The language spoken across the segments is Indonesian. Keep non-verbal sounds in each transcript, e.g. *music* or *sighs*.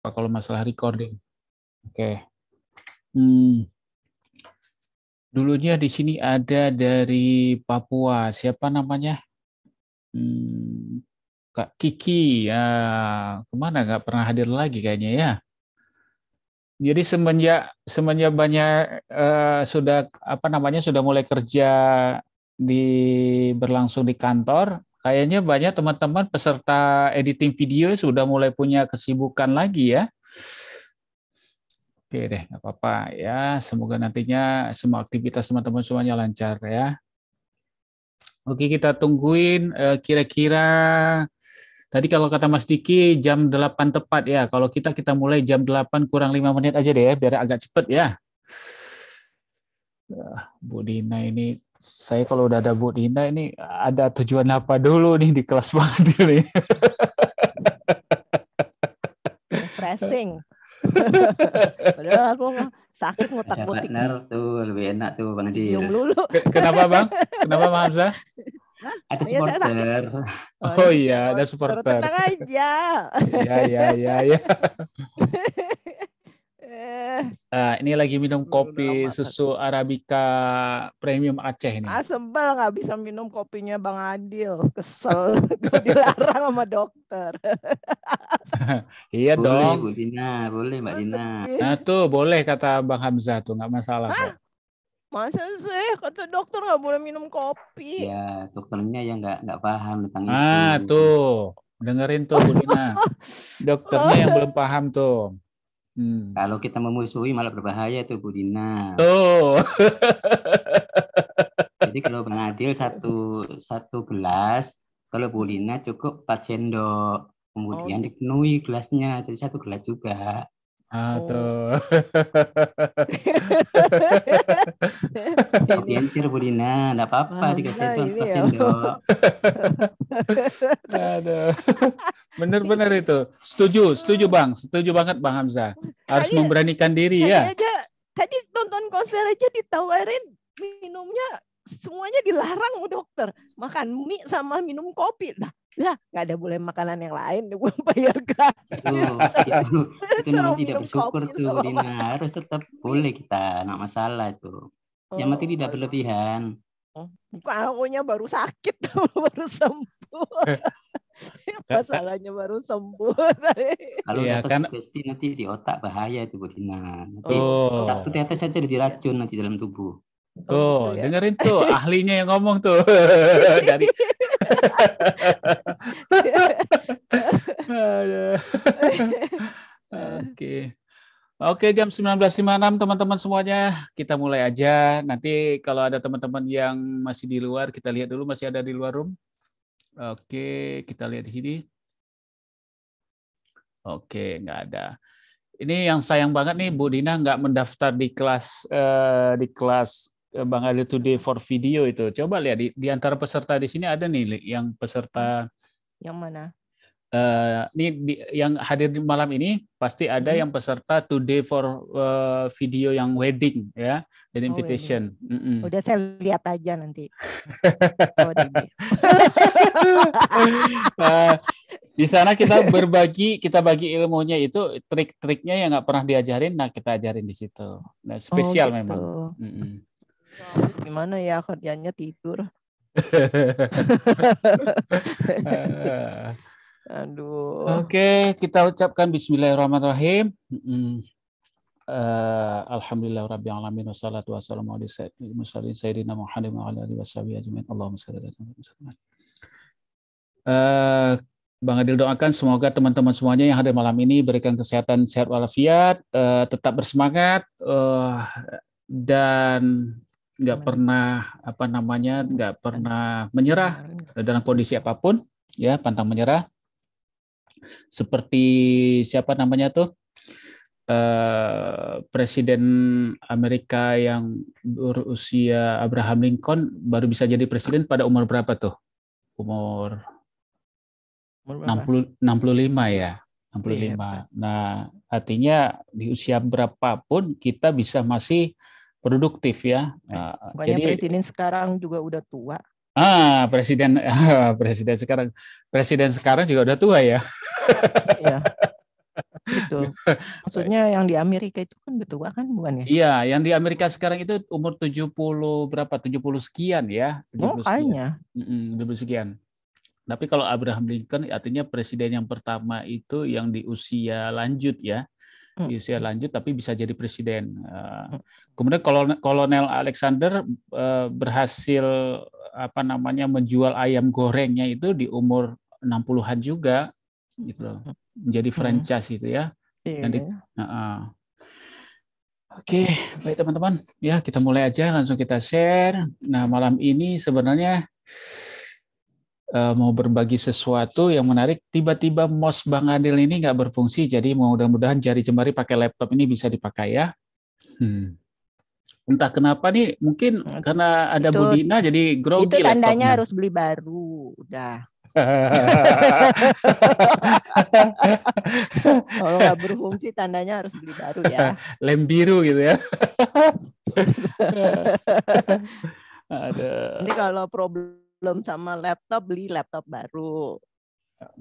apa kalau masalah recording. Oke. Okay. Hmm. Dulunya di sini ada dari Papua. Siapa namanya? Hmm. Kak Kiki. Ya, kemana? Nggak pernah hadir lagi kayaknya ya. Jadi semenjak semenjak banyak uh, sudah apa namanya sudah mulai kerja di berlangsung di kantor, Kayaknya banyak teman-teman peserta editing video sudah mulai punya kesibukan lagi ya. Oke deh, nggak apa-apa ya. Semoga nantinya semua aktivitas teman-teman semuanya lancar ya. Oke, kita tungguin eh, kira-kira Tadi kalau kata Mas Diki jam 8 tepat ya. Kalau kita kita mulai jam 8 kurang 5 menit aja deh ya biar agak cepet ya. Eh, Bu Dina ini saya kalau udah ada buat Dina ini ada tujuan apa dulu nih di kelas *laughs* banget ini? Pressing. *laughs* Padahal aku sakit ngutak ya, Benar tuh, lebih enak tuh Bang Adi. dulu. Kenapa Bang? Kenapa Bang Hamzah? Ada iya, supporter. Oh iya, ada supporter. Tenang aja. Ya ya ya ya. *laughs* Uh, ini lagi minum kopi susu Arabica premium Aceh ini. Ah, sebel nggak bisa minum kopinya Bang Adil. Kesel. *laughs* dilarang sama dokter. *laughs* iya boleh, dong. Boleh, Bu Dina. Boleh, Mbak Dina. Nah, tuh boleh kata Bang Hamzah tuh. Nggak masalah Hah? Masa sih kata dokter nggak boleh minum kopi? Iya, ya, dokternya yang nggak nggak paham tentang ah, itu. Ah, tuh dengerin tuh Bu Dina. *laughs* Dokternya yang belum paham tuh. Hmm. Kalau kita memusuhi malah berbahaya itu Bu Dina. Oh. *laughs* Jadi kalau Bang Adil satu satu gelas, kalau Bu Dina cukup 4 sendok. Kemudian oh. dipenuhi gelasnya, jadi satu gelas juga. Ah, oh. tuh. Diancir *laughs* Bu Dina, enggak apa-apa dikasih itu stafin dong. *laughs* Aduh. benar-benar itu. Setuju, setuju Bang. Setuju banget Bang Hamzah. Harus memberanikan diri tadi ya. Aja, tadi nonton konser aja ditawarin minumnya semuanya dilarang Bu dokter. Makan mie sama minum kopi. lah ya nggak ada boleh makanan yang lain gue bayar gratis oh, itu, *laughs* itu tidak bersyukur tuh Dina harus tetap boleh kita nggak masalah itu yang mati tidak oh. berlebihan Akunya baru sakit *laughs* baru sembuh. Eh. *laughs* Masalahnya baru sembuh. Kalau ya, kan nanti di otak bahaya itu Bu Dina. Nanti oh. otak itu saja jadi racun nanti dalam tubuh. Tuh, oh, gitu ya? dengerin tuh ahlinya yang ngomong tuh. *laughs* Dari Oke. Oke, jam 19.56 teman-teman semuanya. Kita mulai aja. Nanti kalau ada teman-teman yang masih di luar, kita lihat dulu masih ada di luar room. Oke, kita lihat di sini. Oke, nggak ada ini yang sayang banget nih Bu Dina nggak mendaftar di kelas eh, di kelas Eh, Bang Ali Today for video itu. Coba lihat di, di antara peserta di sini ada nih yang peserta yang mana? Uh, ini di, yang hadir di malam ini pasti ada hmm. yang peserta Today for uh, video yang wedding ya dan oh, invitation. Oh, Mm -mm. Udah saya lihat aja nanti. uh, *laughs* *laughs* di sana kita berbagi, kita bagi ilmunya itu trik-triknya yang nggak pernah diajarin, nah kita ajarin di situ. Nah spesial oh, gitu. memang. Mm -mm gimana ya kerjanya tidur *laughs* aduh oke okay, kita ucapkan Bismillahirrahmanirrahim Uh, Alhamdulillah Rabbil Alamin wassalatu wassalamu ala sayyidina Muhammad wa ala alihi washabihi ajma'in. Allahumma shalli ala Muhammad. Eh, Bang Adil doakan semoga teman-teman semuanya yang hadir malam ini berikan kesehatan sehat walafiat, uh, tetap bersemangat uh, dan nggak pernah apa namanya nggak kan pernah menyerah dalam kondisi apapun ya pantang menyerah seperti siapa namanya tuh Uh, presiden Amerika yang berusia Abraham Lincoln baru bisa jadi presiden pada umur berapa tuh? Umur, umur berapa? 60 65 ya. 65. lima iya, iya, Nah, artinya di usia berapapun kita bisa masih produktif ya. Banyak iya. nah, Jadi presiden sekarang juga udah tua. Ah, presiden *laughs* presiden sekarang presiden sekarang juga udah tua ya. *laughs* Iya. Gitu. *laughs* Maksudnya yang di Amerika itu kan betua kan bukan ya? Iya, yang di Amerika sekarang itu umur 70 berapa? 70 sekian ya. 70 oh, Sekian. Mm sekian. Tapi kalau Abraham Lincoln artinya presiden yang pertama itu yang di usia lanjut ya di usia ya, lanjut tapi bisa jadi presiden. Eh, kemudian kolonel Alexander eh, berhasil apa namanya menjual ayam gorengnya itu di umur 60-an juga gitu loh. Menjadi franchise itu ya. Yeah. uh, uh. Oke, baik teman-teman. Ya, kita mulai aja langsung kita share. Nah, malam ini sebenarnya uh, mau berbagi sesuatu yang menarik, tiba-tiba MOS Bang Adil ini nggak berfungsi, jadi mudah-mudahan jari jemari pakai laptop ini bisa dipakai ya. Hmm. Entah kenapa nih, mungkin karena ada itu, Budina jadi grogi Itu tandanya laptopnya. harus beli baru, udah. *laughs* Kalau nggak berfungsi tandanya harus beli baru ya. *laughs* Lem biru gitu ya. *laughs* Ada. Ini kalau problem belum sama laptop beli laptop baru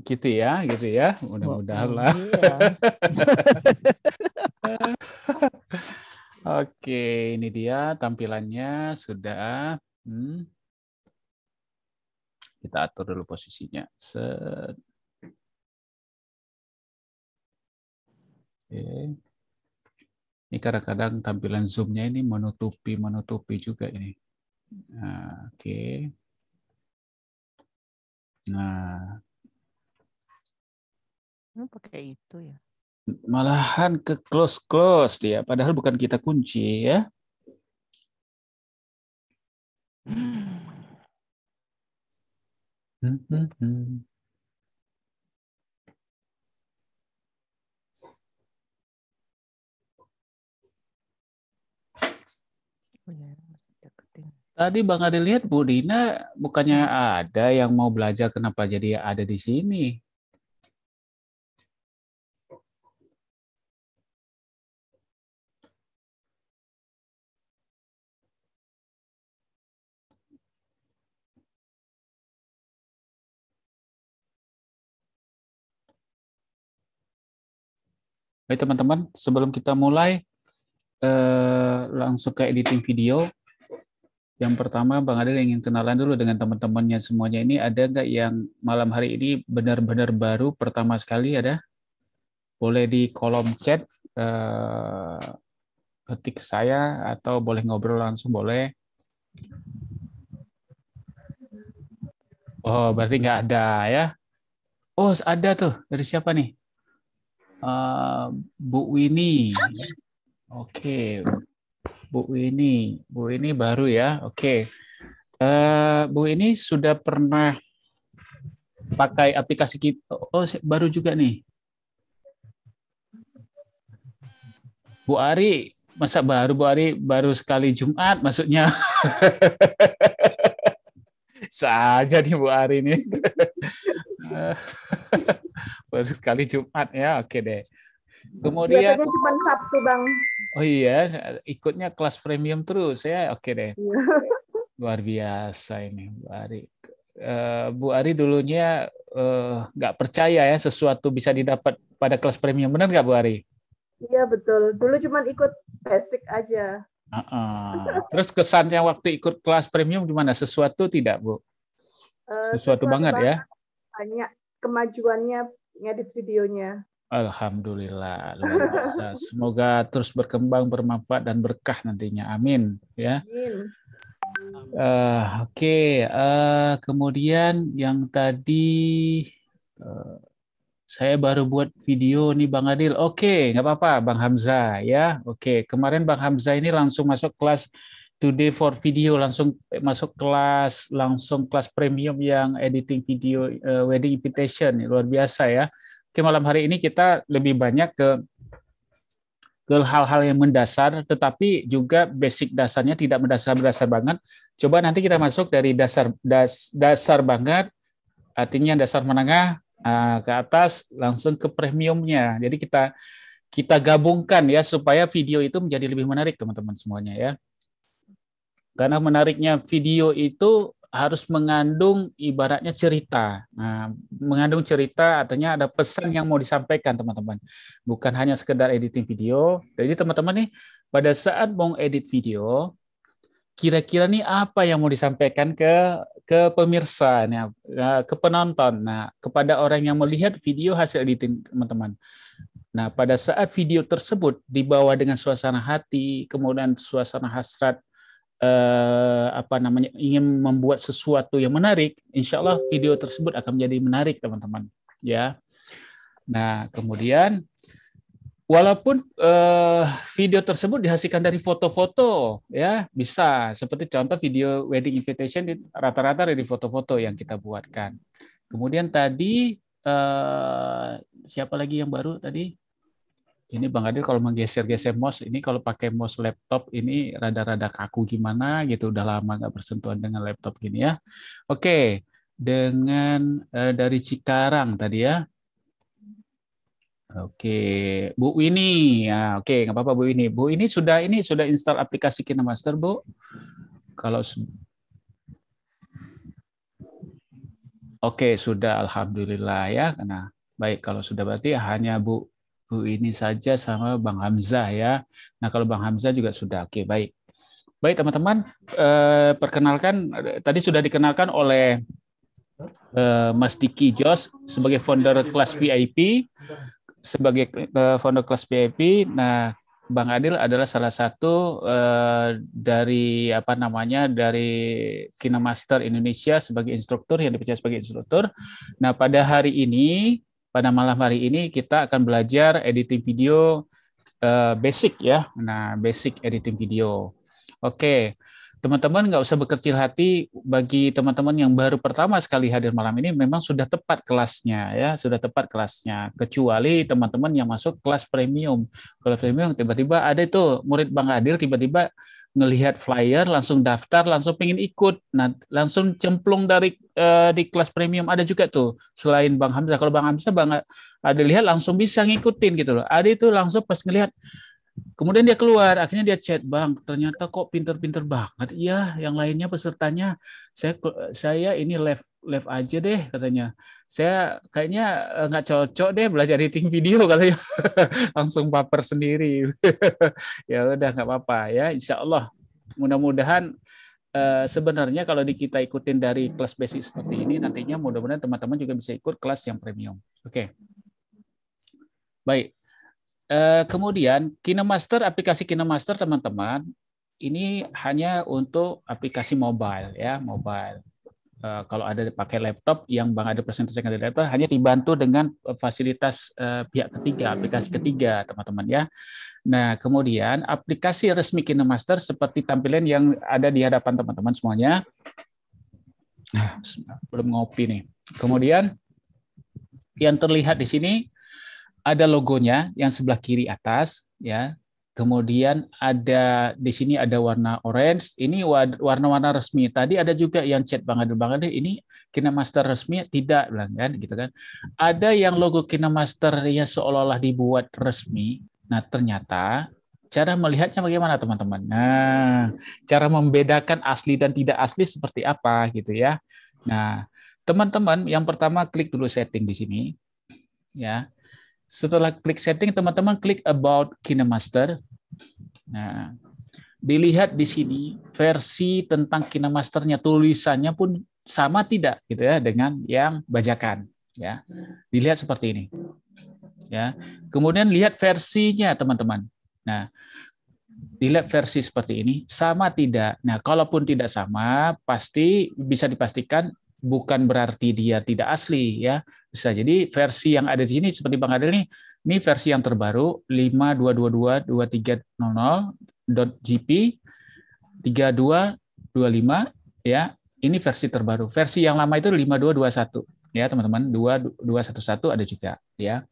gitu ya gitu ya mudah-mudahan lah iya. *laughs* oke ini dia tampilannya sudah hmm. kita atur dulu posisinya set oke ini kadang-kadang tampilan zoomnya ini menutupi menutupi juga ini nah, oke Nah. Lu pakai itu ya. Malahan ke close-close dia, padahal bukan kita kunci ya. Hmm, hmm, *laughs* hmm. ya. Tadi Bang Adi lihat Bu Dina bukannya ada yang mau belajar kenapa jadi ada di sini. Baik teman-teman, sebelum kita mulai eh, langsung ke editing video, yang pertama, Bang Adil ingin kenalan dulu dengan teman-temannya semuanya ini. Ada nggak yang malam hari ini benar-benar baru pertama sekali ada? Boleh di kolom chat eh, ketik saya atau boleh ngobrol langsung boleh. Oh, berarti nggak ada ya? Oh, ada tuh dari siapa nih? Uh, Bu Winnie. Oke, okay. Bu Ini, Bu Ini baru ya. Oke. Okay. Uh, eh, Bu Ini sudah pernah pakai aplikasi kita. Oh, baru juga nih. Bu Ari, masa baru Bu Ari baru sekali Jumat maksudnya. *laughs* Saja nih Bu Ari nih, *laughs* eh, *laughs* baru sekali Jumat ya, oke deh. Iya, Kemudian Biasanya kan cuma Sabtu, Bang. Oh iya, ikutnya kelas premium terus ya. Oke deh. Iya. *laughs* Luar biasa ini, Bu Ari. Eh, Bu Ari dulunya eh, nggak uh, percaya ya sesuatu bisa didapat pada kelas premium. Benar nggak Bu Ari? Iya betul. Dulu cuma ikut basic aja. Uh -uh. Terus kesannya waktu ikut kelas premium gimana? Sesuatu tidak Bu? Uh, sesuatu, sesuatu banget, ya? banget ya. Banyak kemajuannya ngedit videonya. Alhamdulillah luar biasa. Semoga terus berkembang, bermanfaat dan berkah nantinya. Amin. Ya. Uh, Oke, okay. uh, eh, kemudian yang tadi uh, saya baru buat video nih Bang Adil. Oke, okay, nggak apa-apa Bang Hamzah ya. Oke, okay. kemarin Bang Hamzah ini langsung masuk kelas today for video langsung masuk kelas langsung kelas premium yang editing video uh, wedding invitation luar biasa ya. Oke, malam hari ini kita lebih banyak ke ke hal-hal yang mendasar, tetapi juga basic dasarnya tidak mendasar-mendasar banget. Coba nanti kita masuk dari dasar das, dasar banget, artinya dasar menengah eh, ke atas, langsung ke premiumnya. Jadi kita kita gabungkan ya supaya video itu menjadi lebih menarik teman-teman semuanya ya. Karena menariknya video itu harus mengandung ibaratnya cerita. Nah, mengandung cerita artinya ada pesan yang mau disampaikan teman-teman. Bukan hanya sekedar editing video. Jadi teman-teman nih pada saat mau edit video, kira-kira nih apa yang mau disampaikan ke ke pemirsa, nih, ya, ke penonton, nah kepada orang yang melihat video hasil editing teman-teman. Nah, pada saat video tersebut dibawa dengan suasana hati, kemudian suasana hasrat Eh, apa namanya ingin membuat sesuatu yang menarik, insya Allah video tersebut akan menjadi menarik teman-teman. Ya. Nah kemudian walaupun uh, video tersebut dihasilkan dari foto-foto ya bisa seperti contoh video wedding invitation rata-rata dari foto-foto yang kita buatkan. Kemudian tadi uh, siapa lagi yang baru tadi? ini Bang Adil kalau menggeser-geser mouse ini kalau pakai mouse laptop ini rada-rada kaku gimana gitu udah lama nggak bersentuhan dengan laptop gini ya. Oke, dengan eh, dari Cikarang tadi ya. Oke, Bu ini Ya, oke, nggak apa-apa Bu ini. Bu ini sudah ini sudah install aplikasi KineMaster, Bu. Kalau Oke, sudah alhamdulillah ya. Karena baik kalau sudah berarti hanya Bu Bu ini saja sama Bang Hamzah ya. Nah kalau Bang Hamzah juga sudah oke baik. Baik teman-teman, eh, perkenalkan tadi sudah dikenalkan oleh eh, Mas Diki Jos sebagai founder kelas VIP, sebagai eh, founder kelas VIP. Nah Bang Adil adalah salah satu eh, dari apa namanya dari Kinemaster Indonesia sebagai instruktur yang dipercaya sebagai instruktur. Nah pada hari ini pada malam hari ini kita akan belajar editing video uh, basic ya. Nah, basic editing video. Oke, teman-teman nggak usah berkecil hati bagi teman-teman yang baru pertama sekali hadir malam ini memang sudah tepat kelasnya ya, sudah tepat kelasnya. Kecuali teman-teman yang masuk kelas premium. Kalau premium tiba-tiba ada itu murid Bang Adil tiba-tiba ngelihat flyer, langsung daftar, langsung pengen ikut. Nah, langsung cemplung dari uh, di kelas premium ada juga tuh selain Bang Hamzah. Kalau Bang Hamzah banget ada lihat langsung bisa ngikutin gitu loh. Ada itu langsung pas ngelihat Kemudian dia keluar, akhirnya dia chat, "Bang, ternyata kok pinter-pinter banget. Iya, yang lainnya pesertanya saya saya ini left live aja deh katanya. Saya kayaknya eh, nggak cocok deh belajar editing video *laughs* katanya. Langsung paper sendiri. *laughs* ya udah nggak apa-apa ya. Insya Allah mudah-mudahan eh, sebenarnya kalau di kita ikutin dari kelas basic seperti ini nantinya mudah-mudahan teman-teman juga bisa ikut kelas yang premium. Oke. Okay. Baik. Eh, kemudian KineMaster aplikasi KineMaster teman-teman ini hanya untuk aplikasi mobile ya, mobile. Eh, kalau ada pakai laptop yang Bang ada presentasi dari laptop hanya dibantu dengan eh, fasilitas eh, pihak ketiga, aplikasi ketiga, teman-teman ya. Nah, kemudian aplikasi resmi KineMaster seperti tampilan yang ada di hadapan teman-teman semuanya. Nah, belum ngopi nih. Kemudian yang terlihat di sini ada logonya yang sebelah kiri atas ya Kemudian ada di sini ada warna orange. Ini warna-warna resmi. Tadi ada juga yang chat Bang Adil Bang Adil ini Master resmi ya? tidak bilang kan gitu kan. Ada yang logo Master ya seolah-olah dibuat resmi. Nah, ternyata cara melihatnya bagaimana teman-teman? Nah, cara membedakan asli dan tidak asli seperti apa gitu ya. Nah, teman-teman yang pertama klik dulu setting di sini. Ya. Setelah klik setting, teman-teman klik about KineMaster. Nah, dilihat di sini versi tentang kinemasternya tulisannya pun sama tidak gitu ya dengan yang bajakan ya. Dilihat seperti ini. Ya. Kemudian lihat versinya teman-teman. Nah, dilihat versi seperti ini sama tidak. Nah, kalaupun tidak sama pasti bisa dipastikan bukan berarti dia tidak asli ya. Bisa jadi versi yang ada di sini seperti Bang Adel nih ini versi yang terbaru 52222300.gp 3225 ya. Ini versi terbaru. Versi yang lama itu 5221 ya, teman-teman. 2211 ada juga ya.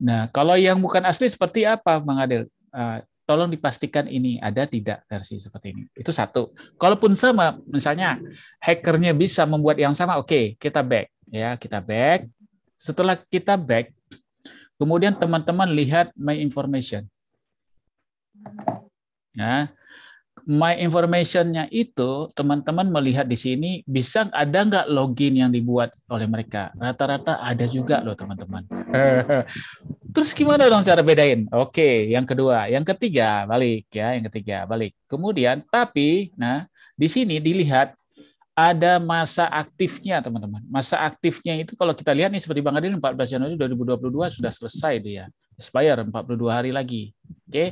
Nah, kalau yang bukan asli seperti apa, Bang Adil? Uh, tolong dipastikan ini ada tidak versi seperti ini. Itu satu. Kalaupun sama, misalnya hackernya bisa membuat yang sama, oke, okay, kita back ya, kita back. Setelah kita back, Kemudian teman-teman lihat my information. Ya. My information-nya itu teman-teman melihat di sini bisa ada nggak login yang dibuat oleh mereka. Rata-rata ada juga loh teman-teman. *laughs* Terus gimana dong cara bedain? Oke, yang kedua, yang ketiga balik ya, yang ketiga balik. Kemudian tapi nah di sini dilihat ada masa aktifnya teman-teman. Masa aktifnya itu kalau kita lihat nih seperti Bang Adil 14 Januari 2022 sudah selesai dia. Ya. Expire 42 hari lagi. Oke. Okay.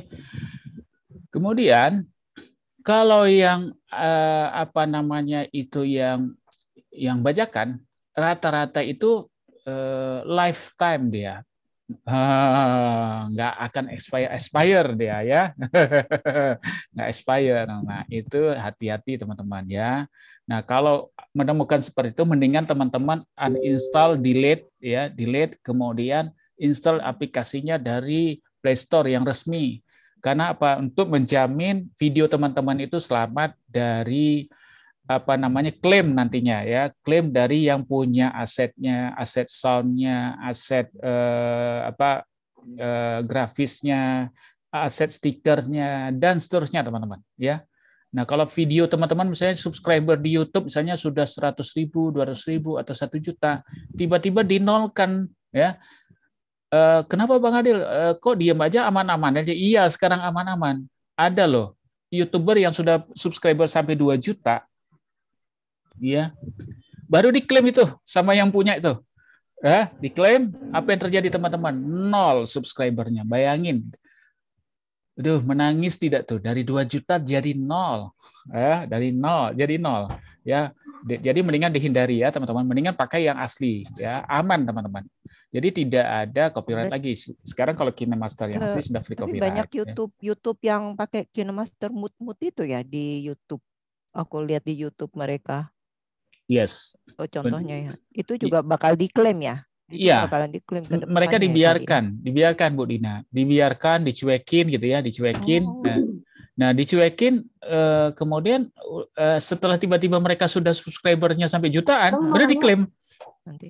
Kemudian kalau yang eh, apa namanya itu yang yang bajakan rata-rata itu eh, lifetime dia. *laughs* nggak akan expire expire dia ya *laughs* nggak expire nah itu hati-hati teman-teman ya Nah, kalau menemukan seperti itu, mendingan teman-teman uninstall, delete, ya, delete, kemudian install aplikasinya dari Play Store yang resmi. Karena apa? Untuk menjamin video teman-teman itu selamat dari apa namanya klaim nantinya ya, klaim dari yang punya asetnya, aset soundnya, aset eh, apa eh, grafisnya, aset stikernya dan seterusnya teman-teman ya Nah, kalau video teman-teman misalnya subscriber di YouTube misalnya sudah 100 ribu, 200 ribu, atau 1 juta, tiba-tiba dinolkan. ya e, Kenapa Bang Adil? E, kok diam aja aman-aman aja? Iya, sekarang aman-aman. Ada loh, YouTuber yang sudah subscriber sampai 2 juta, Iya. baru diklaim itu sama yang punya itu. Eh, diklaim apa yang terjadi teman-teman? Nol subscribernya. Bayangin, Aduh, menangis tidak tuh dari 2 juta jadi nol, ya dari nol jadi nol, ya. Jadi mendingan dihindari ya teman-teman, mendingan pakai yang asli, ya aman teman-teman. Jadi tidak ada copyright lagi. Sekarang kalau KineMaster yang asli uh, sudah free copyright. banyak ya. YouTube ya. YouTube yang pakai KineMaster mut-mut itu ya di YouTube. Aku lihat di YouTube mereka. Yes. Oh, contohnya ya. Itu juga bakal diklaim ya. Iya, mereka dibiarkan ya, dibiarkan Bu Dina dibiarkan dicuekin gitu ya dicuekin oh. nah, nah dicuekin Uh, kemudian uh, setelah tiba-tiba mereka sudah subscribernya sampai jutaan oh, udah diklaim nanti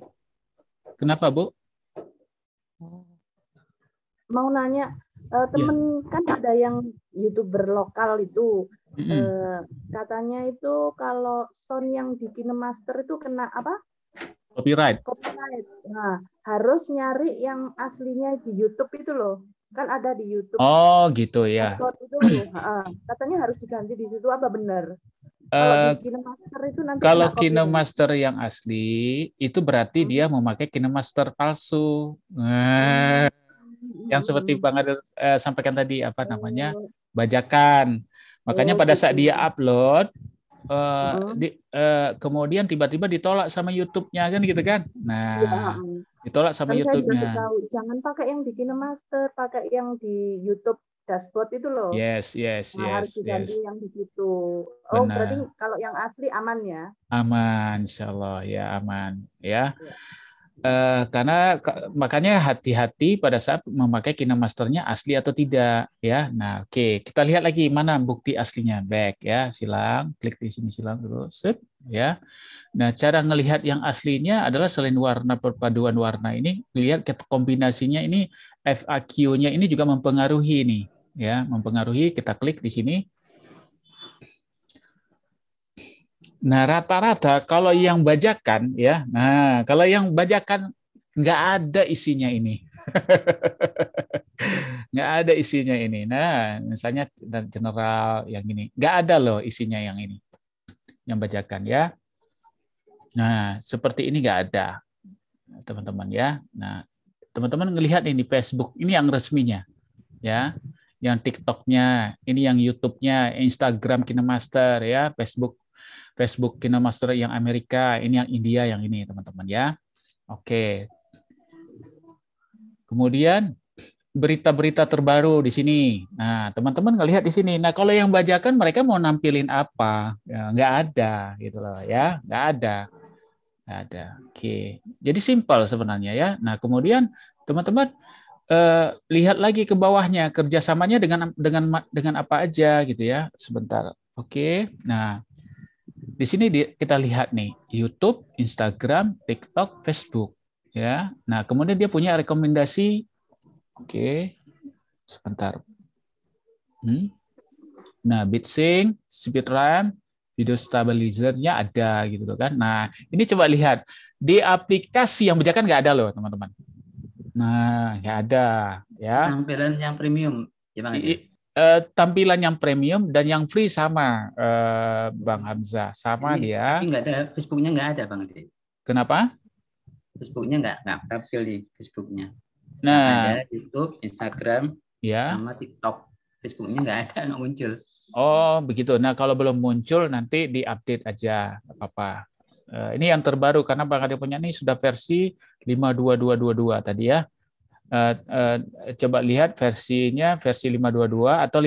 kenapa Bu oh. mau nanya uh, temen yeah. kan ada yang youtuber lokal itu mm -hmm. uh, katanya itu kalau sound yang di KineMaster itu kena apa Copyright. Copyright. Nah, harus nyari yang aslinya di YouTube itu loh. Kan ada di YouTube. Oh, gitu ya. Itu, *clears throat* katanya harus diganti di situ apa benar? Uh, kalau eh, kinemaster itu nanti kalau kinemaster yang asli itu berarti hmm. dia memakai kinemaster palsu. Nah, hmm. yang seperti Bang Adel eh, sampaikan tadi apa namanya? Oh. bajakan. Makanya oh, pada saat gitu. dia upload Uh, di, uh, kemudian tiba-tiba ditolak sama YouTube-nya kan gitu kan? Nah, ya. ditolak sama kan YouTube-nya. jangan pakai yang di Kinemaster, pakai yang di YouTube dashboard itu loh. Yes, yes, nah, yes. Harus diganti yes. yang di situ. Oh, Benar. berarti kalau yang asli aman ya? Aman, insya Allah ya aman ya. ya. Uh, karena makanya hati-hati pada saat memakai kinemasternya asli atau tidak ya. Nah, oke, okay. kita lihat lagi mana bukti aslinya. Back ya, silang klik di sini silang terus sip ya. Nah, cara melihat yang aslinya adalah selain warna perpaduan warna ini, lihat kombinasinya ini FAQ-nya ini juga mempengaruhi nih ya, mempengaruhi kita klik di sini Nah, rata-rata kalau yang bajakan ya, nah kalau yang bajakan nggak ada isinya ini. *laughs* nggak ada isinya ini. Nah, misalnya general yang ini, nggak ada loh isinya yang ini, yang bajakan ya. Nah, seperti ini nggak ada, teman-teman ya. Nah, teman-teman ngelihat ini Facebook, ini yang resminya, ya, yang TikToknya, ini yang YouTube-nya, Instagram KineMaster ya, Facebook Facebook Master yang Amerika, ini yang India yang ini teman-teman ya. Oke. Kemudian berita-berita terbaru di sini. Nah, teman-teman ngelihat di sini. Nah, kalau yang bajakan mereka mau nampilin apa? Ya, nggak ada gitu loh ya, nggak ada. Nggak ada. Oke. Jadi simpel sebenarnya ya. Nah, kemudian teman-teman eh, lihat lagi ke bawahnya kerjasamanya dengan dengan dengan apa aja gitu ya. Sebentar. Oke. Nah, di sini kita lihat nih YouTube, Instagram, TikTok, Facebook, ya. Nah kemudian dia punya rekomendasi, oke, okay. sebentar. Hmm. Nah BitSync, Speedrun, video stabilizernya ada gitu loh kan. Nah ini coba lihat di aplikasi yang bejakan nggak ada loh teman-teman. Nah nggak ada ya. Yang premium, ya bang uh, tampilan yang premium dan yang free sama uh, Bang Hamzah, sama ini, dia. Ini nggak ada Facebooknya nggak ada Bang. Kenapa? Facebooknya nggak nggak tampil di Facebooknya. Nah, ada YouTube, Instagram, ya. sama TikTok. Facebooknya nggak ada nggak muncul. Oh begitu. Nah kalau belum muncul nanti diupdate aja, apa-apa. Uh, ini yang terbaru karena Bang Adi punya ini sudah versi 52222 tadi ya. Uh, uh, coba lihat versinya versi 522 atau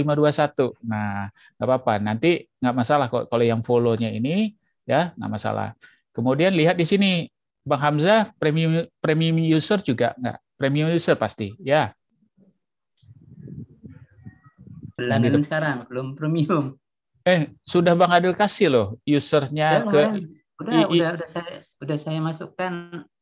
521. Nah, nggak apa-apa. Nanti nggak masalah kok kalau yang follow-nya ini ya nggak masalah. Kemudian lihat di sini Bang Hamzah premium premium user juga nggak? Premium user pasti ya. Belum sekarang, belum premium. Eh, sudah Bang Adil kasih loh usernya ya, ke udah, udah, udah saya udah saya masukkan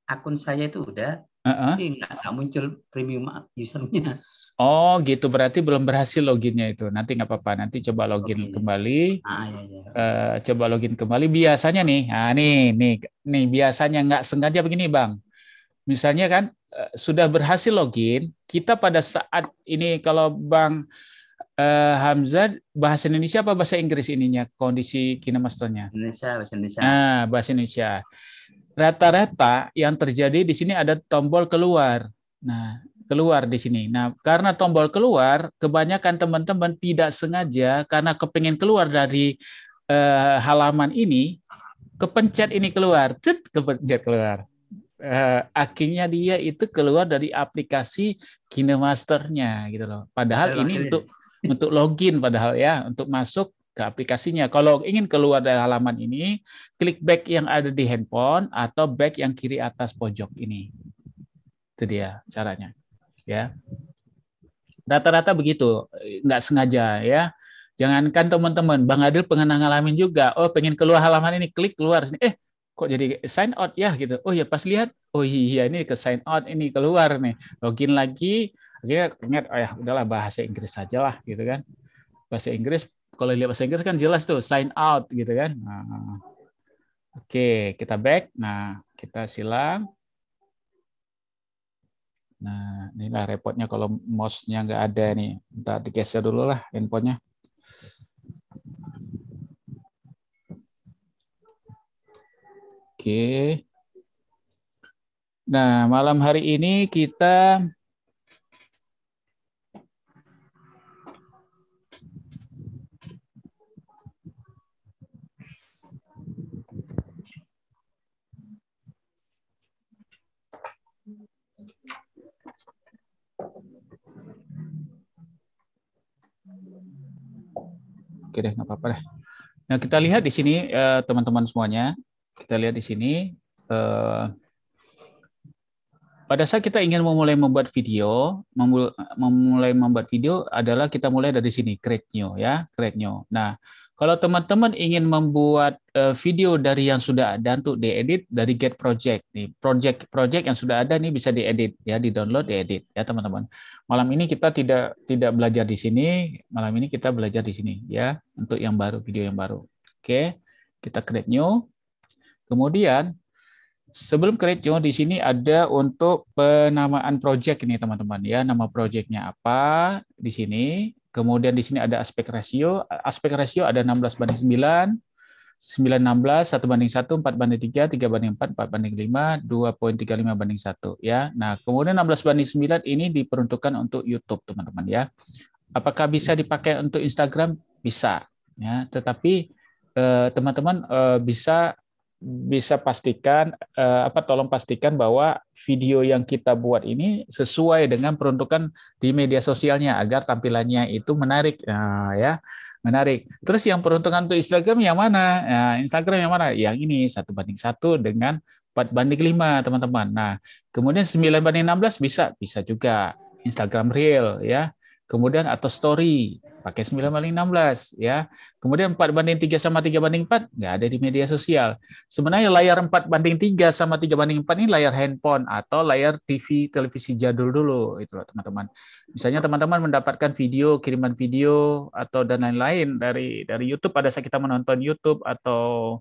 akun saya itu udah uh-uh. nggak muncul premium usernya. Oh gitu, berarti belum berhasil loginnya itu. Nanti nggak apa-apa, nanti coba login okay. kembali. Ah, iya, iya. Uh, coba login kembali. Biasanya nih, nah, nih, nih, nih biasanya nggak sengaja begini bang. Misalnya kan uh, sudah berhasil login, kita pada saat ini kalau bang uh, Hamzah bahasa Indonesia apa bahasa Inggris ininya kondisi kinemasternya? Indonesia bahasa Indonesia. Nah bahasa Indonesia rata-rata yang terjadi di sini ada tombol keluar. Nah, keluar di sini. Nah, karena tombol keluar, kebanyakan teman-teman tidak sengaja karena kepingin keluar dari eh, halaman ini, kepencet ini keluar, cet, kepencet keluar. Eh, akhirnya dia itu keluar dari aplikasi KineMasternya gitu loh. Padahal ini untuk untuk login padahal ya, untuk masuk ke aplikasinya. Kalau ingin keluar dari halaman ini, klik back yang ada di handphone atau back yang kiri atas pojok ini. Itu dia caranya. Ya. Rata-rata begitu, nggak sengaja ya. Jangankan teman-teman, Bang Adil pengen ngalamin juga. Oh, pengen keluar halaman ini, klik keluar sini. Eh, kok jadi sign out ya gitu. Oh ya pas lihat, oh iya ini ke sign out ini keluar nih. Login lagi, akhirnya ingat oh ya udahlah bahasa Inggris saja lah gitu kan bahasa Inggris kalau lihat bahasa Inggris kan jelas tuh sign out gitu kan. Nah, Oke, okay, kita back. Nah, kita silang. Nah, inilah repotnya kalau mouse-nya nggak ada nih. Ntar digeser dulu lah handphonenya. Oke. Okay. Nah, malam hari ini kita Oke deh, nggak apa-apa deh. Nah, kita lihat di sini eh, teman-teman semuanya. Kita lihat di sini. Eh, pada saat kita ingin memulai membuat video, memulai membuat video adalah kita mulai dari sini, create new ya, create new. Nah, kalau teman-teman ingin membuat uh, video dari yang sudah ada untuk diedit dari Get Project nih, project project yang sudah ada nih bisa diedit ya, di download diedit ya teman-teman. Malam ini kita tidak tidak belajar di sini, malam ini kita belajar di sini ya untuk yang baru video yang baru. Oke, kita create new. Kemudian sebelum create new di sini ada untuk penamaan project ini teman-teman ya, nama projectnya apa di sini Kemudian di sini ada aspek rasio. Aspek rasio ada 16 banding 9, 9 16, 1 banding 1, 4 banding 3, 3 banding 4, 4 banding 5, 2.35 banding 1 ya. Nah, kemudian 16 banding 9 ini diperuntukkan untuk YouTube, teman-teman ya. Apakah bisa dipakai untuk Instagram? Bisa ya, tetapi eh, teman-teman eh, eh, bisa bisa pastikan eh, apa tolong pastikan bahwa video yang kita buat ini sesuai dengan peruntukan di media sosialnya agar tampilannya itu menarik nah, ya menarik terus yang peruntukan untuk Instagram yang mana nah, Instagram yang mana yang ini satu banding satu dengan 4 banding 5 teman-teman nah kemudian 9 banding 16 bisa bisa juga Instagram real ya kemudian atau story pakai 9 banding 16 ya. Kemudian 4 banding 3 sama 3 banding 4 nggak ada di media sosial. Sebenarnya layar 4 banding 3 sama 3 banding 4 ini layar handphone atau layar TV televisi jadul dulu itu loh teman-teman. Misalnya teman-teman mendapatkan video kiriman video atau dan lain-lain dari dari YouTube pada saat kita menonton YouTube atau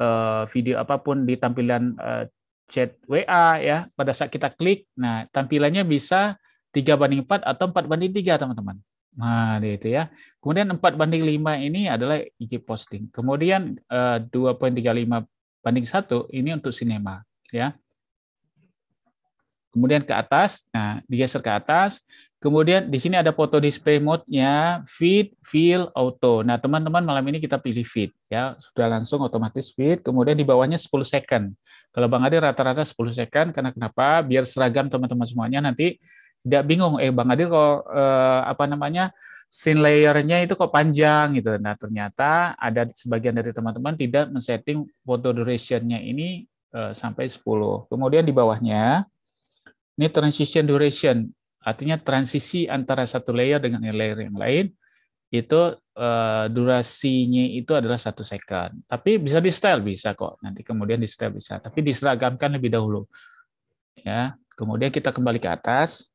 uh, video apapun di tampilan uh, chat WA ya pada saat kita klik nah tampilannya bisa 3 banding 4 atau 4 banding 3 teman-teman. Nah, itu ya. Kemudian 4 banding 5 ini adalah IG e posting. Kemudian 2.35 eh, banding 1 ini untuk sinema, ya. Kemudian ke atas, nah digeser ke atas. Kemudian di sini ada foto display mode-nya feed, fill, auto. Nah, teman-teman malam ini kita pilih feed ya. Sudah langsung otomatis feed. Kemudian di bawahnya 10 second. Kalau Bang Adi rata-rata 10 second karena kenapa? Biar seragam teman-teman semuanya nanti tidak bingung eh Bang Adil kok eh, apa namanya scene layernya itu kok panjang gitu. Nah ternyata ada sebagian dari teman-teman tidak men-setting foto durationnya ini eh, sampai 10. Kemudian di bawahnya ini transition duration artinya transisi antara satu layer dengan layer yang lain itu eh, durasinya itu adalah satu second. Tapi bisa di style bisa kok. Nanti kemudian di style bisa. Tapi diseragamkan lebih dahulu. Ya, kemudian kita kembali ke atas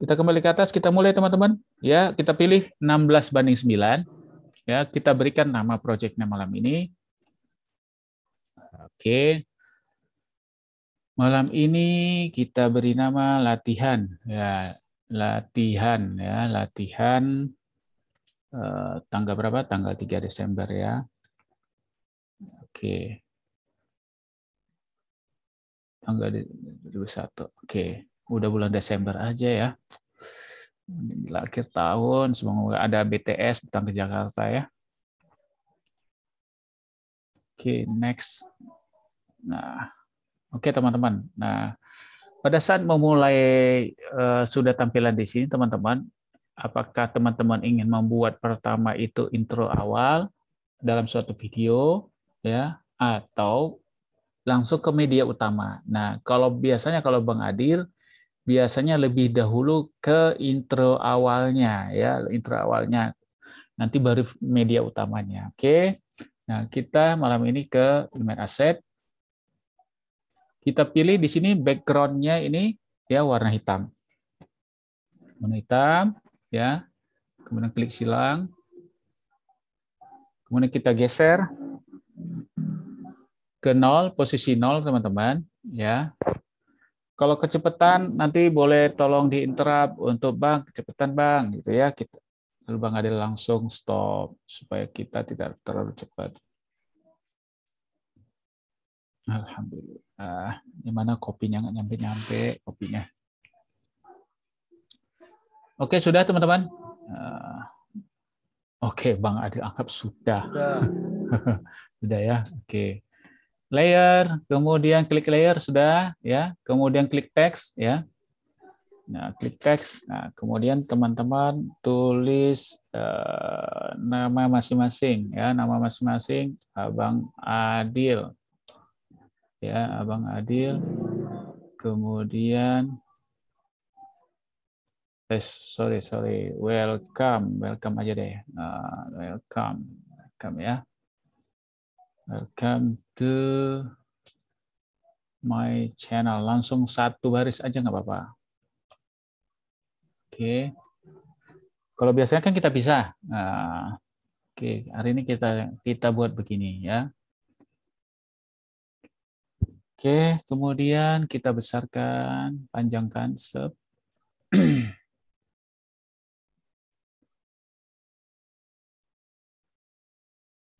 kita kembali ke atas, kita mulai teman-teman. Ya, kita pilih 16 banding 9. Ya, kita berikan nama proyeknya malam ini. Oke. Malam ini kita beri nama latihan. Ya, latihan ya, latihan eh, tanggal berapa? Tanggal 3 Desember ya. Oke. Tanggal 21. Oke udah bulan Desember aja ya. akhir tahun, semoga ada BTS datang ke Jakarta ya. Oke, okay, next. Nah, oke okay, teman-teman. Nah, pada saat memulai uh, sudah tampilan di sini teman-teman, apakah teman-teman ingin membuat pertama itu intro awal dalam suatu video ya atau langsung ke media utama. Nah, kalau biasanya kalau Bang Adil biasanya lebih dahulu ke intro awalnya ya, intro awalnya. Nanti baru media utamanya. Oke. Nah, kita malam ini ke main Asset. Kita pilih di sini backgroundnya ini ya warna hitam. Warna hitam ya. Kemudian klik silang. Kemudian kita geser ke nol, posisi nol teman-teman, ya. Kalau kecepatan nanti boleh tolong diinterap untuk bang kecepatan bang gitu ya kita. Lalu bang ada langsung stop supaya kita tidak terlalu cepat. Alhamdulillah. Gimana kopinya nggak nyampe-nyampe kopinya. Oke, sudah teman-teman? Oke, Bang Adil anggap sudah. Sudah, *laughs* sudah ya. Oke layer, kemudian klik layer sudah ya, kemudian klik text ya. Nah, klik text. Nah, kemudian teman-teman tulis uh, nama masing-masing ya, nama masing-masing Abang Adil. Ya, Abang Adil. Kemudian eh, sorry sorry welcome welcome aja deh uh, welcome welcome ya Welcome to my channel. Langsung satu baris aja nggak apa-apa. Oke. Okay. Kalau biasanya kan kita bisa. Nah, Oke, okay. hari ini kita kita buat begini ya. Oke, okay. kemudian kita besarkan, panjangkan sub. *clears throat*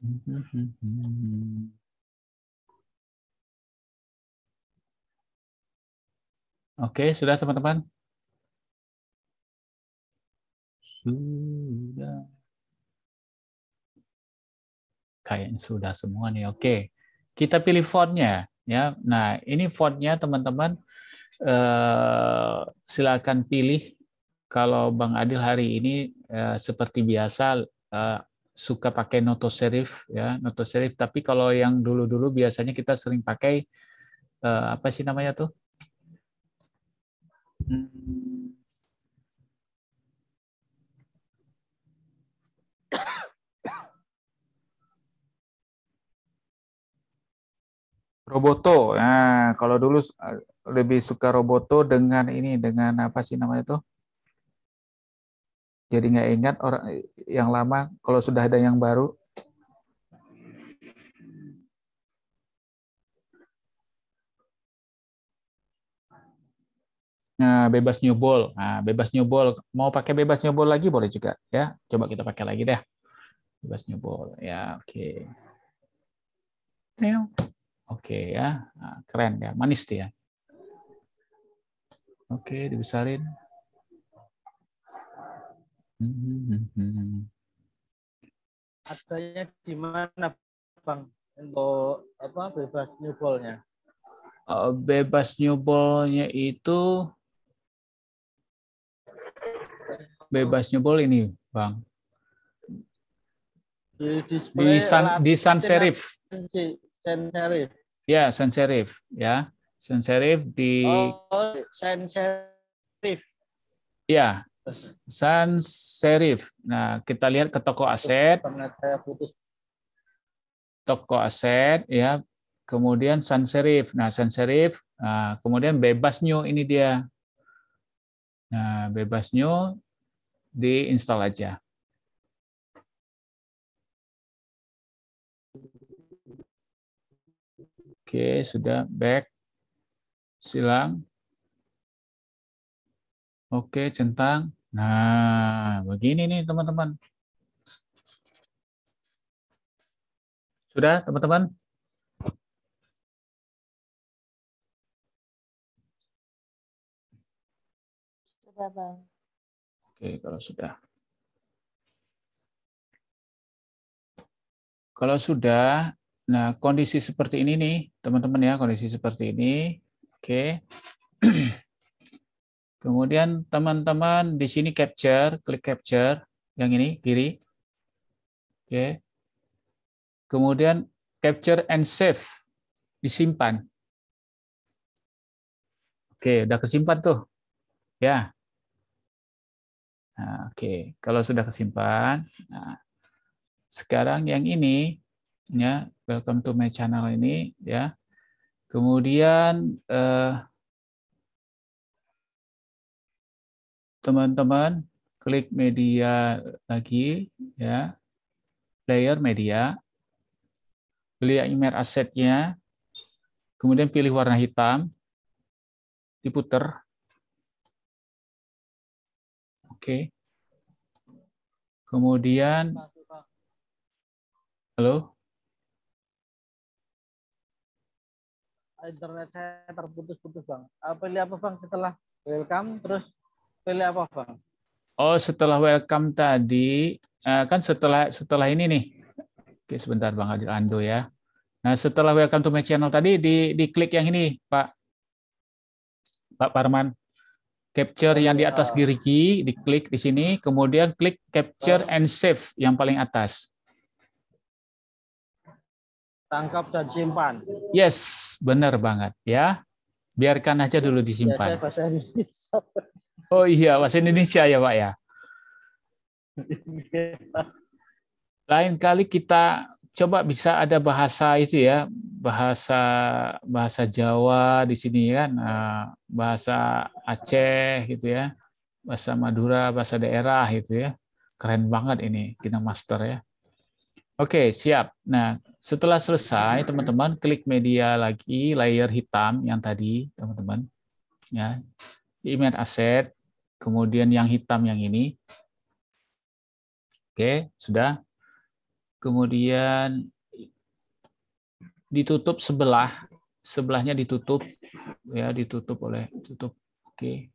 Hmm. Oke, sudah teman-teman? Sudah. Kayaknya sudah semua nih. Oke. Kita pilih fontnya ya. Nah, ini fontnya teman-teman eh, silakan pilih kalau Bang Adil hari ini eh, seperti biasa eh, suka pakai noto serif ya noto serif tapi kalau yang dulu-dulu biasanya kita sering pakai uh, apa sih namanya tuh Roboto. Nah, kalau dulu eh, lebih suka Roboto dengan ini dengan apa sih namanya tuh? jadi nggak ingat orang yang lama kalau sudah ada yang baru Nah, bebas nyobol. Nah, bebas nyobol. Mau pakai bebas nyobol lagi boleh juga ya. Coba kita pakai lagi deh. Bebas nyobol. Ya, oke. Okay. Oke okay, ya. Nah, keren ya. Manis dia. Oke, okay, dibesarin. Adanya di mana, Bang? Untuk apa bebas new Uh, bebas new itu bebas new ball ini, Bang. Di, di San di San Serif. San Serif. Ya, San Serif, ya. San Serif di Oh, San Serif. Ya, sans serif. Nah, kita lihat ke toko aset. Toko aset ya. Kemudian sans serif. Nah, sans serif, nah, kemudian bebas new ini dia. Nah, bebas new diinstal aja. Oke, sudah back. Silang. Oke, centang. Nah, begini nih teman-teman. Sudah teman-teman? Sudah Bang. Oke, kalau sudah. Kalau sudah, nah kondisi seperti ini nih teman-teman ya, kondisi seperti ini. Oke. Okay. *clears throat* Kemudian teman-teman di sini capture, klik capture yang ini kiri. Oke. Kemudian capture and save, disimpan. Oke, udah kesimpan tuh. Ya. Nah, oke, kalau sudah kesimpan, nah, sekarang yang ini ya, welcome to my channel ini ya. Kemudian eh, teman-teman klik media lagi ya player media beli email asetnya kemudian pilih warna hitam diputer oke kemudian halo internet saya terputus-putus bang pilih apa bang setelah welcome terus pilih apa bang? Oh setelah welcome tadi eh, kan setelah setelah ini nih. Oke sebentar bang Adil Ando ya. Nah setelah welcome to my channel tadi di klik yang ini Pak Pak Parman capture yang di atas gerigi iya. diklik di sini kemudian klik capture iya. and save yang paling atas tangkap dan simpan yes benar banget ya biarkan aja dulu iya, disimpan *laughs* Oh iya, bahasa Indonesia ya Pak ya. Lain kali kita coba bisa ada bahasa itu ya, bahasa bahasa Jawa di sini ya kan, eh, bahasa Aceh gitu ya, bahasa Madura, bahasa daerah gitu ya. Keren banget ini kita Master ya. Oke, siap. Nah, setelah selesai teman-teman klik media lagi layer hitam yang tadi teman-teman ya. Di image aset Kemudian yang hitam yang ini. Oke, sudah. Kemudian ditutup sebelah, sebelahnya ditutup ya, ditutup oleh tutup. Oke.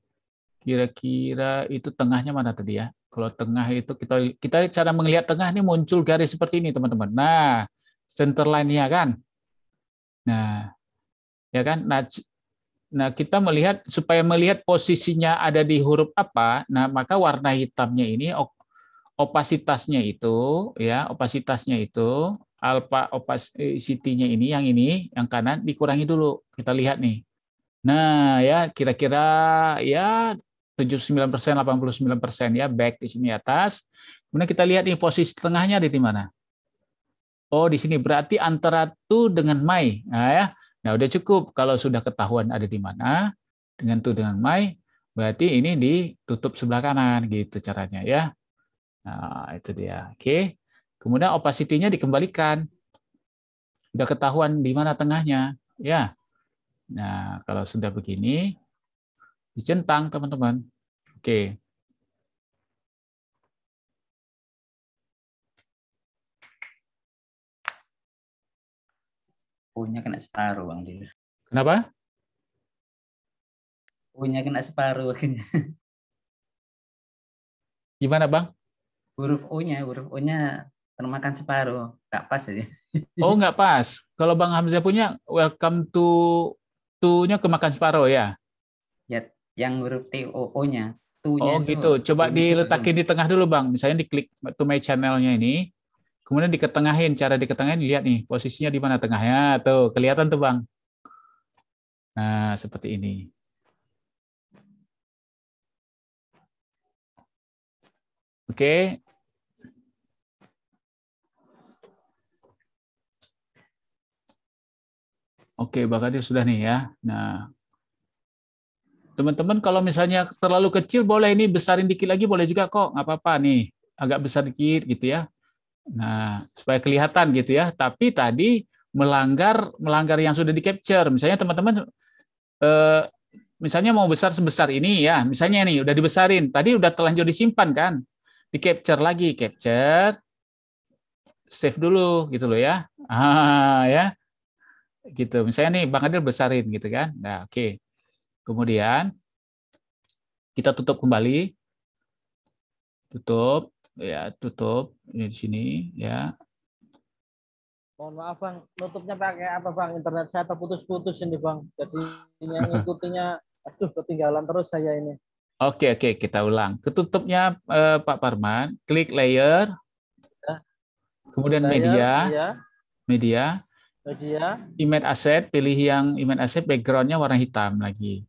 Kira-kira itu tengahnya mana tadi ya? Kalau tengah itu kita kita cara melihat tengah ini muncul garis seperti ini, teman-teman. Nah, center line-nya kan. Nah, ya kan? Nah, Nah, kita melihat supaya melihat posisinya ada di huruf apa, nah maka warna hitamnya ini opasitasnya itu ya, opasitasnya itu alfa opacity-nya ini yang ini yang kanan dikurangi dulu. Kita lihat nih. Nah, ya kira-kira ya 79%, 89% ya back di sini atas. Kemudian kita lihat nih posisi tengahnya ada di mana? Oh, di sini berarti antara tu dengan mai Nah, ya. Nah, udah cukup kalau sudah ketahuan ada di mana dengan to dengan my berarti ini ditutup sebelah kanan gitu caranya ya. Nah, itu dia. Oke. Kemudian opacity-nya dikembalikan. Udah ketahuan di mana tengahnya, ya. Nah, kalau sudah begini dicentang, teman-teman. Oke. punya kena separuh Bang Dil. Kenapa? Punya kena separuh akhirnya. Gimana Bang? Huruf O-nya, huruf O-nya termakan separuh. Nggak pas aja. Ya? Oh nggak pas. Kalau Bang Hamzah punya, welcome to to-nya kemakan separuh ya? Ya, yang huruf T O O-nya. Oh gitu. Coba diletakin di tengah dulu Bang. Misalnya diklik to my channelnya ini. Kemudian diketengahin, cara diketengahin lihat nih posisinya di mana tengahnya tuh kelihatan tuh bang. Nah seperti ini. Oke. Oke, bahkan dia sudah nih ya. Nah, teman-teman kalau misalnya terlalu kecil boleh ini besarin dikit lagi boleh juga kok, nggak apa-apa nih. Agak besar dikit gitu ya. Nah, supaya kelihatan gitu ya. Tapi tadi melanggar melanggar yang sudah di capture. Misalnya teman-teman eh, misalnya mau besar sebesar ini ya, misalnya nih udah dibesarin. Tadi udah terlanjur disimpan kan? Di capture lagi, capture save dulu gitu loh ya. Ah ya. Gitu. Misalnya nih Bang Adil besarin gitu kan. Nah, oke. Okay. Kemudian kita tutup kembali. Tutup ya, tutup. Ini di sini ya. Mohon maaf Bang, nutupnya pakai apa Bang? Internet saya terputus-putus ini Bang. Jadi ini yang *laughs* ngikutinya aduh ketinggalan terus saya ini. Oke, oke, kita ulang. Ketutupnya eh, Pak Parman, klik layer. Ya. Kemudian layer, media. Ya. Media. Media. Image asset, pilih yang image asset backgroundnya warna hitam lagi.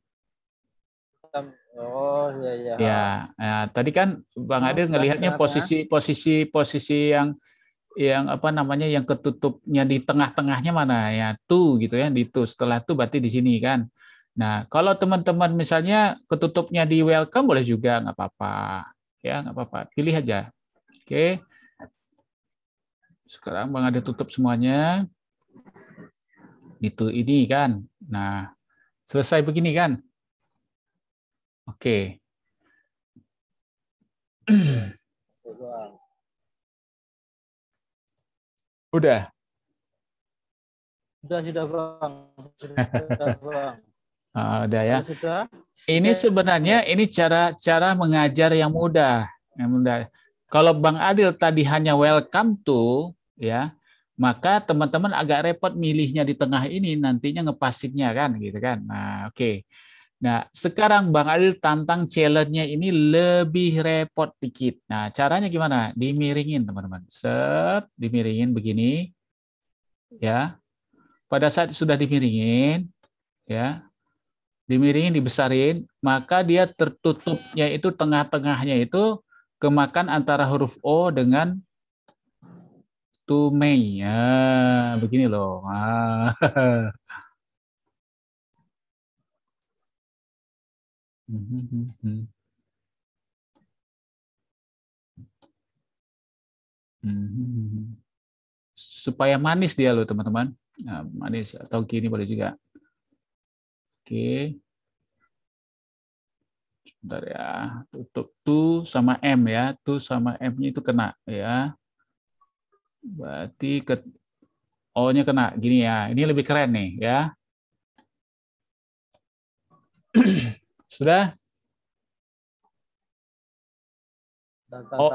Oh iya iya. Ya, nah, tadi kan Bang oh, Ade ngelihatnya posisi posisi posisi yang yang apa namanya yang ketutupnya di tengah-tengahnya mana ya tuh gitu ya di tuh setelah tuh berarti di sini kan. Nah kalau teman-teman misalnya ketutupnya di welcome boleh juga nggak apa-apa ya nggak apa-apa pilih aja. Oke. Sekarang Bang Ade tutup semuanya. Itu ini kan. Nah selesai begini kan. Oke. Okay. Udah. Sudah, sudah bang. Sudah bang. uh, *laughs* ya. Ini sebenarnya ini cara cara mengajar yang mudah, yang mudah. Kalau Bang Adil tadi hanya welcome to, ya, maka teman-teman agak repot milihnya di tengah ini nantinya ngepasitnya kan, gitu kan. Nah, oke. Okay. Nah, sekarang Bang Adil tantang challenge-nya ini lebih repot dikit. Nah, caranya gimana? Dimiringin, teman-teman. Set, dimiringin begini. Ya. Pada saat sudah dimiringin, ya. Dimiringin, dibesarin, maka dia tertutup yaitu tengah-tengahnya itu kemakan antara huruf O dengan to Ya, begini loh. Ah. *laughs* Supaya manis dia loh teman-teman. Nah, manis atau gini boleh juga. Oke. Sebentar ya. Tutup tu sama M ya. Tu sama M-nya itu kena ya. Berarti ke O-nya kena. Gini ya. Ini lebih keren nih ya. *clears throat* Sudah? oh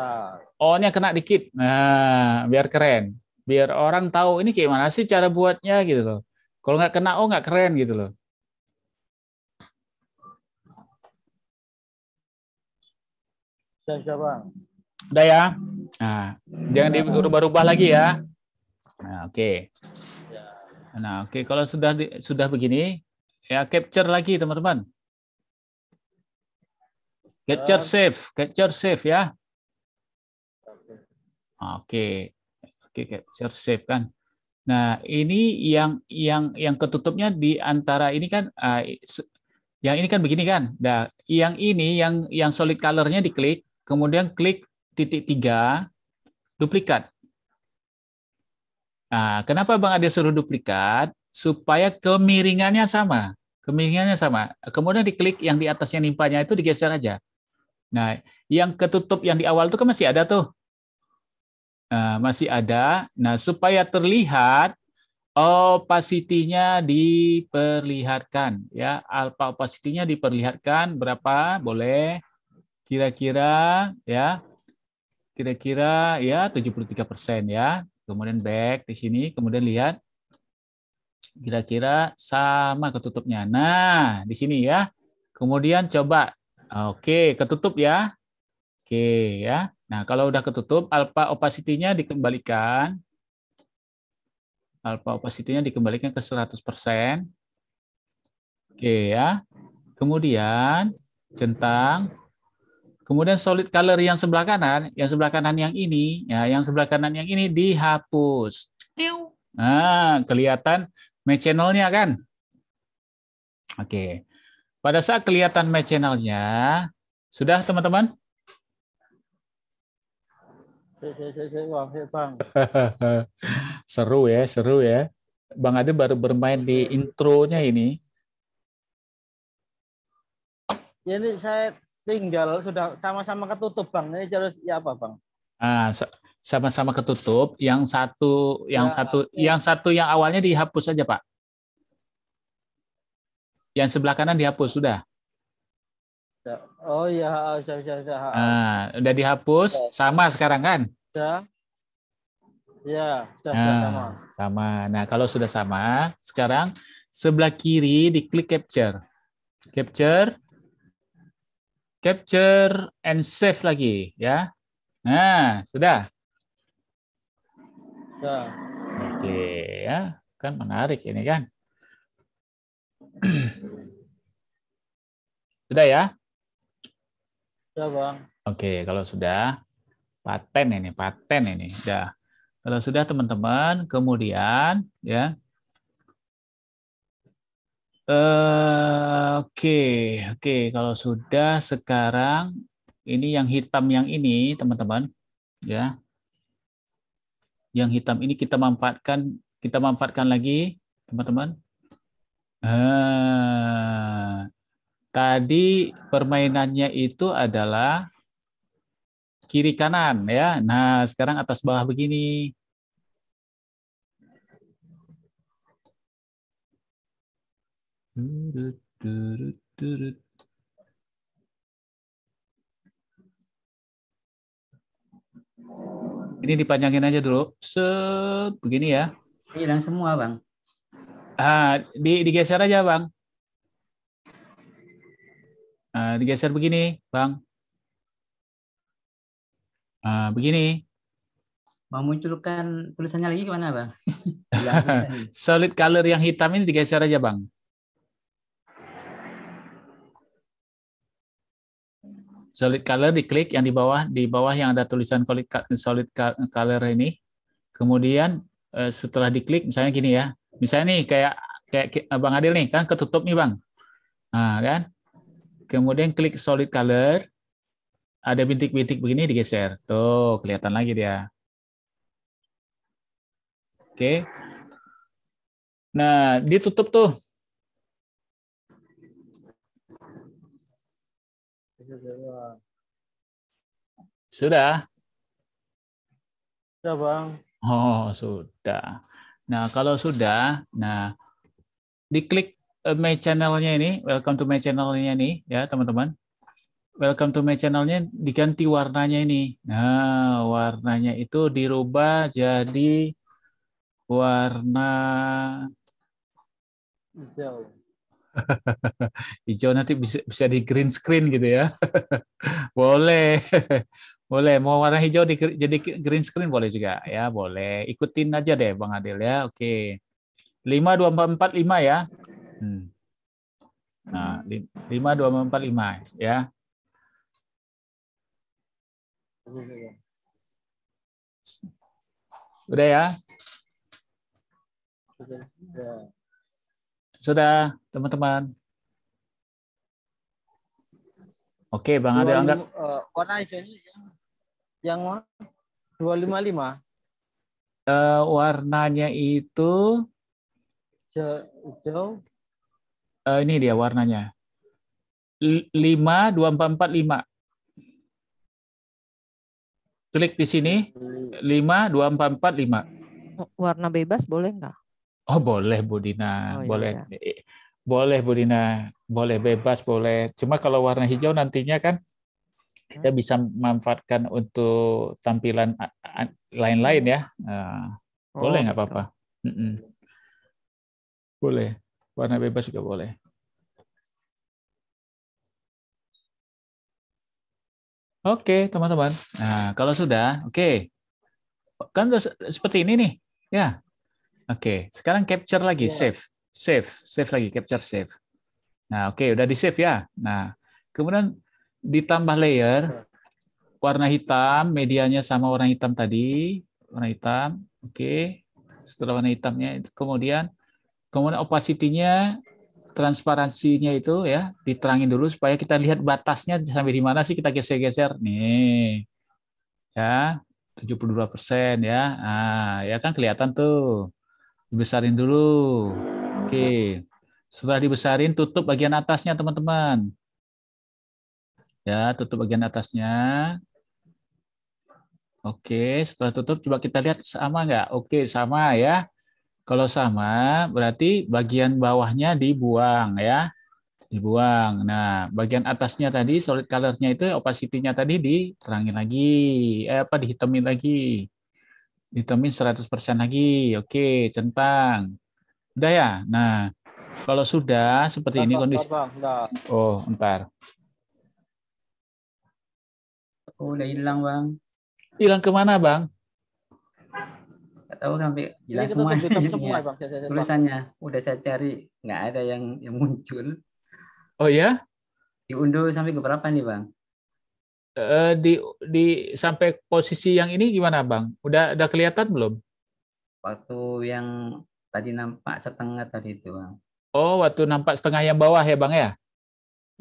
O-nya oh, kena dikit. Nah, biar keren. Biar orang tahu ini gimana sih cara buatnya gitu loh. Kalau nggak kena oh nggak keren gitu loh. Udah ya? Nah, jangan diubah-ubah lagi ya. Nah, oke. Okay. Ya. Nah, oke okay. kalau sudah sudah begini ya capture lagi teman-teman. Get your ah. safe, get your safe ya. Oke, okay. oke okay, get your safe kan. Nah ini yang yang yang ketutupnya di antara ini kan, uh, yang ini kan begini kan. Nah yang ini yang yang solid colornya diklik, kemudian klik titik tiga duplikat. Nah, kenapa Bang Ade suruh duplikat? Supaya kemiringannya sama. Kemiringannya sama. Kemudian diklik yang di atasnya nimpanya itu digeser aja. Nah, yang ketutup yang di awal itu kan masih ada tuh. Nah, masih ada. Nah, supaya terlihat opacity-nya diperlihatkan ya. Alpha opacity-nya diperlihatkan berapa? Boleh kira-kira ya. Kira-kira ya 73% ya. Kemudian back di sini, kemudian lihat kira-kira sama ketutupnya. Nah, di sini ya. Kemudian coba Oke, ketutup ya. Oke ya. Nah, kalau udah ketutup, alpha opacity-nya dikembalikan. Alpha opacity-nya dikembalikan ke 100%. Oke ya. Kemudian centang. Kemudian solid color yang sebelah kanan, yang sebelah kanan yang ini, ya, yang sebelah kanan yang ini dihapus. Nah, kelihatan me channelnya kan? Oke. Pada saat kelihatan my channelnya, sudah teman-teman? *laughs* seru ya, seru ya. Bang Ade baru bermain di intronya ini. Ini saya tinggal sudah sama-sama ketutup bang. Ini jelas ya apa bang? Ah, sama-sama ketutup. Yang satu, yang ya, satu, ya. yang satu yang awalnya dihapus saja pak. Yang sebelah kanan dihapus sudah. Ya. Oh ya, sudah, sudah, Nah, udah dihapus, ya. sama sekarang kan? Ya, ya, sudah, nah, sama. Sama. Nah, kalau sudah sama, sekarang sebelah kiri diklik capture, capture, capture and save lagi, ya. Nah, sudah. Sudah. Ya. Oke, ya, kan menarik ini kan? *clears throat* Sudah ya? Sudah, Bang. Oke, kalau sudah, paten ini, paten ini. Sudah. Ya. Kalau sudah, teman-teman, kemudian ya. Uh, oke, okay, oke. Okay. Kalau sudah sekarang ini yang hitam yang ini, teman-teman, ya. Yang hitam ini kita manfaatkan, kita manfaatkan lagi, teman-teman. Eh, tadi permainannya itu adalah kiri kanan ya. Nah, sekarang atas bawah begini. Ini dipanjangin aja dulu. Se begini ya. Hilang iya, semua, Bang. Ah, di, digeser aja, Bang. Ah, digeser begini, Bang. Ah, begini. Mau munculkan tulisannya lagi kemana, Bang? *laughs* Solid color yang hitam ini digeser aja, Bang. solid color diklik yang di bawah di bawah yang ada tulisan solid color ini kemudian eh, setelah diklik misalnya gini ya Misalnya nih kayak kayak eh, Bang Adil nih kan ketutup nih Bang. Nah, kan? Kemudian klik solid color. Ada bintik-bintik begini digeser. Tuh, kelihatan lagi dia. Oke. Nah, ditutup tuh. Sudah. Sudah, Bang. Oh, sudah. Nah, kalau sudah, nah diklik eh, my channel-nya ini, welcome to my channel-nya ini ya teman-teman. Welcome to my channel-nya diganti warnanya ini. Nah, warnanya itu dirubah jadi warna hijau. *laughs* hijau nanti bisa bisa di green screen gitu ya. *laughs* Boleh. *laughs* Boleh, mau warna hijau di, jadi green screen boleh juga ya, boleh. Ikutin aja deh Bang Adil ya. Oke. lima dua empat 4 5 ya. Hmm. Nah, lima dua empat lima ya. Udah ya? Sudah, teman-teman. Oke, Bang Adil anggap. Uh, warna ya yang 255? Uh, eh, warnanya itu hijau. Uh, ini dia warnanya. 5 2445. Klik di sini 52445. Warna bebas boleh nggak? Oh, boleh Bu Dina, oh, iya, boleh. Iya. Boleh Bu Dina, boleh bebas boleh. Cuma kalau warna hijau nantinya kan kita hmm. bisa memanfaatkan untuk tampilan lain-lain ya. Uh, boleh nggak gitu. apa-apa. Mm -mm. Boleh. Warna bebas juga boleh. Oke, okay, teman-teman. Nah, kalau sudah, oke. Okay. Kan seperti ini nih. Ya. Oke, okay. sekarang capture lagi, yeah. save. Save, save lagi, capture save. Nah, oke, okay. udah di-save ya. Nah, kemudian ditambah layer hmm. warna hitam, medianya sama warna hitam tadi, warna hitam, oke. Okay. Setelah warna hitamnya kemudian kemudian opacity-nya transparansinya itu ya diterangin dulu supaya kita lihat batasnya sampai di mana sih kita geser-geser nih. Ya, 72% persen ya. Ah, ya kan kelihatan tuh. Dibesarin dulu. Oke. Okay. Setelah dibesarin tutup bagian atasnya teman-teman. Ya, tutup bagian atasnya. Oke, setelah tutup coba kita lihat sama nggak? Oke, sama ya. Kalau sama, berarti bagian bawahnya dibuang ya. Dibuang. Nah, bagian atasnya tadi, solid color-nya itu, opacity-nya tadi diterangin lagi. Eh, apa, dihitamin lagi. Dihitamin 100% lagi. Oke, centang. Udah ya? Nah, kalau sudah seperti ini kondisi. Oh, ntar. Oh, udah hilang, Bang. Hilang kemana, Bang? Gak tahu sampai hilang semua. *laughs* Iya. semua bang. Tulisannya udah saya cari, nggak ada yang yang muncul. Oh ya? Diunduh sampai ke berapa nih, Bang? Uh, di di sampai posisi yang ini gimana bang? Udah udah kelihatan belum? Waktu yang tadi nampak setengah tadi itu bang. Oh, waktu nampak setengah yang bawah ya bang ya?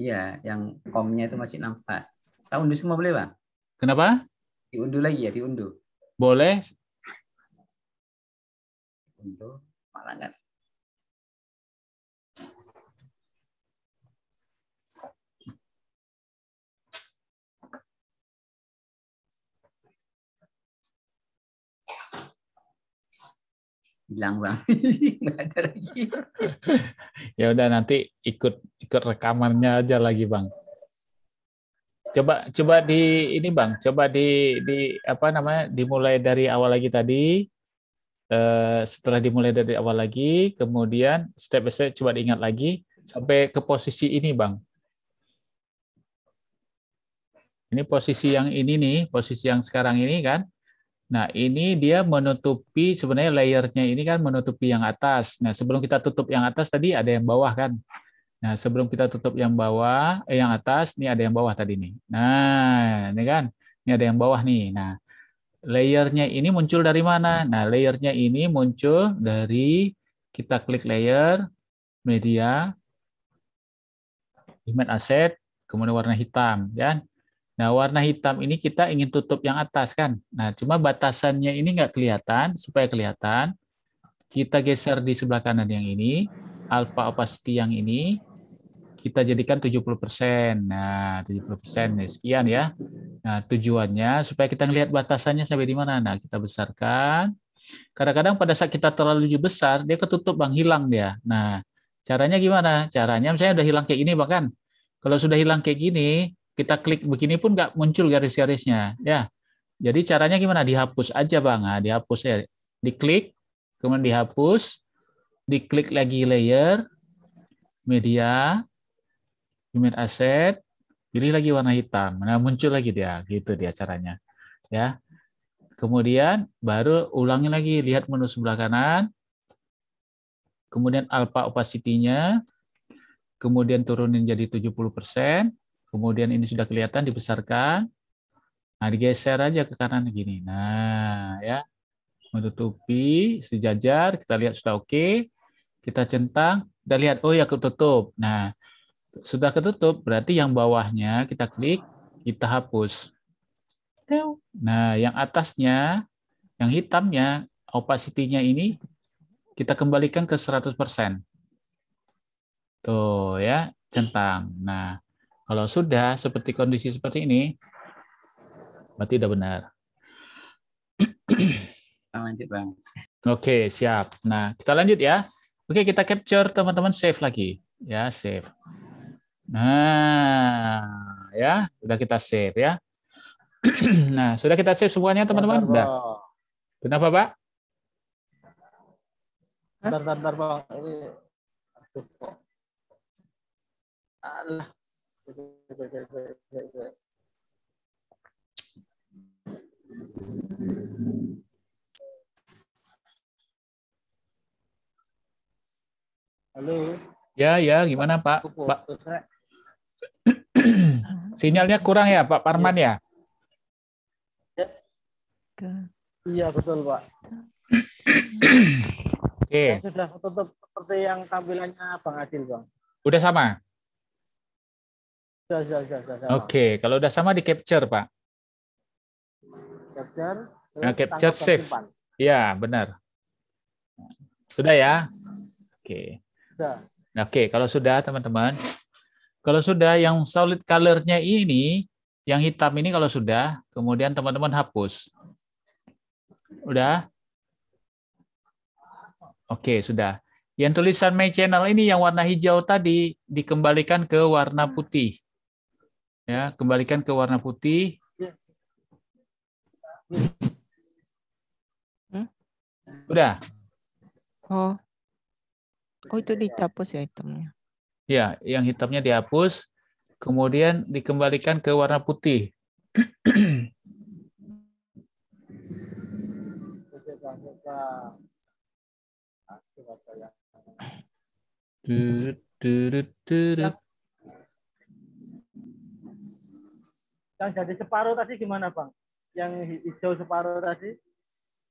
Iya, yang komnya itu masih nampak. Tahun unduh semua boleh bang? Kenapa? Diunduh lagi ya, diunduh. Boleh. Unduh, malangan. bilang bang *laughs* nggak ada lagi *laughs* ya udah nanti ikut ikut rekamannya aja lagi bang Coba coba di ini Bang, coba di di apa namanya dimulai dari awal lagi tadi. Uh, setelah dimulai dari awal lagi, kemudian step by step coba diingat lagi sampai ke posisi ini, Bang. Ini posisi yang ini nih, posisi yang sekarang ini kan. Nah, ini dia menutupi sebenarnya layernya ini kan menutupi yang atas. Nah, sebelum kita tutup yang atas tadi ada yang bawah kan. Nah, sebelum kita tutup yang bawah, eh yang atas, ini ada yang bawah tadi nih. Nah, ini kan, ini ada yang bawah nih. Nah, layernya ini muncul dari mana? Nah, layernya ini muncul dari kita klik layer, media, image asset, kemudian warna hitam, ya. Kan? Nah, warna hitam ini kita ingin tutup yang atas kan. Nah, cuma batasannya ini nggak kelihatan, supaya kelihatan. Kita geser di sebelah kanan yang ini alpha opacity yang ini kita jadikan 70%. Nah, 70% ya, sekian ya. Nah, tujuannya supaya kita melihat batasannya sampai di mana. Nah, kita besarkan. Kadang-kadang pada saat kita terlalu besar, dia ketutup Bang, hilang dia. Nah, caranya gimana? Caranya misalnya udah hilang kayak gini bahkan. Kalau sudah hilang kayak gini, kita klik begini pun nggak muncul garis-garisnya. Ya. Jadi caranya gimana? Dihapus aja Bang. Nah, dihapus ya. Diklik, kemudian dihapus diklik lagi layer, media, image asset, pilih lagi warna hitam. Nah, muncul lagi dia, gitu dia caranya. Ya. Kemudian baru ulangi lagi, lihat menu sebelah kanan. Kemudian alpha opacity-nya. Kemudian turunin jadi 70%. Kemudian ini sudah kelihatan dibesarkan. Nah, digeser aja ke kanan gini. Nah, ya. Menutupi sejajar, kita lihat sudah oke. Okay kita centang, kita lihat, oh ya ketutup. Nah, sudah ketutup, berarti yang bawahnya kita klik, kita hapus. Nah, yang atasnya, yang hitamnya, opacity-nya ini, kita kembalikan ke 100%. Tuh ya, centang. Nah, kalau sudah seperti kondisi seperti ini, berarti sudah benar. Lanjut, Bang. Oke, siap. Nah, kita lanjut ya. Oke, kita capture teman-teman save lagi. Ya, save. Nah, ya, sudah kita save ya. *clears throat* nah, sudah kita save semuanya teman-teman? Sudah. Kenapa, Pak? Bentar, bentar, bentar, Pak. Ini Halo. Ya, ya, gimana Pak? Pak. *clears throat* Sinyalnya kurang ya Pak Parman iya. Ya? ya? Iya, betul Pak. *clears throat* Oke. Okay. sudah tutup seperti yang tampilannya Bang Adil, Bang. Udah sama? Sudah, sudah, sudah, sudah sama. Oke, okay. kalau udah sama di capture, Pak. Capture. Nah, capture save. Iya, benar. Sudah ya? Oke. Okay. Nah. Oke, okay, kalau sudah teman-teman. Kalau sudah yang solid color-nya ini, yang hitam ini kalau sudah, kemudian teman-teman hapus. Udah? Oke, okay, sudah. Yang tulisan My Channel ini yang warna hijau tadi dikembalikan ke warna putih. Ya, kembalikan ke warna putih. Hmm? Udah. Oh. Oh itu iya. dihapus ya hitamnya? Ya, yang hitamnya dihapus, kemudian dikembalikan ke warna putih. Yang jadi separuh tadi gimana bang? Yang hijau separuh tadi?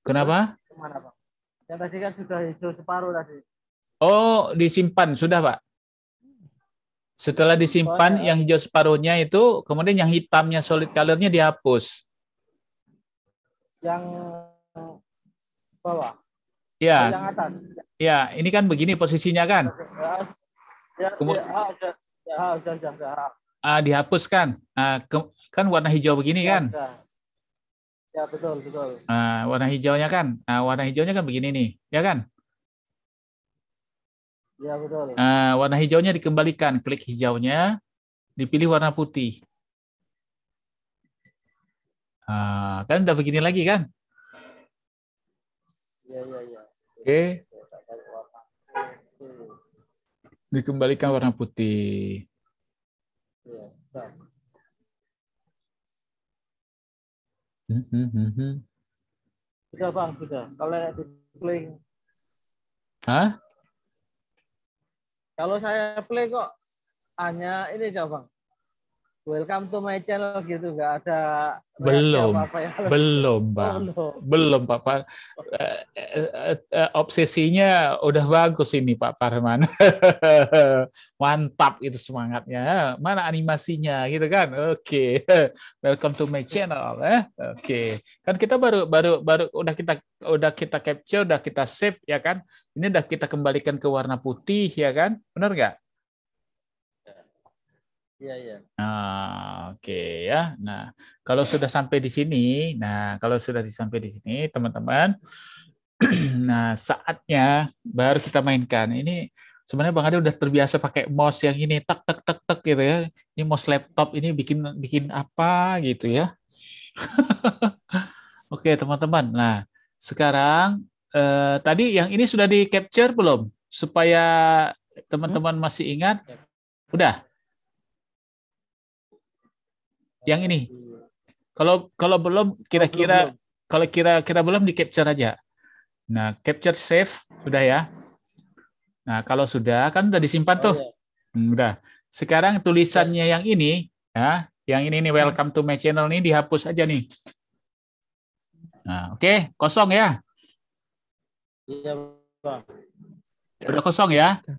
Kenapa? Kemana bang? Yang tadi kan sudah hijau separuh tadi. Oh, disimpan sudah, Pak. Setelah disimpan, oh, yang hijau separuhnya itu, kemudian yang hitamnya solid colornya dihapus. Yang bawah. Ya. Oh, yang atas. Ya, ini kan begini posisinya kan. Ya, ya Kemudian, ya, ya, Ah, dihapuskan. Ah, ke, kan warna hijau begini kan? Ya, betul, betul. Ah, warna hijaunya kan. Ah, warna hijaunya kan begini nih, ya kan? Ya, betul. Nah, warna hijaunya dikembalikan. Klik hijaunya, dipilih warna putih. Nah, kan udah begini lagi kan? Ya, ya, ya. Oke. Dikembalikan warna putih. Ya, hmm, hmm, hmm. Sudah, Bang, sudah. Kalau di Hah? Kalau saya play kok hanya ini cabang welcome to my channel gitu nggak ada belum apa -apa ya. belum bang oh, belum pak pak eh, eh, eh, obsesinya udah bagus ini pak Parman *laughs* mantap itu semangatnya mana animasinya gitu kan oke welcome to my channel eh oke kan kita baru baru baru udah kita udah kita capture udah kita save ya kan ini udah kita kembalikan ke warna putih ya kan benar nggak Iya, iya. Nah, oke okay, ya. Nah, kalau sudah sampai di sini, nah kalau sudah sampai di sini, teman-teman, *clears throat* nah saatnya baru kita mainkan. Ini sebenarnya Bang Ade udah terbiasa pakai mouse yang ini tek tek tek tek gitu ya. Ini mouse laptop ini bikin bikin apa gitu ya. *laughs* oke, okay, teman-teman. Nah, sekarang eh, tadi yang ini sudah di capture belum supaya hmm? teman-teman masih ingat? Iya. Udah. Yang ini. Hmm. Kalau kalau belum oh, kira-kira kalau kira-kira belum di capture aja. Nah, capture save sudah ya. Nah, kalau sudah kan sudah disimpan oh, tuh. Sudah. Iya. Hmm, Sekarang tulisannya yang ini ya, yang ini nih welcome to my channel ini dihapus aja nih. Nah, oke, okay. kosong ya. Iya, Pak. Udah kosong ya? Iya.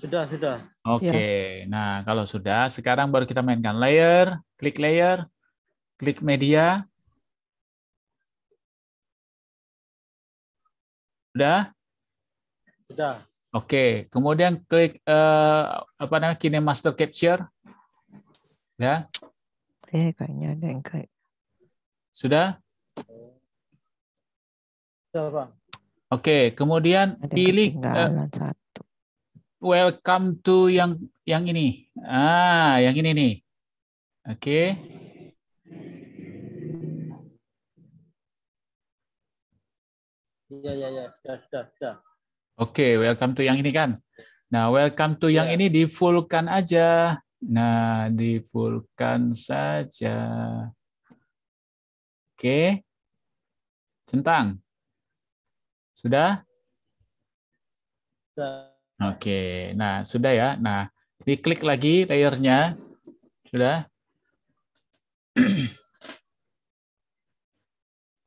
Sudah, sudah. Oke. Okay. Ya. Nah, kalau sudah, sekarang baru kita mainkan layer, klik layer, klik media. Sudah? Sudah. Oke, okay. kemudian klik uh, apa namanya KineMaster Capture. Ya. Eh, kayaknya ada yang klik. Sudah? Sudah, Pak. Oke, kemudian pilih eh, welcome to yang yang ini. Ah, yang ini nih. Oke. Okay. Ya, ya, ya. ya, ya, ya. Oke, okay, welcome to yang ini kan. Nah, welcome to yang ya. ini di fullkan aja. Nah, di fullkan saja. Oke. Okay. Centang. Sudah? Sudah. Ya. Oke, nah sudah ya. Nah, diklik lagi layernya. Sudah?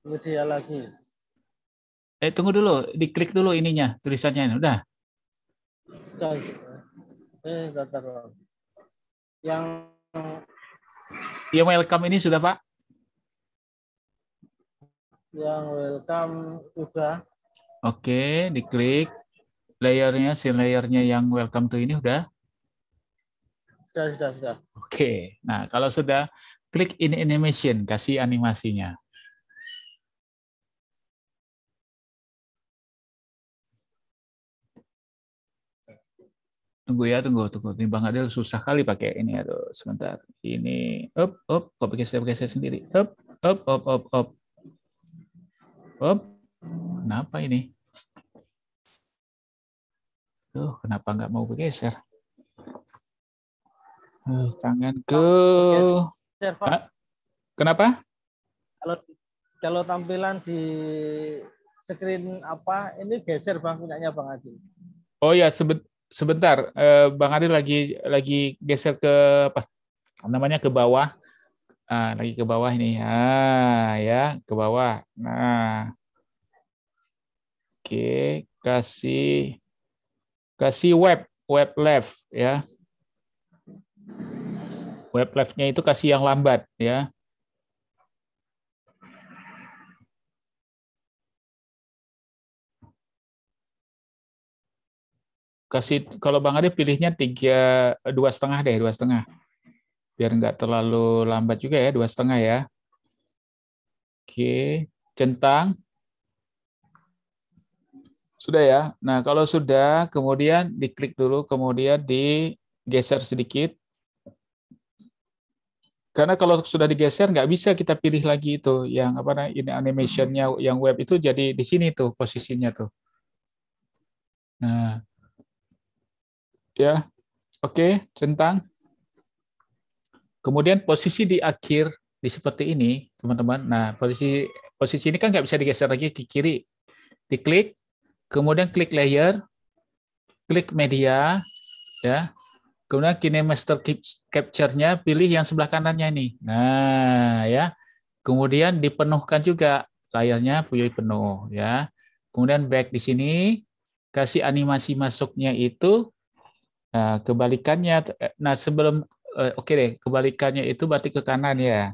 Media ya lagi. Eh, tunggu dulu. Diklik dulu ininya, tulisannya. Udah? sudah. Gitu. Eh, yang yang welcome ini sudah, Pak? Yang welcome sudah. Oke, diklik layernya si layernya yang welcome to ini udah? Sudah, sudah, sudah. Oke. Nah, kalau sudah klik in animation, kasih animasinya. Tunggu ya, tunggu, tunggu. Ini Bang Adel susah kali pakai ini. Aduh, sebentar. Ini, up, up. Kok pakai saya, pakai saya sendiri. Up, up, up, up, up. Up. Kenapa ini? Tuh, kenapa nggak mau bergeser? Uh, tangan ke... Geser, Kenapa? Kalau kalau tampilan di screen apa, ini geser Bang punyanya Bang Adi. Oh ya, sebet, sebentar. Uh, Bang Adi lagi lagi geser ke apa? Namanya ke bawah. Uh, lagi ke bawah ini. Ah, ya, ke bawah. Nah. Oke, kasih kasih web web left ya web leftnya itu kasih yang lambat ya kasih kalau Bang Ade pilihnya tiga dua setengah deh dua setengah biar nggak terlalu lambat juga ya dua setengah ya oke centang sudah ya. Nah, kalau sudah, kemudian diklik dulu, kemudian digeser sedikit. Karena kalau sudah digeser, nggak bisa kita pilih lagi itu yang apa namanya ini animationnya yang web itu jadi di sini tuh posisinya tuh. Nah, ya, oke, okay, centang. Kemudian posisi di akhir di seperti ini, teman-teman. Nah, posisi posisi ini kan nggak bisa digeser lagi ke kiri. Diklik, kemudian klik layer, klik media, ya. Kemudian master Capture-nya pilih yang sebelah kanannya ini. Nah, ya. Kemudian dipenuhkan juga layarnya pilih penuh ya. Kemudian back di sini kasih animasi masuknya itu nah, kebalikannya. Nah, sebelum eh, oke okay deh, kebalikannya itu berarti ke kanan ya.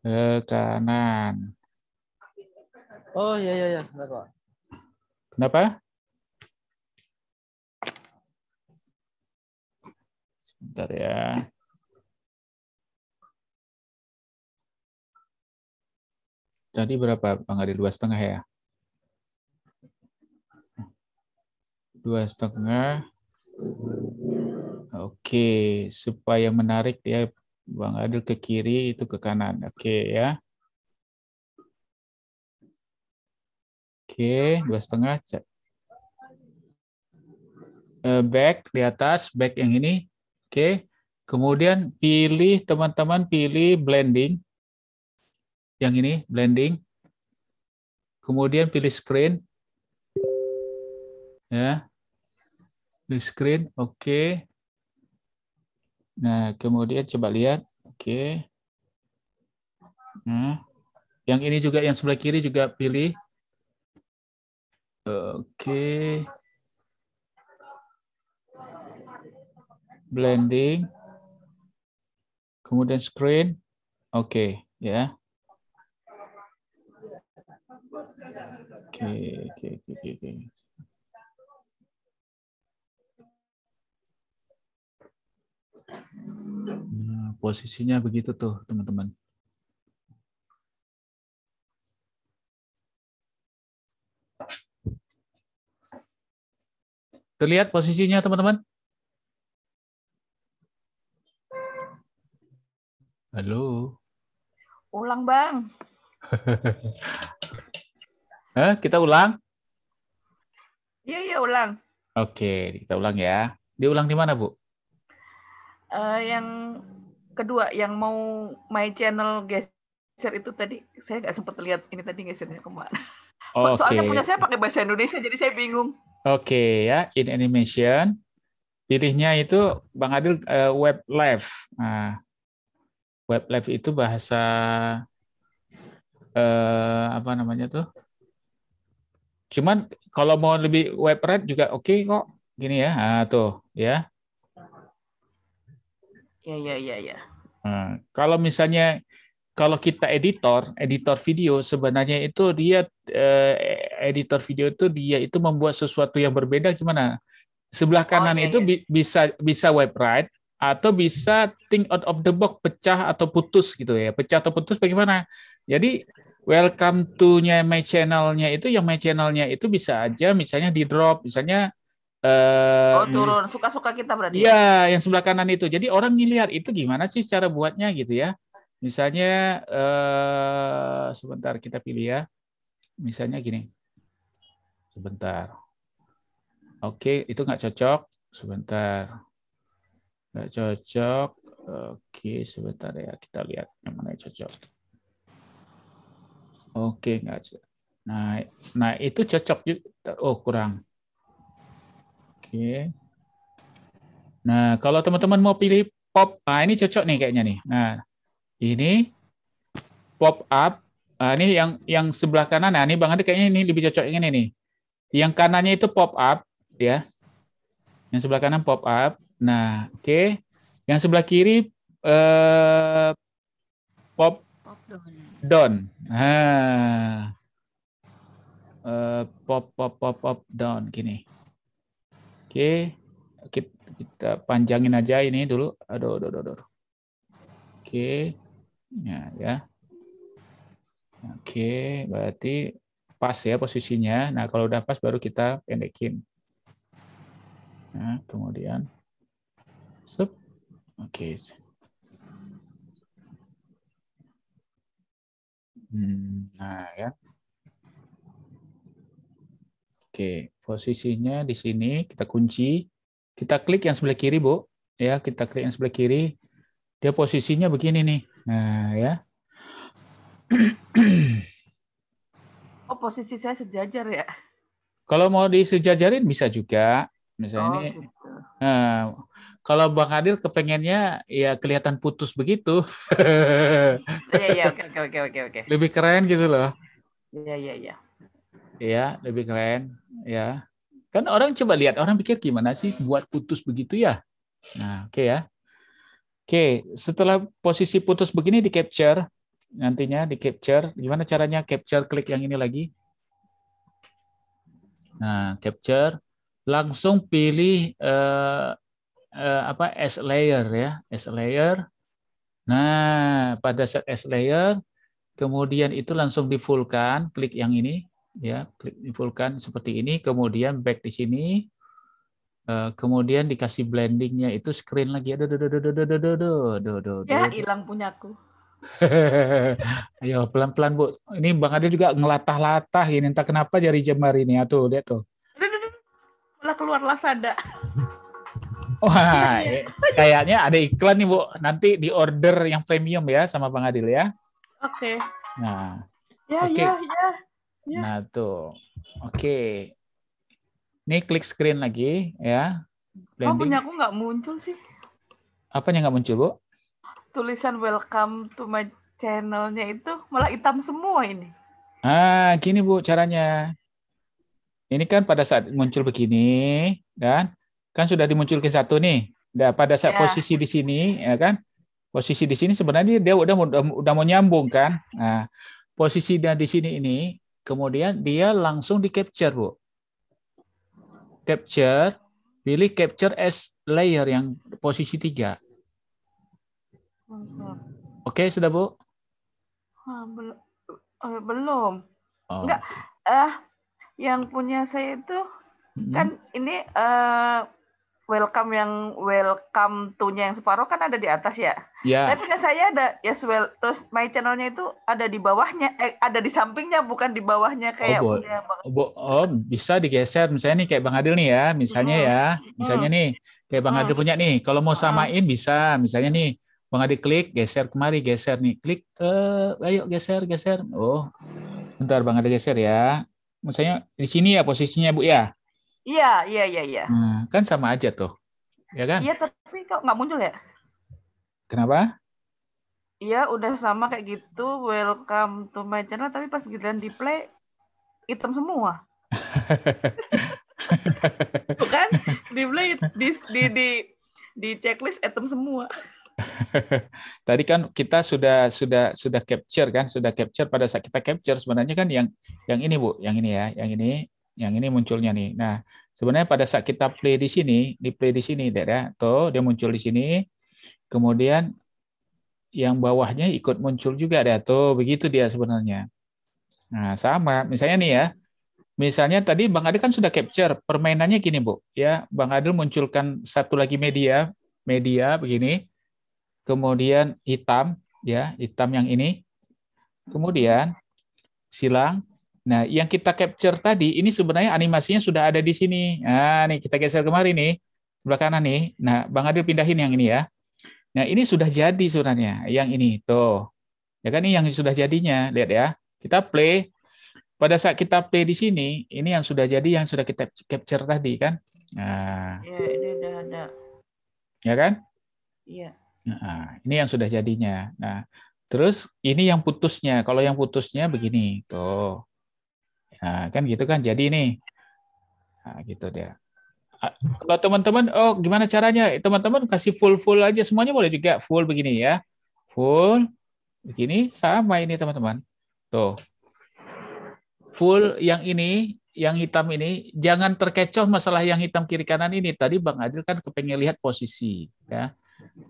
Ke kanan. Oh, ya ya ya, Kenapa? Sebentar ya. Tadi berapa Bang Adi? Dua setengah ya? Dua setengah. Oke, supaya menarik ya Bang Adil ke kiri itu ke kanan. Oke ya. Oke, dua setengah. Eh, back di atas, back yang ini. Oke. Kemudian pilih teman-teman pilih blending. Yang ini blending. Kemudian pilih screen. Ya. Pilih screen. Oke. Nah, kemudian coba lihat. Oke. Nah, yang ini juga yang sebelah kiri juga pilih Oke. Blending. Kemudian screen. Oke, ya. Oke, oke, oke, oke. oke. Nah, posisinya begitu tuh, teman-teman. Terlihat posisinya teman-teman? Halo. Ulang, Bang. eh, *laughs* kita ulang? Iya, iya, ulang. Oke, kita ulang ya. Diulang di mana, Bu? Uh, yang kedua, yang mau my channel geser itu tadi, saya nggak sempat lihat ini tadi gesernya kemana. Oh, Soalnya punya saya pakai bahasa Indonesia, jadi saya bingung. Oke ya, in animation. Pilihnya itu Bang Adil uh, web live. Nah, web live itu bahasa uh, apa namanya tuh? Cuman kalau mau lebih web red juga oke okay kok. Gini ya. Nah, tuh, ya. Ya ya ya ya. Nah, kalau misalnya kalau kita editor, editor video sebenarnya itu dia eh, editor video itu dia itu membuat sesuatu yang berbeda gimana? Sebelah kanan oh, iya, itu iya. bisa bisa web right atau bisa think out of the box, pecah atau putus gitu ya. Pecah atau putus bagaimana? Jadi welcome to-nya my channel-nya itu yang my channel-nya itu bisa aja misalnya di drop, misalnya eh, Oh turun suka-suka kita berarti. Ya? Iya, yang sebelah kanan itu. Jadi orang ngelihat itu gimana sih cara buatnya gitu ya. Misalnya eh, sebentar kita pilih ya. Misalnya gini. Sebentar. Oke, itu nggak cocok. Sebentar. Nggak cocok. Oke, sebentar ya. Kita lihat yang mana yang cocok. Oke, nggak cocok. Nah, nah itu cocok juga. Oh, kurang. Oke. Nah, kalau teman-teman mau pilih pop, ah ini cocok nih kayaknya nih. Nah, ini pop up. Nah, ini yang yang sebelah kanan. Nah, ini Bang Andi kayaknya ini lebih cocok yang ini nih. Yang kanannya itu pop up, ya. Yang sebelah kanan pop up. Nah, oke. Okay. Yang sebelah kiri eh, pop, pop down. down. Nah. Uh, pop pop pop pop down gini. Oke, okay. kita, panjangin aja ini dulu. Aduh, aduh, aduh. aduh. Oke. Ya, ya. Oke, berarti pas ya posisinya. Nah, kalau udah pas baru kita pendekin. Nah, kemudian sub. Oke. Hmm, nah, ya. Oke, posisinya di sini kita kunci. Kita klik yang sebelah kiri, Bu. Ya, kita klik yang sebelah kiri. Dia posisinya begini nih. Nah, ya. *clears throat* oh, posisi saya sejajar ya. Kalau mau disejajarin bisa juga. Misalnya oh, ini gitu. nah, kalau Bang Adil kepengennya ya kelihatan putus begitu. *laughs* Iya, iya, oke, oke, oke, oke. Lebih keren gitu loh. Iya, iya, iya. Iya, lebih keren, ya. Kan orang coba lihat, orang pikir gimana sih buat putus begitu ya? Nah, oke okay ya. Oke, setelah posisi putus begini di capture, nantinya di capture, gimana caranya capture klik yang ini lagi? Nah, capture, langsung pilih eh, eh, apa S layer ya, S layer. Nah, pada set S layer, kemudian itu langsung di fullkan, klik yang ini ya, klik di fullkan seperti ini, kemudian back di sini, Eh, kemudian dikasih blendingnya itu screen lagi do do do do do do do do do do. ya hilang punyaku *laughs* ayo pelan pelan bu ini bang Ade juga ngelatah latah ini entah kenapa jari jemari ini atuh lihat tuh malah keluar sada. *laughs* Wah, iya. eh, kayaknya ada iklan nih Bu. Nanti di order yang premium ya sama Bang Adil ya. Oke. Okay. Nah. Ya, okay. ya, ya, ya. Nah, tuh. Oke. Okay ini klik screen lagi ya. Oh, Blending. Oh punya aku nggak muncul sih. Apa yang nggak muncul bu? Tulisan welcome to my channelnya itu malah hitam semua ini. Ah gini bu caranya. Ini kan pada saat muncul begini dan kan sudah dimunculkan satu nih. Dan nah, pada saat ya. posisi di sini ya kan posisi di sini sebenarnya dia udah udah, udah mau nyambung kan. Nah, posisi dia di sini ini kemudian dia langsung di capture bu capture, pilih capture as layer yang posisi tiga. Oke, okay, sudah Bu? Eh, belum. Oh. Enggak. Okay. Uh, eh, yang punya saya itu mm -hmm. kan ini uh, welcome yang welcome to-nya yang separuh kan ada di atas ya. Iya. Yeah. Tapi saya ada yes well terus my channelnya itu ada di bawahnya eh, ada di sampingnya bukan di bawahnya kayak oh, punya Bang. Oh, bisa digeser misalnya nih kayak Bang Adil nih ya, misalnya hmm. ya. Misalnya hmm. nih kayak Bang hmm. punya nih. Kalau mau samain hmm. bisa misalnya nih Bang Adil klik geser kemari geser nih. Klik eh, ayo geser geser. Oh. Bentar Bang Adil geser ya. Misalnya di sini ya posisinya Bu ya. Iya, iya, iya, iya. Nah, kan sama aja tuh. Ya kan? Iya, tapi kok nggak muncul ya? Kenapa? Iya, udah sama kayak gitu. Welcome to my channel, tapi pas giliran di play hitam semua. Bukan? *laughs* Di play di di di, di checklist hitam semua. *laughs* Tadi kan kita sudah sudah sudah capture kan, sudah capture pada saat kita capture sebenarnya kan yang yang ini Bu, yang ini ya, yang ini yang ini munculnya nih. Nah, sebenarnya pada saat kita play di sini, di play di sini, Dad, ya. Tuh, dia muncul di sini. Kemudian yang bawahnya ikut muncul juga, ada ya, Tuh, begitu dia sebenarnya. Nah, sama. Misalnya nih ya, Misalnya tadi Bang Adil kan sudah capture permainannya gini Bu, ya Bang Adil munculkan satu lagi media, media begini, kemudian hitam, ya hitam yang ini, kemudian silang, Nah, yang kita capture tadi ini sebenarnya animasinya sudah ada di sini. Nah, nih kita geser kemari nih, sebelah kanan nih. Nah, Bang Adil pindahin yang ini ya. Nah, ini sudah jadi sebenarnya, yang ini tuh. Ya kan ini yang sudah jadinya, lihat ya. Kita play. Pada saat kita play di sini, ini yang sudah jadi yang sudah kita capture tadi kan. Nah. Ya, ini udah ada. Ya kan? Iya. Nah, ini yang sudah jadinya. Nah, terus ini yang putusnya. Kalau yang putusnya begini, tuh. Nah, kan gitu kan. Jadi ini nah, gitu dia. Ah, Kalau teman-teman, oh gimana caranya? Teman-teman kasih full-full aja. Semuanya boleh juga full begini ya. Full, begini, sama ini teman-teman. Tuh. Full yang ini, yang hitam ini, jangan terkecoh masalah yang hitam kiri kanan ini. Tadi Bang Adil kan kepengen lihat posisi. ya.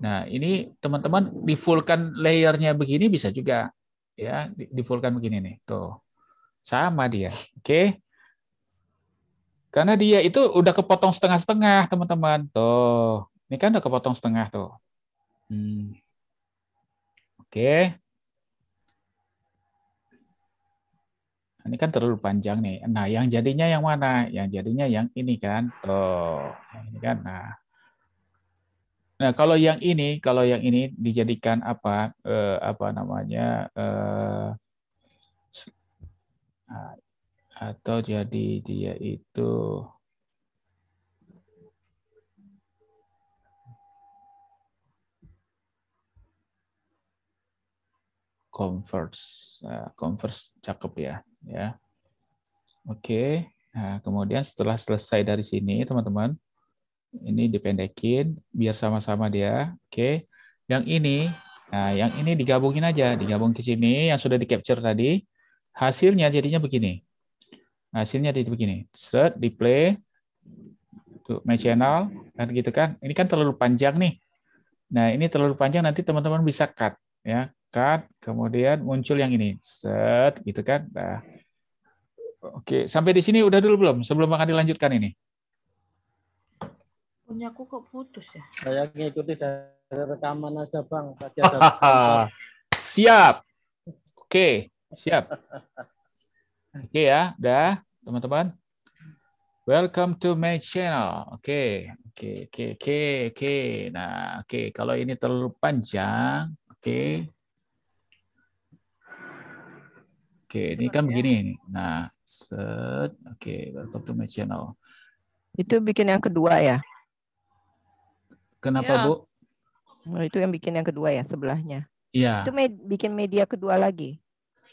Nah, ini teman-teman di fullkan layernya begini bisa juga. ya Di fullkan begini nih. Tuh. Sama dia. Oke. Karena dia itu udah kepotong setengah-setengah, teman-teman. Tuh. Ini kan udah kepotong setengah tuh. Hmm. Oke. Ini kan terlalu panjang nih. Nah, yang jadinya yang mana? Yang jadinya yang ini kan. Tuh. Nah, ini kan. Nah. Nah, kalau yang ini, kalau yang ini dijadikan apa? Eh, apa namanya? Eh, atau jadi dia itu converse ah, converse cakep ya ya oke nah, kemudian setelah selesai dari sini teman-teman ini dipendekin biar sama-sama dia oke yang ini nah yang ini digabungin aja digabung ke sini yang sudah di capture tadi hasilnya jadinya begini. Hasilnya jadi begini. Set, di play, tuh, my channel, kan gitu kan. Ini kan terlalu panjang nih. Nah, ini terlalu panjang nanti teman-teman bisa cut ya. Cut, kemudian muncul yang ini. Set, gitu kan. Nah. Oke, sampai di sini udah dulu belum sebelum akan dilanjutkan ini? Punya aku kok putus ya? Saya ngikuti dari rekaman aja, Bang. *laughs* Siap. Oke. Siap. Oke okay, ya, dah teman-teman. Welcome to my channel. Oke, okay, oke, oke, oke. Nah, oke, okay. kalau ini terlalu panjang, oke. Okay. Oke, okay, ini kan begini. Nah, set. Oke, okay, welcome to my channel. Itu bikin yang kedua ya? Kenapa, ya. Bu? Oh, itu yang bikin yang kedua ya, sebelahnya. Iya. Itu med bikin media kedua lagi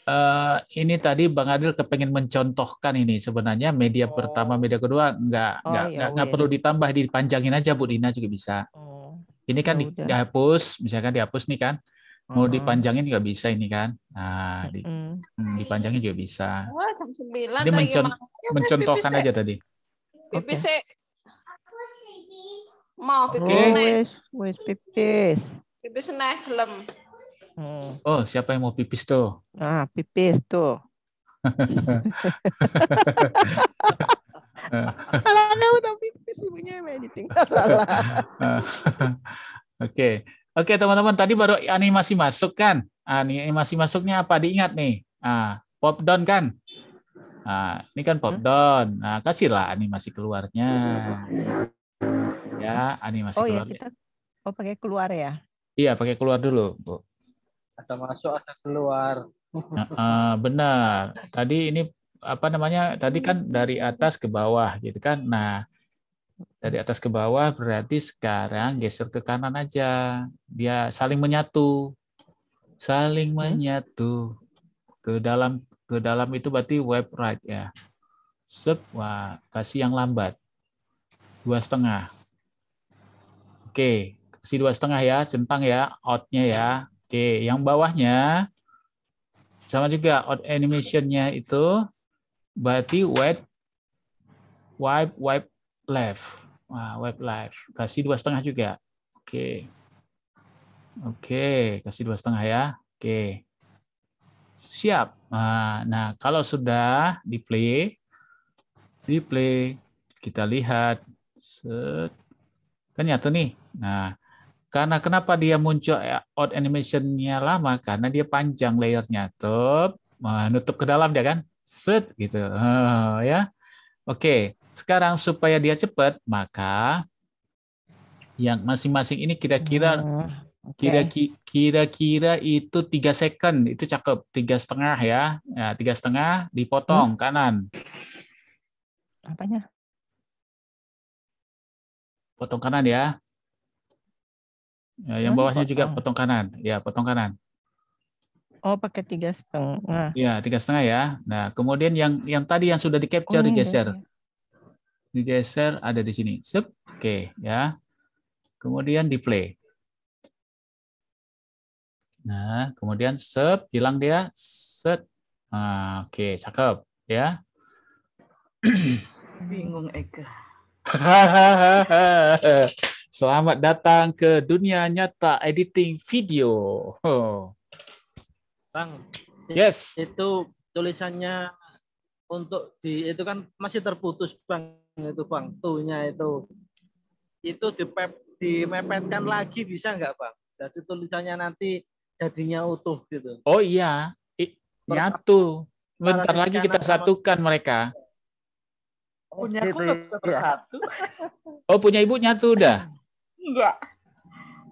uh, ini tadi Bang Adil kepengen mencontohkan ini sebenarnya media oh. pertama, media kedua nggak oh, nggak iya, nggak perlu ditambah dipanjangin aja Bu Dina juga bisa. Oh. Ini kan oh, dihapus, misalkan dihapus nih kan, mau -huh. dipanjangin juga bisa ini kan. Nah, di, hmm. dipanjangin juga bisa. Dia ini mencon mencontohkan aja tadi. Pipis eh. Mau pipis. pipis. Pipis naik gelem. Hmm. Oh, siapa yang mau pipis tuh? Ah, pipis tuh. *laughs* Alana tapi pipis ibunya editing salah. *laughs* Oke. Oke, teman-teman, tadi baru animasi masuk kan? Ah, animasi masuknya apa diingat nih? Ah, pop down kan? Ah ini kan pop hmm. down. Nah, kasihlah animasi keluarnya. Ya, animasi oh, iya, keluarnya. Ya, kita, oh, pakai keluar ya? Iya, pakai keluar dulu, Bu ada masuk ada keluar nah, benar tadi ini apa namanya tadi kan dari atas ke bawah gitu kan nah dari atas ke bawah berarti sekarang geser ke kanan aja dia saling menyatu saling hmm? menyatu ke dalam ke dalam itu berarti web right ya sep wah kasih yang lambat dua setengah oke kasih dua setengah ya centang ya outnya ya Oke, yang bawahnya sama juga out animationnya itu berarti wipe wipe wipe left. Wah, wipe left. Kasih dua setengah juga. Oke. Oke, kasih dua setengah ya. Oke. Siap. Nah, nah kalau sudah di play, di play kita lihat set kan nyatu nih. Nah, karena kenapa dia muncul eh, out animationnya lama? Karena dia panjang layernya, tuh eh, menutup ke dalam dia kan, Sweet, gitu, uh, ya. Oke, sekarang supaya dia cepat, maka yang masing-masing ini kira-kira hmm. Okay. Kira-kira itu tiga second itu cakep tiga setengah ya. ya tiga setengah dipotong hmm. kanan. Apanya? Potong kanan ya. Ya, yang bawahnya potong. juga potong kanan. Ya, potong kanan. Oh, pakai tiga setengah. Ya, tiga setengah ya. Nah, kemudian yang yang tadi yang sudah di capture oh, iya, digeser. Iya. Digeser ada di sini. Sip. Oke, okay, ya. Kemudian di play. Nah, kemudian sep hilang dia. Set. Nah, oke, okay, cakep ya. *clears throat* Bingung Eka. *laughs* Selamat datang ke dunia nyata editing video. Oh. Bang. Yes. Itu tulisannya untuk di itu kan masih terputus bang itu bang tuhnya itu itu di dimepetkan lagi bisa nggak bang? Jadi tulisannya nanti jadinya utuh gitu. Oh iya, I, nyatu. Bentar lagi kita satukan sama... mereka. Punya aku gitu. satu. Oh punya ibunya gitu ya. oh, tuh udah. Enggak.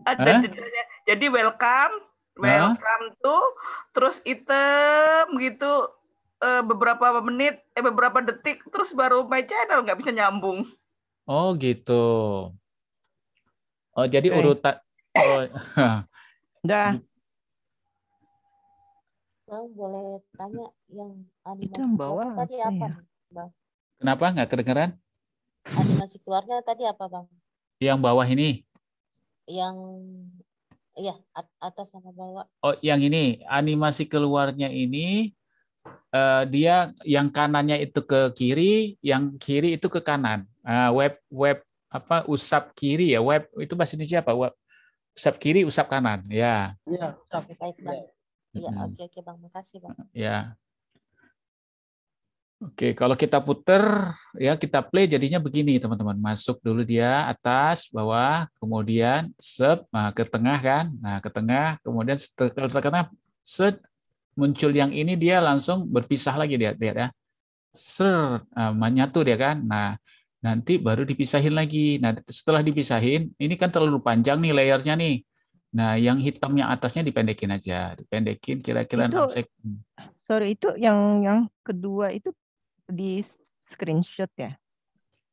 Ada eh? jedanya. Jadi welcome, welcome huh? tuh, terus item gitu eh, beberapa menit, eh beberapa detik, terus baru my channel nggak bisa nyambung. Oh gitu. Oh jadi okay. urutan. Oh. *laughs* Dah. Bang boleh tanya yang animasi itu bawah, tadi apa, ya. Bang? Kenapa nggak kedengeran? Animasi keluarnya tadi apa, Bang? Yang bawah ini? Yang iya atas sama bawah. Oh, yang ini animasi keluarnya ini uh, dia yang kanannya itu ke kiri, yang kiri itu ke kanan. Uh, web web apa usap kiri ya web itu bahasa Indonesia apa web usap kiri usap kanan ya. Iya. Baik bang. Ya, ya oke oke bang, makasih bang. Ya. Oke, kalau kita puter ya kita play jadinya begini teman-teman. Masuk dulu dia atas, bawah, kemudian sub, nah, ke tengah kan. Nah, ke tengah, kemudian setelah terkena set muncul yang ini dia langsung berpisah lagi dia lihat ya. Ser nah, menyatu dia kan. Nah, nanti baru dipisahin lagi. Nah, setelah dipisahin, ini kan terlalu panjang nih layernya nih. Nah, yang hitamnya atasnya dipendekin aja, dipendekin kira-kira 6 sek. Sorry, itu yang yang kedua itu di screenshot ya?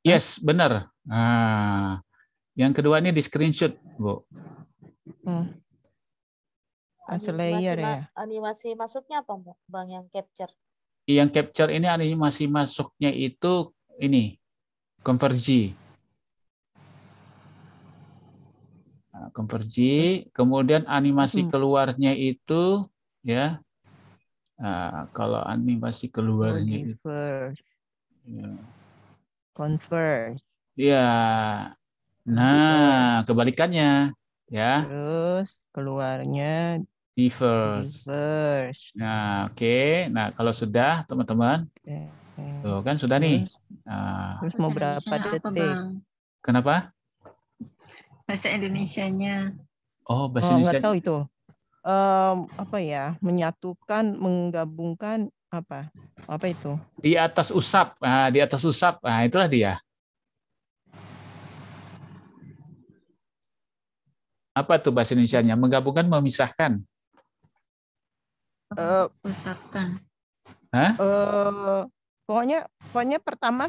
Yes, benar. Nah, yang kedua ini di screenshot, Bu. Hmm. Animasi, layer ya. Animasi masuknya apa, Bu? Bang yang capture. Yang capture ini animasi masuknya itu ini konversi. Nah, kemudian animasi hmm. keluarnya itu ya Nah, kalau animasi keluarnya itu. Ya. Converse. Iya. Nah, nah gitu. kebalikannya ya. Terus keluarnya diverse. Nah, oke. Okay. Nah, kalau sudah teman-teman. Okay. Eh, Tuh kan sudah nih. Nah. Terus mau berapa detik? Kenapa? Bahasa Indonesianya. Oh, bahasa oh, Indonesia. tahu itu um, apa ya menyatukan menggabungkan apa apa itu di atas usap nah, di atas usap nah, itulah dia apa tuh bahasa Indonesia-nya menggabungkan memisahkan uh, memisahkan Uh, pokoknya pokoknya pertama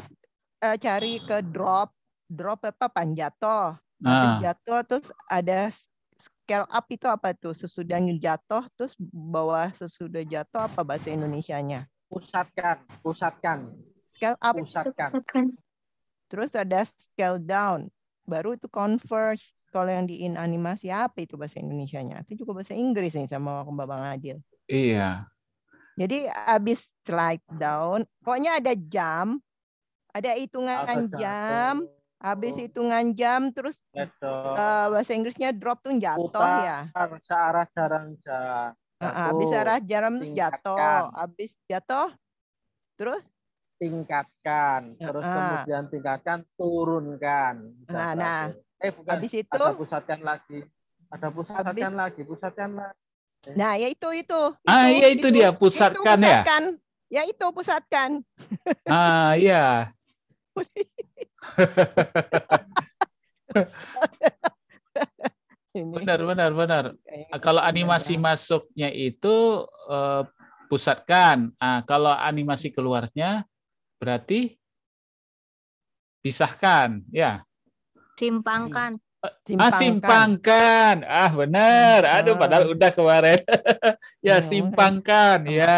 uh, cari ke drop drop apa panjatoh nah. jatuh terus ada scale up itu apa tuh? Sesudahnya jatuh, terus bawah sesudah jatuh apa bahasa Indonesianya? Pusatkan, pusatkan. Scale up. Pusatkan. Terus ada scale down, baru itu converge. Kalau yang di animasi apa itu bahasa Indonesianya? Itu juga bahasa Inggris nih sama Bang Adil. Iya. Jadi abis slide down, pokoknya ada jam, ada hitungan jam, Habis oh. hitungan jam terus Uh, bahasa Inggrisnya drop tuh jatuh ya. Searah jarang jatuh. habis arah jarum terus jatuh. Habis jatuh terus tingkatkan, terus uh, kemudian tingkatkan, turunkan. Nah, nah. Eh bukan. Habis itu ada pusatkan lagi. Ada pusatkan habis, lagi, pusatkan lagi. Eh. Nah, ya itu itu. Ah, itu, ya itu, itu dia pusatkan, itu pusatkan ya. Pusatkan. Ya itu pusatkan. Ah, iya. *laughs* benar benar benar ah, kalau animasi masuknya itu uh, pusatkan nah, kalau animasi keluarnya berarti pisahkan ya simpangkan eh, ah, simpangkan. Ah, simpangkan. Ah, benar. Aduh, padahal udah kemarin. *laughs* ya, iya, simpangkan. Ya.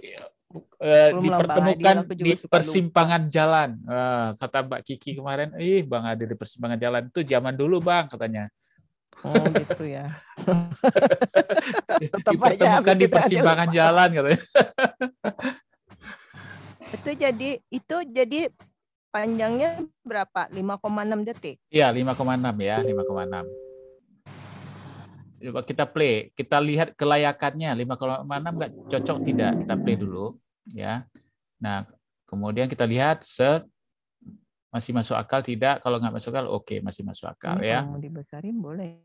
ya uh, dipertemukan Adil, di persimpangan lupa. jalan. Uh, kata Mbak Kiki kemarin, ih Bang Adil di persimpangan jalan itu zaman dulu Bang katanya. Oh gitu ya. *laughs* Tetap dipertemukan aja, di persimpangan jalan katanya. *laughs* itu jadi itu jadi panjangnya berapa? 5,6 detik. Iya, 5,6 ya, 5,6 coba kita play, kita lihat kelayakannya 5,6 nggak cocok tidak kita play dulu ya. Nah, kemudian kita lihat se masih masuk akal tidak? Kalau nggak masuk akal, oke, okay, masih masuk akal hmm, ya. Mau dibesarin boleh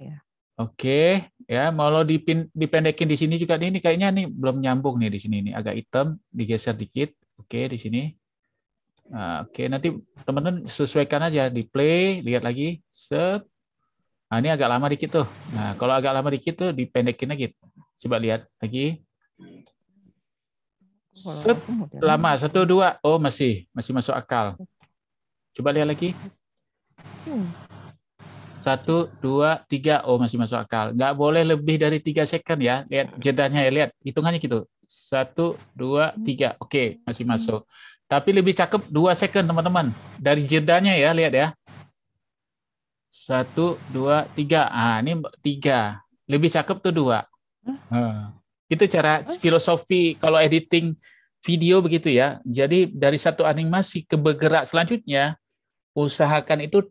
ya. Oke, okay, ya mau lo dipin, dipendekin di sini juga nih, ini kayaknya nih belum nyambung nih di sini nih, agak hitam, digeser dikit. Oke, okay, di sini. Nah, oke, okay, nanti teman-teman sesuaikan aja di play, lihat lagi. Set. Nah, ini agak lama dikit tuh. Nah, kalau agak lama dikit tuh dipendekin lagi. Coba lihat lagi. Set, lama satu dua. Oh masih masih masuk akal. Coba lihat lagi. Hmm. Satu dua tiga. Oh masih masuk akal. nggak boleh lebih dari tiga second ya. Lihat hmm. jedanya ya lihat. Hitungannya gitu. Satu dua hmm. tiga. Oke okay, masih masuk. Tapi lebih cakep dua second teman-teman. Dari jedanya ya lihat ya. Satu dua tiga. Ah ini tiga. Lebih cakep tuh dua. Itu cara filosofi kalau editing video begitu ya. Jadi dari satu animasi ke bergerak selanjutnya, usahakan itu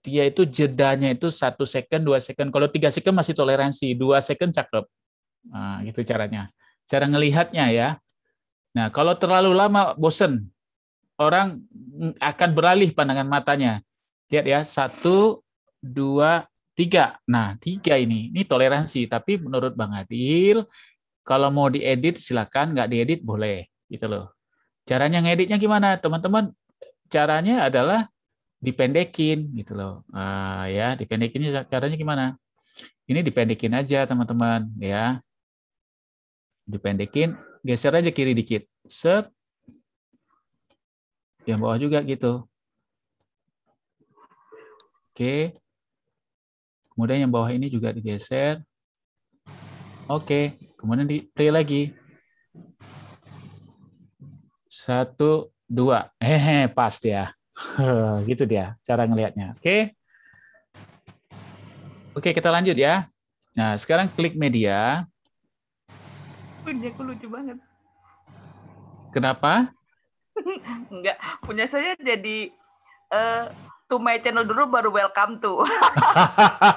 dia itu jedanya itu satu second, dua second. Kalau tiga second masih toleransi, dua second cakep. Nah, gitu caranya. Cara ngelihatnya ya. Nah, kalau terlalu lama bosen, orang akan beralih pandangan matanya. Lihat ya, satu, dua, tiga. Nah, tiga ini, ini toleransi. Tapi menurut Bang Adil, kalau mau diedit silakan, nggak diedit boleh gitu loh. Caranya ngeditnya gimana, teman-teman? Caranya adalah dipendekin gitu loh. Uh, ya, dipendekinnya caranya gimana? Ini dipendekin aja teman-teman ya. Dipendekin, geser aja kiri dikit. Set. Yang bawah juga gitu. Oke. Kemudian yang bawah ini juga digeser. Oke. Kemudian di play lagi. Satu, dua. Hehe, pas dia. *laughs* gitu dia cara ngelihatnya. Oke. Okay. Oke, kita lanjut ya. Nah, sekarang klik media. Punya aku lucu banget. Kenapa? *laughs* Enggak, punya saya jadi uh, to my channel dulu baru welcome to.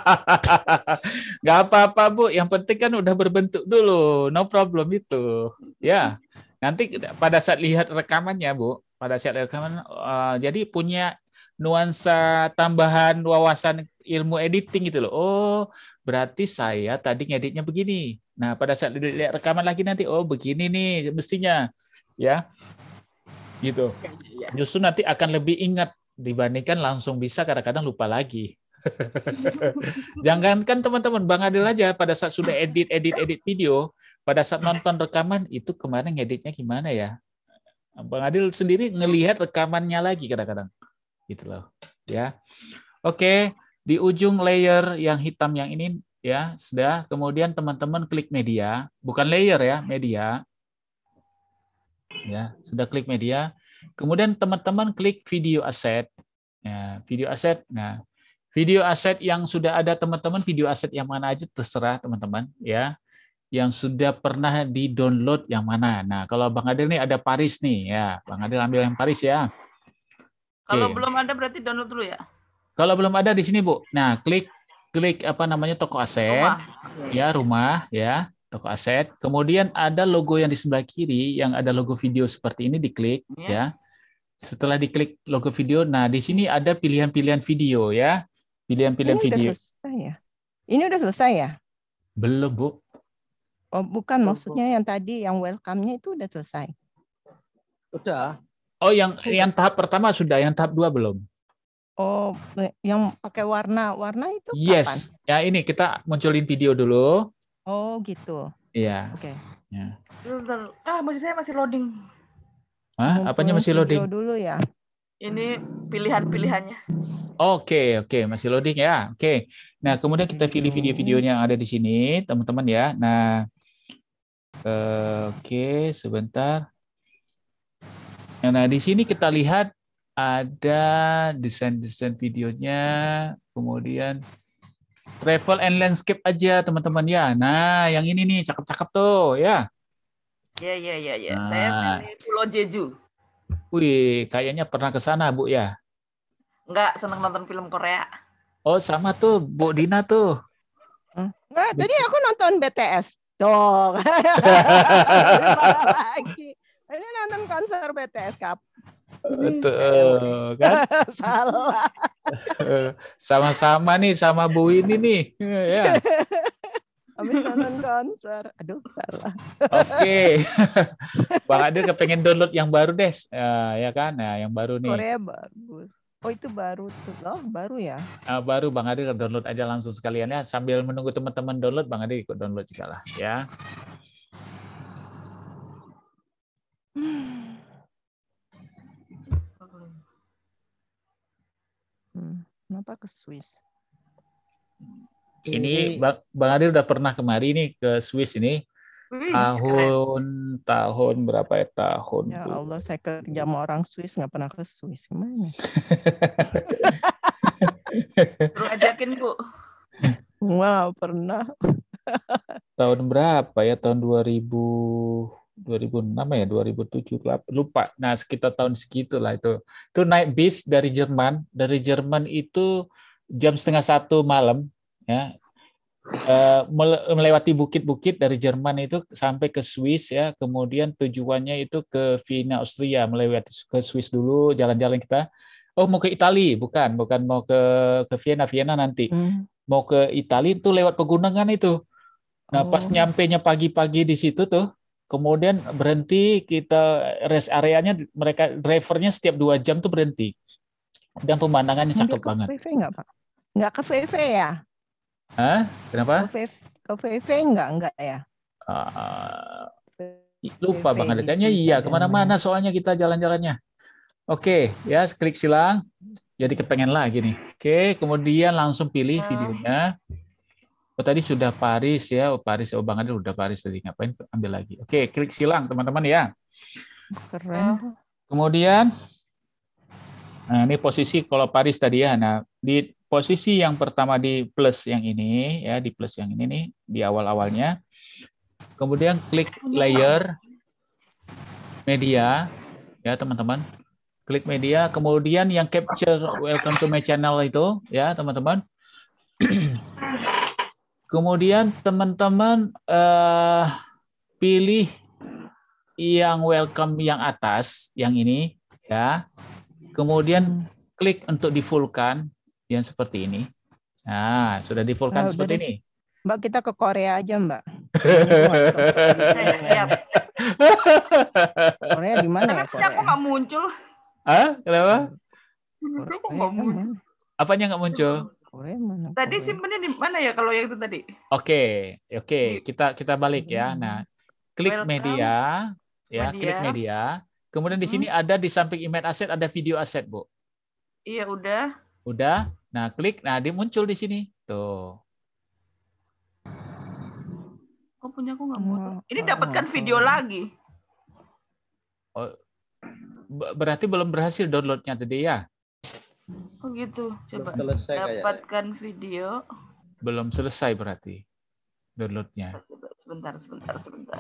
*laughs* Gak apa-apa Bu, yang penting kan udah berbentuk dulu, no problem itu. Ya, nanti pada saat lihat rekamannya Bu, pada saat rekaman, uh, jadi punya nuansa tambahan wawasan ilmu editing gitu loh. Oh, berarti saya tadi ngeditnya begini. Nah, pada saat lihat rekaman lagi nanti, oh begini nih mestinya, ya gitu. Iya, iya. Justru nanti akan lebih ingat dibandingkan langsung bisa kadang-kadang lupa lagi. *laughs* Jangankan teman-teman Bang Adil aja pada saat sudah edit edit edit video, pada saat nonton rekaman itu kemarin ngeditnya gimana ya? Bang Adil sendiri ngelihat rekamannya lagi kadang-kadang. Gitu loh, ya. Oke, di ujung layer yang hitam yang ini ya, sudah. Kemudian teman-teman klik media, bukan layer ya, media. Ya, sudah klik media. Kemudian teman-teman klik video aset. Ya, video aset. Nah, video aset yang sudah ada teman-teman, video aset yang mana aja terserah teman-teman ya. Yang sudah pernah di-download yang mana. Nah, kalau Bang Adil nih ada Paris nih ya. Bang Adil ambil yang Paris ya. Kalau belum ada berarti download dulu ya. Kalau belum ada di sini, Bu. Nah, klik klik apa namanya toko aset rumah. ya rumah ya toko aset. Kemudian ada logo yang di sebelah kiri yang ada logo video seperti ini diklik ya. ya. Setelah diklik logo video, nah di sini ada pilihan-pilihan video ya. Pilihan-pilihan video. Udah selesai ya? Ini udah selesai ya? Belum, Bu. Oh, bukan Belum. maksudnya yang tadi yang welcome-nya itu udah selesai. Udah. Oh, yang udah. yang tahap pertama sudah, yang tahap dua belum. Oh, yang pakai warna-warna itu Yes. Kapan? Ya ini kita munculin video dulu. Oh gitu. Iya. Oke. Okay. Ya. Ah, masih saya masih loading. Hah? Apanya masih loading? dulu ya. Ini pilihan-pilihannya. Oke, okay, oke, okay. masih loading ya. Oke. Okay. Nah, kemudian kita pilih video-videonya yang ada di sini, teman-teman ya. Nah, eh, oke, okay, sebentar. Nah, nah, di sini kita lihat ada desain-desain videonya, kemudian Travel and landscape aja teman-teman ya. Nah, yang ini nih cakep-cakep tuh ya. Iya, iya, iya, ya. ya, ya, ya. Nah. Saya pilih Pulau Jeju. Wih, kayaknya pernah ke sana Bu ya. Enggak, seneng nonton film Korea. Oh, sama tuh Bu Dina tuh. Hmm? Enggak, hmm? tadi aku nonton BTS. Dong. *laughs* lagi. Ini nonton konser BTS Kap. Betul, kan? *laughs* Salah. *laughs* Sama-sama nih sama Bu ini nih. ya. Amin *laughs* nonton konser. Aduh, salah. Oke. *laughs* Bang Ade kepengen download yang baru, deh. Ya, ya kan? ya yang baru nih. Korea bagus. Oh, itu baru tuh. Oh, baru ya? Uh, baru Bang Ade download aja langsung sekalian ya. Sambil menunggu teman-teman download, Bang Ade ikut download juga lah ya. Hmm. *sighs* Hmm. Kenapa ke Swiss? Ini Bang, Bang Adil udah pernah kemari nih ke Swiss ini. Swiss. Tahun tahun berapa ya tahun? Ya tuh. Allah, saya kerja sama orang Swiss nggak pernah ke Swiss gimana? Terus *laughs* ajakin bu? Wah pernah. *laughs* tahun berapa ya? Tahun 2000 2006 ya 2007 lupa nah sekitar tahun segitulah itu itu naik bis dari Jerman dari Jerman itu jam setengah satu malam ya eh, melewati bukit-bukit dari Jerman itu sampai ke Swiss ya kemudian tujuannya itu ke Vienna Austria melewati ke Swiss dulu jalan-jalan kita oh mau ke Italia bukan bukan mau ke ke Vienna Vienna nanti hmm. mau ke Italia itu lewat pegunungan itu nah oh. pas nyampe nya pagi-pagi di situ tuh kemudian berhenti kita rest areanya mereka drivernya setiap dua jam tuh berhenti dan pemandangannya cakep ke banget. VV enggak, Pak? Enggak ke VV ya? Hah? Kenapa? Ke VV, ke VV enggak, enggak ya? Uh, lupa Bang banget Kayaknya iya, kemana-mana soalnya kita jalan-jalannya. Oke, okay, ya klik silang. Jadi kepengen lagi nih. Oke, okay, kemudian langsung pilih ah. videonya. Oh tadi sudah Paris ya, oh, Paris, oh Bang Adil udah Paris tadi, ngapain ambil lagi. Oke, klik silang teman-teman ya. Keren. Oh. Kemudian, nah ini posisi kalau Paris tadi ya, nah di posisi yang pertama di plus yang ini, ya di plus yang ini nih, di awal-awalnya. Kemudian klik layer, media, ya teman-teman. Klik media, kemudian yang capture welcome to my channel itu, ya teman-teman *clears throat* Kemudian teman-teman eh, pilih yang welcome yang atas, yang ini ya. Kemudian klik untuk difulkan yang seperti ini. Nah, sudah difulkan oh, seperti ini. Mbak kita ke Korea aja, Mbak. *laughs* Korea di mana ya? Korea? Aku nggak muncul. Ah, kenapa? Korea, Apanya nggak muncul? mana? Tadi simpennya di mana ya kalau yang itu tadi? Oke, okay, oke, okay. kita kita balik ya. Nah, klik Welcome. media, ya, media. klik media. Kemudian di hmm. sini hmm. ada di samping image asset ada video asset Bu. Iya, udah. Udah. Nah, klik. Nah, dia muncul di sini. Tuh. Kok punya aku nggak nah, muncul? Ini oh, dapatkan video lagi. Oh, berarti belum berhasil downloadnya tadi ya? gitu. Coba selesai dapatkan kayak. video. Belum selesai berarti downloadnya. sebentar, sebentar, sebentar.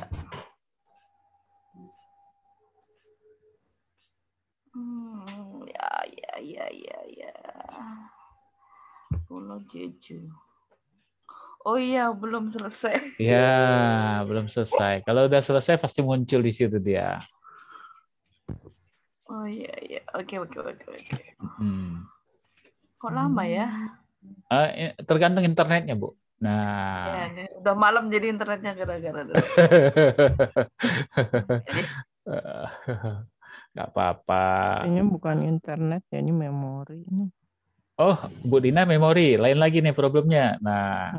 Hmm, ya, ya, ya, ya, ya. Pulau Jeju. Oh iya, belum selesai. Ya, belum selesai. Kalau udah selesai pasti muncul di situ dia. Oh iya, iya. Oke, oke, oke, oke. Kok lama ya? Uh, tergantung internetnya, Bu. Nah, ya, udah malam jadi internetnya gara-gara. *laughs* Gak apa-apa. Ini bukan internet ya, ini memori. Oh, Bu Dina memori. Lain lagi nih problemnya. Nah.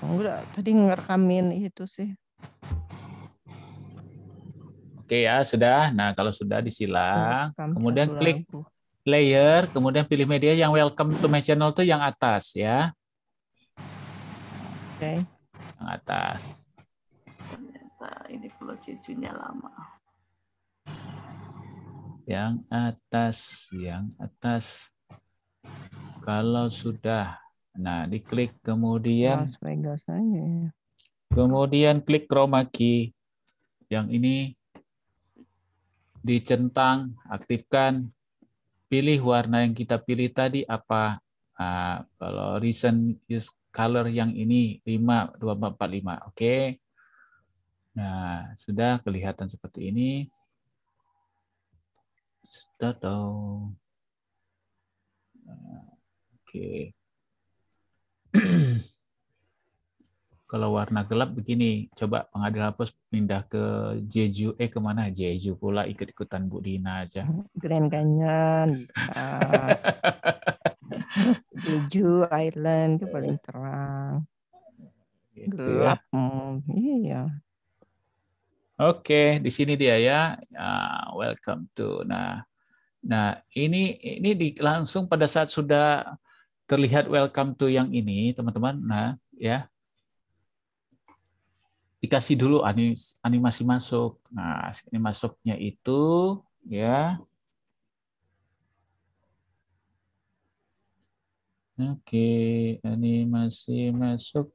Oh, enggak, tadi ngerekamin itu sih. Oke ya, sudah. Nah, kalau sudah disilang, kemudian klik. Lampu layer, kemudian pilih media yang welcome to my channel itu yang atas ya. Oke. Okay. Yang atas. Ternyata ini perlu cucunya lama. Yang atas, yang atas. Kalau sudah, nah diklik kemudian. Ya. Kemudian klik chroma key. Yang ini dicentang, aktifkan pilih warna yang kita pilih tadi apa uh, kalau recent use color yang ini 5 2 4 5 oke okay. nah sudah kelihatan seperti ini Tato. Ah, oke. Okay. *clears throat* kalau warna gelap begini, coba pengadil hapus pindah ke Jeju, eh kemana Jeju pula ikut-ikutan Bu Dina aja. Grand hmm, Canyon, *laughs* Jeju Island itu paling terang, gitu ya. gelap, hmm, iya. Oke, di sini dia ya. ya. welcome to. Nah, nah ini ini di, langsung pada saat sudah terlihat welcome to yang ini, teman-teman. Nah, ya dikasih dulu animasi, masuk. Nah, ini masuknya itu ya. Oke, animasi masuk.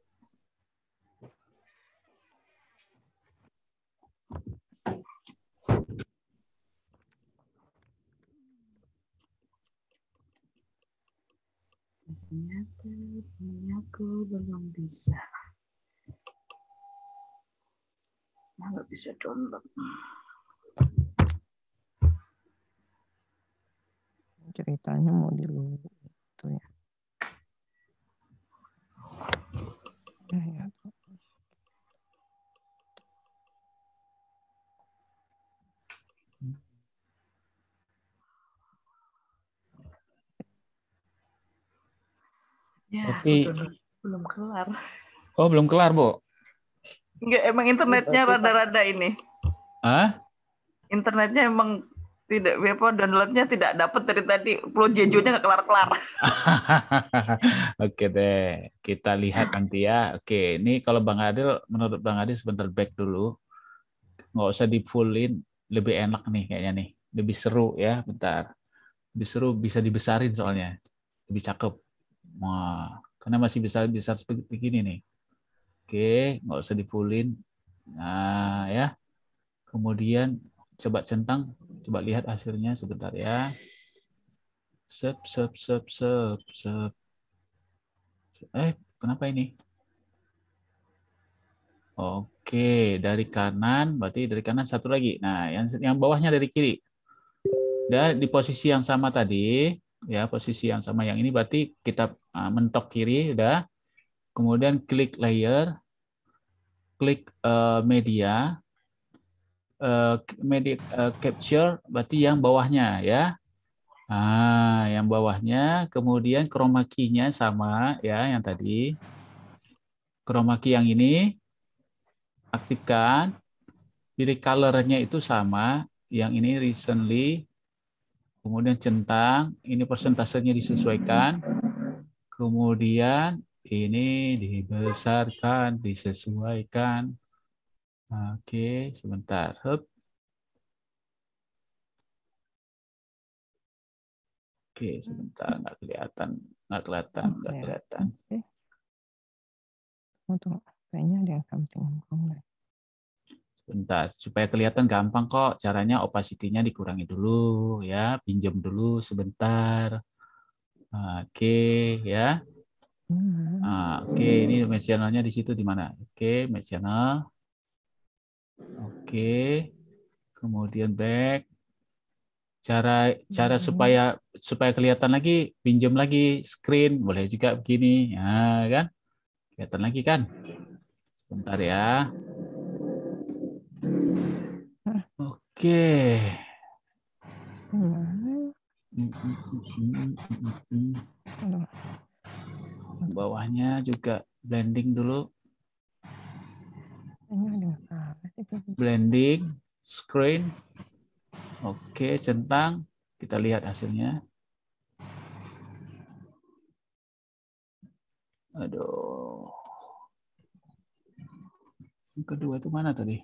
Ternyata bunyiku belum bisa. nggak bisa download ceritanya mau di itu ya ya Ya, ya Tapi belum kelar. Oh, belum kelar, Bu. Enggak, emang internetnya iya, rada-rada ini. Hah? Internetnya emang tidak apa downloadnya tidak dapat dari tadi Pulau jejunya nggak kelar-kelar. *laughs* Oke deh, kita lihat nanti ya. Oke, ini kalau Bang Adil menurut Bang Adil sebentar back dulu. Nggak usah di fullin, lebih enak nih kayaknya nih. Lebih seru ya, bentar. Lebih seru bisa dibesarin soalnya. Lebih cakep. Wah, karena masih bisa besar seperti ini nih. Oke, nggak usah dipulin. Nah, ya. Kemudian coba centang, coba lihat hasilnya sebentar ya. Sep, sep, sep, sep, sep. Eh, kenapa ini? Oke, dari kanan, berarti dari kanan satu lagi. Nah, yang yang bawahnya dari kiri. Dan di posisi yang sama tadi, ya posisi yang sama yang ini berarti kita ah, mentok kiri, udah. Kemudian klik layer, klik uh, media uh, media uh, capture berarti yang bawahnya ya. Ah, yang bawahnya kemudian chroma key-nya sama ya yang tadi. Chroma key yang ini aktifkan. Pilih color-nya itu sama, yang ini recently kemudian centang, ini persentasenya disesuaikan. Kemudian ini dibesarkan, disesuaikan. Oke, sebentar. Hup. Oke, sebentar. Nggak kelihatan. Nggak kelihatan. Oh, nggak kelihatan. Oke. Oh, Kayaknya ada yang something Sebentar. Supaya kelihatan gampang kok. Caranya opacity-nya dikurangi dulu. ya, Pinjam dulu sebentar. Oke, ya. Hmm. Ah, Oke, okay. ini match channelnya di situ di mana? Oke, okay, match channel. Oke, okay. kemudian back. Cara cara hmm. supaya supaya kelihatan lagi, pinjam lagi screen, boleh juga begini, ya kan? Kelihatan lagi kan? Sebentar ya. Oke. Okay. Hmm bawahnya juga blending dulu. Blending, screen. Oke, centang. Kita lihat hasilnya. Aduh. Yang kedua itu mana tadi?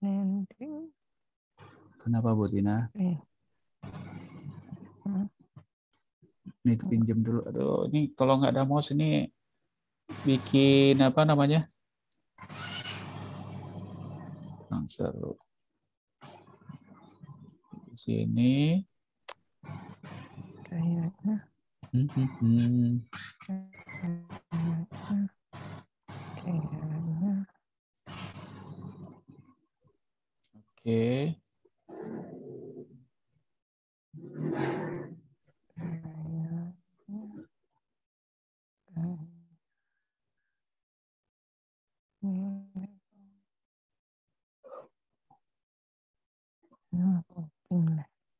Blending. Kenapa Bu Tina? Iya. Hmm. Ini Hmm. pinjam dulu. Aduh, ini kalau nggak ada mouse ini bikin apa namanya? Langsung Di sini. Kayaknya. Hmm, hmm, Kayaknya. Oke. Okay.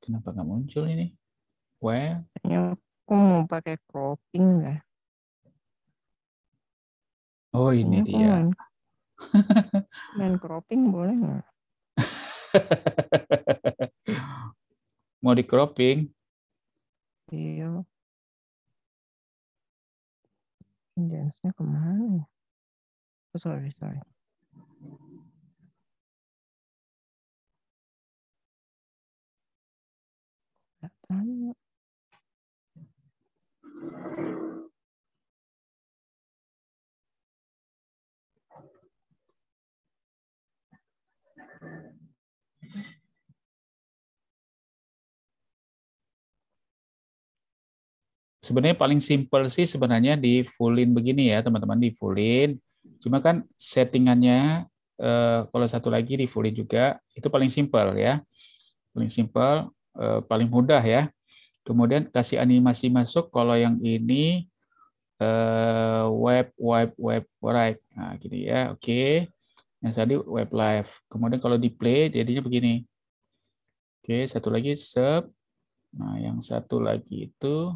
Kenapa nggak muncul ini? Well. Kayaknya aku mau pakai cropping nggak? Oh ini Kayaknya dia. Main, *laughs* main cropping boleh nggak? mau di cropping? Iya. Jenisnya kemana ya? Oh, sorry, sorry. Sebenarnya paling simpel sih sebenarnya di fullin begini ya teman-teman di fullin. Cuma kan settingannya eh, kalau satu lagi di fullin juga itu paling simpel ya. Paling simpel Eh, paling mudah ya. Kemudian kasih animasi masuk kalau yang ini eh, web web web right. Nah, gini ya. Oke. Okay. Yang tadi web live. Kemudian kalau di play jadinya begini. Oke, okay, satu lagi sub. Nah, yang satu lagi itu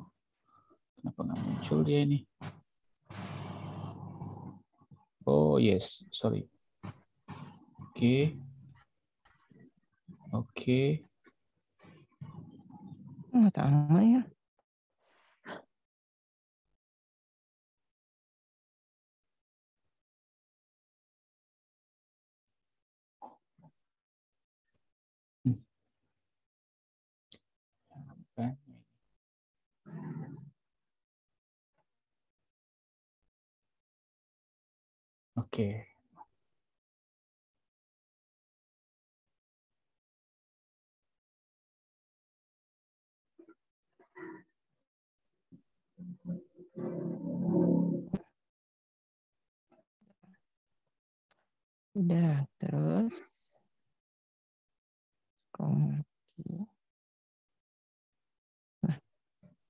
kenapa nggak muncul dia ini? Oh, yes. Sorry. Oke. Okay. Oke. Okay. Nggak sama ya. Oke. Okay. Udah, terus koma. Nah.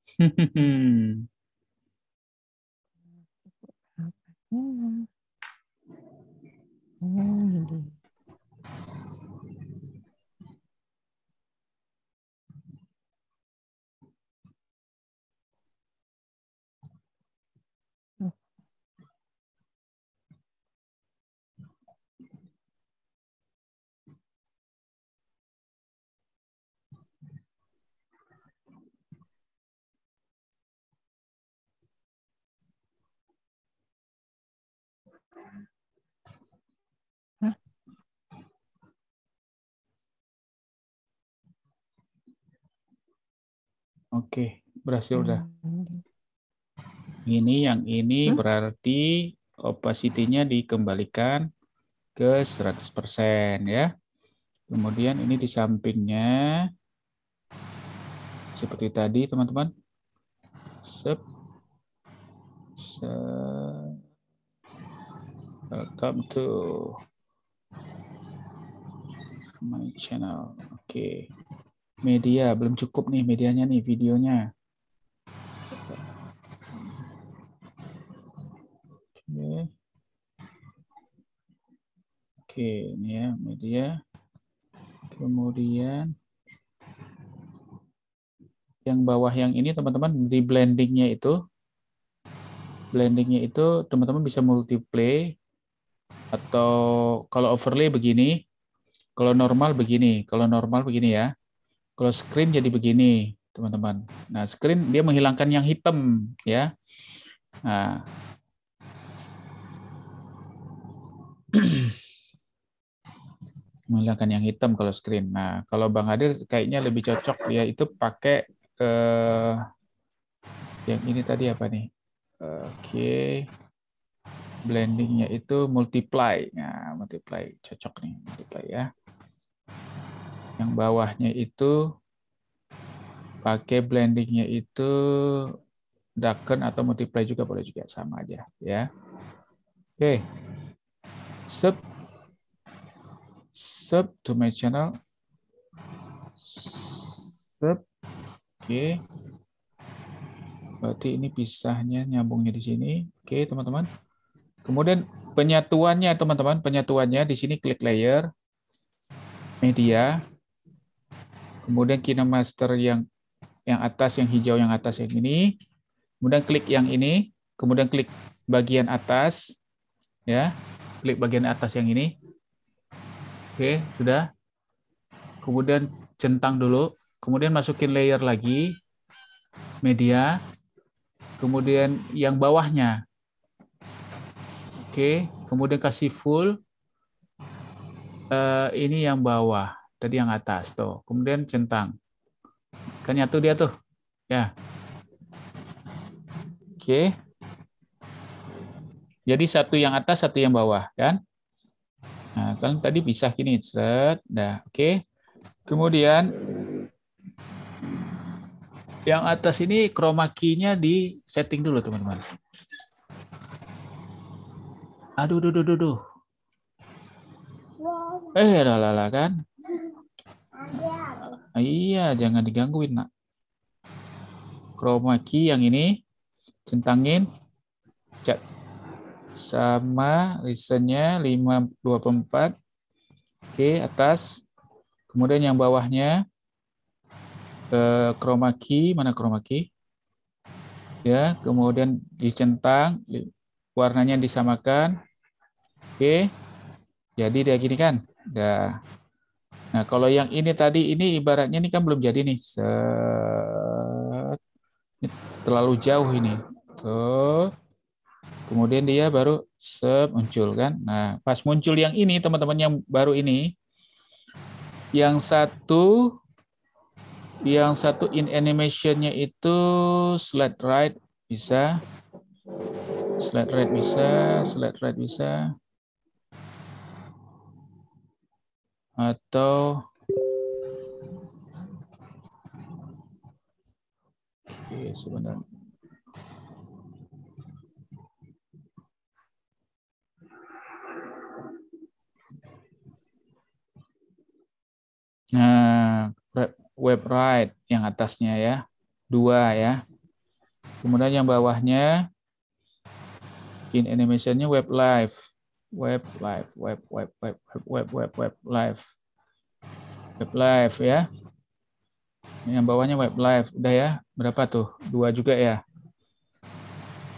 *laughs* Oke, berhasil udah. Hmm. Ini yang ini hmm? berarti opacity-nya dikembalikan ke 100% ya. Kemudian ini di sampingnya seperti tadi teman-teman. Sep. Welcome to my channel. Oke. Okay media belum cukup nih medianya nih videonya oke oke ini ya media kemudian yang bawah yang ini teman-teman di blendingnya itu blendingnya itu teman-teman bisa multiplay atau kalau overlay begini kalau normal begini kalau normal begini ya kalau screen jadi begini, teman-teman. Nah, screen dia menghilangkan yang hitam, ya. Nah. *clears throat* menghilangkan yang hitam kalau screen. Nah, kalau Bang Hadir kayaknya lebih cocok dia itu pakai eh, yang ini tadi apa nih? Oke. Okay. Blendingnya itu multiply. Nah, multiply cocok nih, multiply ya. Yang bawahnya itu pakai blendingnya itu darken atau multiply juga boleh juga sama aja ya. Oke. Okay. Sub sub to my channel. Sub. Oke. Okay. Berarti ini pisahnya nyambungnya di sini. Oke, okay, teman-teman. Kemudian penyatuannya teman-teman, penyatuannya di sini klik layer media Kemudian KineMaster yang yang atas, yang hijau yang atas yang ini. Kemudian klik yang ini, kemudian klik bagian atas ya. Klik bagian atas yang ini. Oke, sudah. Kemudian centang dulu, kemudian masukin layer lagi media, kemudian yang bawahnya. Oke, kemudian kasih full. Uh, ini yang bawah. Tadi yang atas tuh. Kemudian centang. Kan nyatu dia tuh. Ya. Oke. Jadi satu yang atas, satu yang bawah, kan? Nah, kan tadi pisah gini, set. dah oke. Kemudian yang atas ini chroma key-nya di setting dulu, teman-teman. Aduh, duh, duh, duh, duh. Eh, lah, lah, lah, kan. Iya, jangan digangguin, Nak. Chroma key yang ini centangin cat sama listennya 524 oke atas kemudian yang bawahnya eh, chroma key mana chroma key ya kemudian dicentang warnanya disamakan oke jadi dia gini kan dah Nah, kalau yang ini tadi, ini ibaratnya ini kan belum jadi nih. Set. Ini terlalu jauh ini. Tuh. Kemudian dia baru set muncul kan. Nah, pas muncul yang ini, teman-teman yang baru ini, yang satu, yang satu in animationnya itu slide right bisa, slide right bisa, slide right bisa. atau Oke, sebenarnya Nah, web right yang atasnya ya. Dua ya. Kemudian yang bawahnya in animationnya web live web live web web web web web web web live web live ya yang bawahnya web live udah ya berapa tuh dua juga ya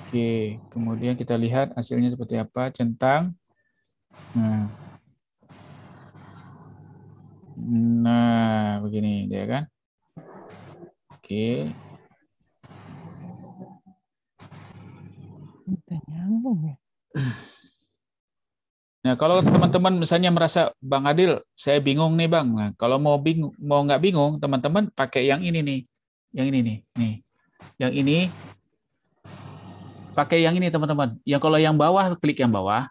oke kemudian kita lihat hasilnya seperti apa centang nah nah begini dia kan oke nyambung ya *clears throat* Nah, kalau teman-teman misalnya merasa Bang Adil, saya bingung nih Bang. Nah, kalau mau bingung, mau nggak bingung, teman-teman pakai yang ini nih, yang ini nih, nih, yang ini. Pakai yang ini teman-teman. Yang kalau yang bawah klik yang bawah.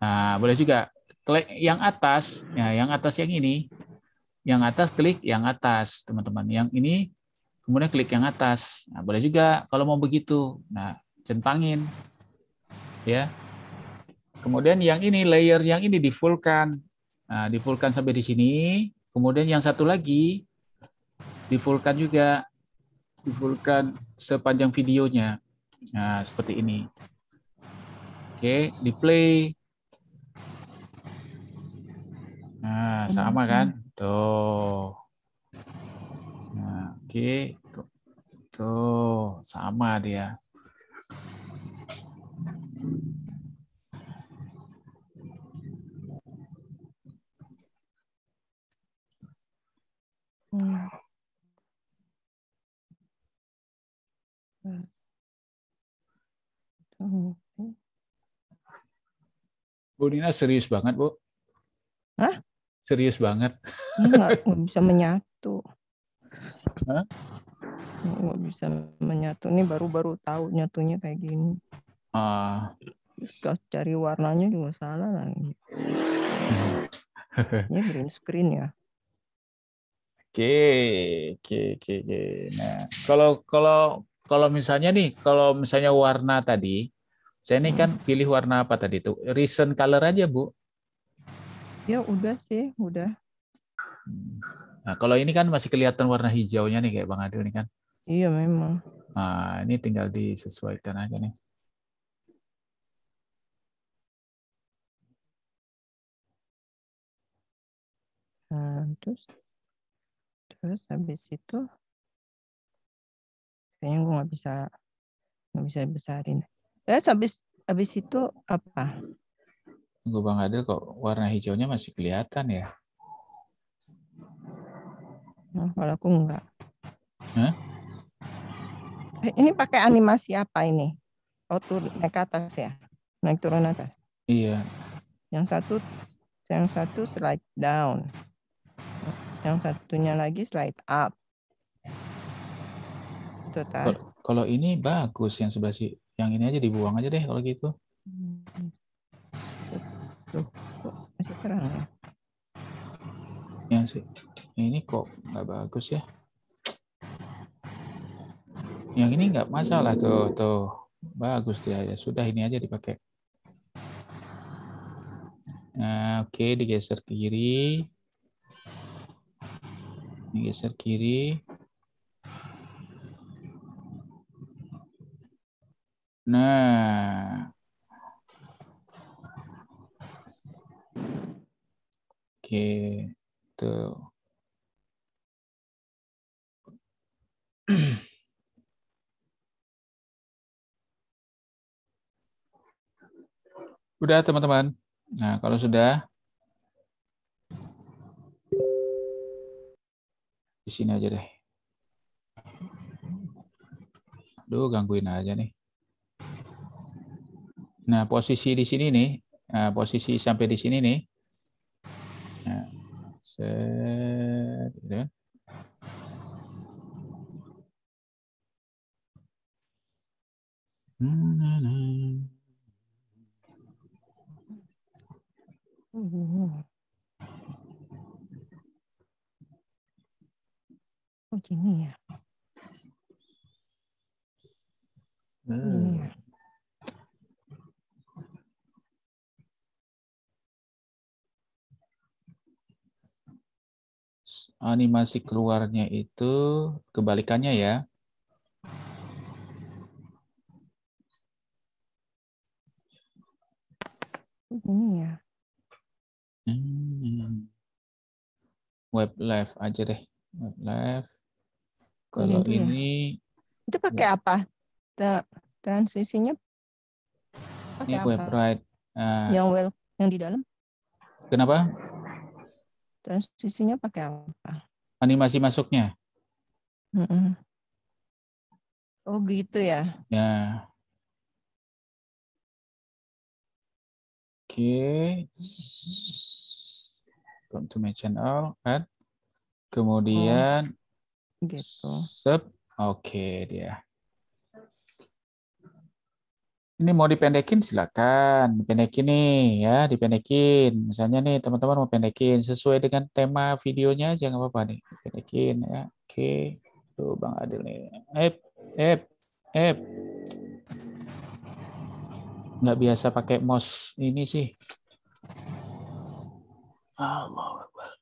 Nah, boleh juga klik yang atas. Ya, yang atas yang ini. Yang atas klik yang atas, teman-teman. Yang ini kemudian klik yang atas. Nah, boleh juga kalau mau begitu. Nah, centangin. Ya, Kemudian yang ini layer yang ini di difulkan. Nah, difulkan sampai di sini. Kemudian yang satu lagi di difulkan juga. di Difulkan sepanjang videonya. Nah, seperti ini. Oke, di play. Nah, sama kan? Tuh. Nah, oke. Tuh, sama dia. Hmm. hmm. Bu Nina serius banget, Bu. Hah? Serius banget. Enggak, *laughs* gak bisa menyatu. Hah? Enggak bisa menyatu. Ini baru-baru tahu nyatunya kayak gini. Ah. Terus cari warnanya juga salah lagi. Hmm. *laughs* Ini green screen ya oke, oke, Nah, kalau kalau kalau misalnya nih, kalau misalnya warna tadi, saya ini kan pilih warna apa tadi itu? Recent color aja, Bu. Ya, udah sih, udah. Hmm. Nah, kalau ini kan masih kelihatan warna hijaunya nih kayak Bang Adil nih kan. Iya, memang. Nah, ini tinggal disesuaikan aja nih. Nah, terus terus habis itu kayaknya gue nggak bisa nggak bisa besarin terus habis habis itu apa Tunggu Bang Adil kok warna hijaunya masih kelihatan ya? Nah, kalau aku nggak. Hah? Eh, ini pakai animasi apa ini? Oh, turun naik ke atas ya? Naik turun atas. Iya. Yang satu yang satu slide down yang satunya lagi slide up. Itu Kalau ini bagus yang sebelah sih, yang ini aja dibuang aja deh kalau gitu. masih terang ya? Yang sih, ini kok nggak bagus ya? Yang ini nggak masalah tuh, tuh bagus dia ya. Sudah ini aja dipakai. Nah, oke, digeser ke kiri. Ini geser kiri. Nah. Oke, tuh. *clears throat* Udah teman-teman. Nah, kalau sudah Di sini aja deh. Aduh, gangguin aja nih. Nah, posisi di sini nih, nah, posisi sampai di sini nih. Nah, set, gitu Mm-hmm. Oh gini ya. Hmm. ya. Animasi keluarnya itu kebalikannya ya. Ini ya. Hmm. Web live aja deh. Web live. Kalau ya. ini itu pakai apa? Transisinya pakai ini web right. Uh, yang well, yang di dalam. Kenapa? Transisinya pakai apa? Animasi masuknya. Mm -mm. Oh gitu ya. Ya. Oke. Okay. to my channel. Kemudian hmm gitu. Sep. oke dia. Ini mau dipendekin silakan, pendekin nih ya, dipendekin. Misalnya nih teman-teman mau pendekin sesuai dengan tema videonya aja nggak apa-apa nih, pendekin ya. Oke, okay. tuh Bang Adil nih. Ep, ep, ep. Nggak biasa pakai mouse ini sih. Allah Akbar.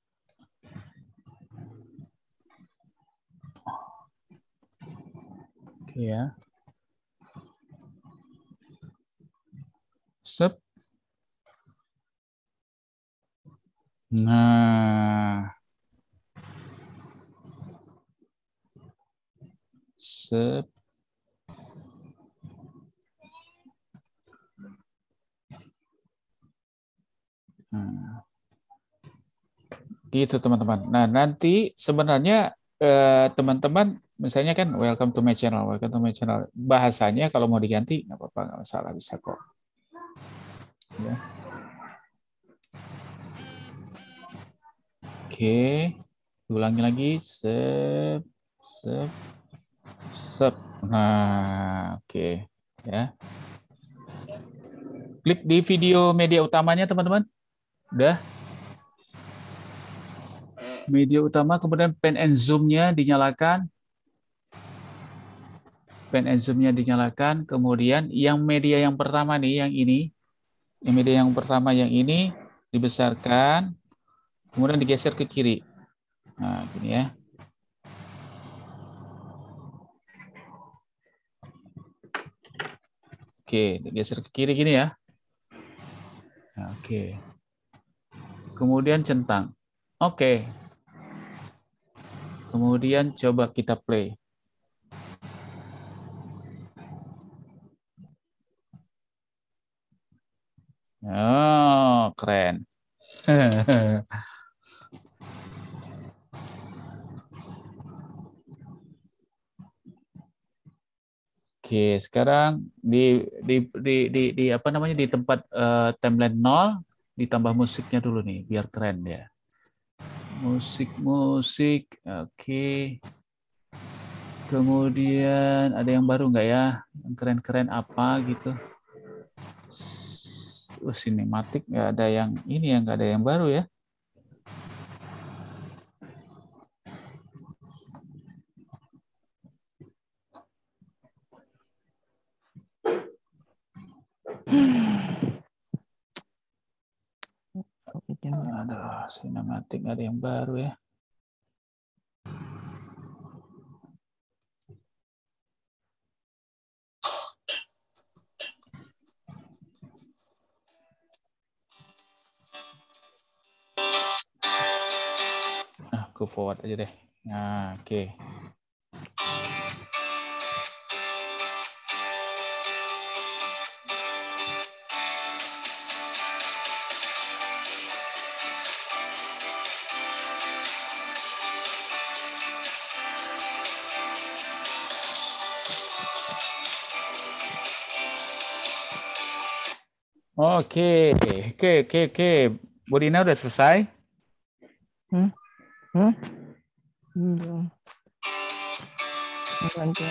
ya. Sep. Nah. Sep. Nah. Gitu teman-teman. Nah nanti sebenarnya eh, teman-teman eh, teman -teman misalnya kan welcome to my channel, welcome to my channel. Bahasanya kalau mau diganti nggak apa-apa, nggak masalah bisa kok. Ya. Oke, ulangi lagi sep sep sep. Nah, oke ya. Klik di video media utamanya teman-teman. Udah? media utama, kemudian pan and zoom dinyalakan pen and zoom-nya dinyalakan. Kemudian yang media yang pertama nih, yang ini. Yang media yang pertama yang ini dibesarkan. Kemudian digeser ke kiri. Nah, gini ya. Oke, digeser ke kiri gini ya. Nah, oke. Kemudian centang. Oke. Kemudian coba kita play. Oh, keren. *laughs* Oke, sekarang di di di di, di apa namanya di tempat uh, timeline nol ditambah musiknya dulu nih biar keren ya. Musik musik, oke. Kemudian ada yang baru nggak ya? Yang keren-keren apa gitu? oh, sinematik nggak ada yang ini yang nggak ada yang baru ya Aduh, sinematik ada yang baru ya. ke forward aja deh. Nah, oke. Okay. Oke, okay. oke, okay, oke, okay, oke. udah selesai? Hmm? Hmm? Enggak. Nanti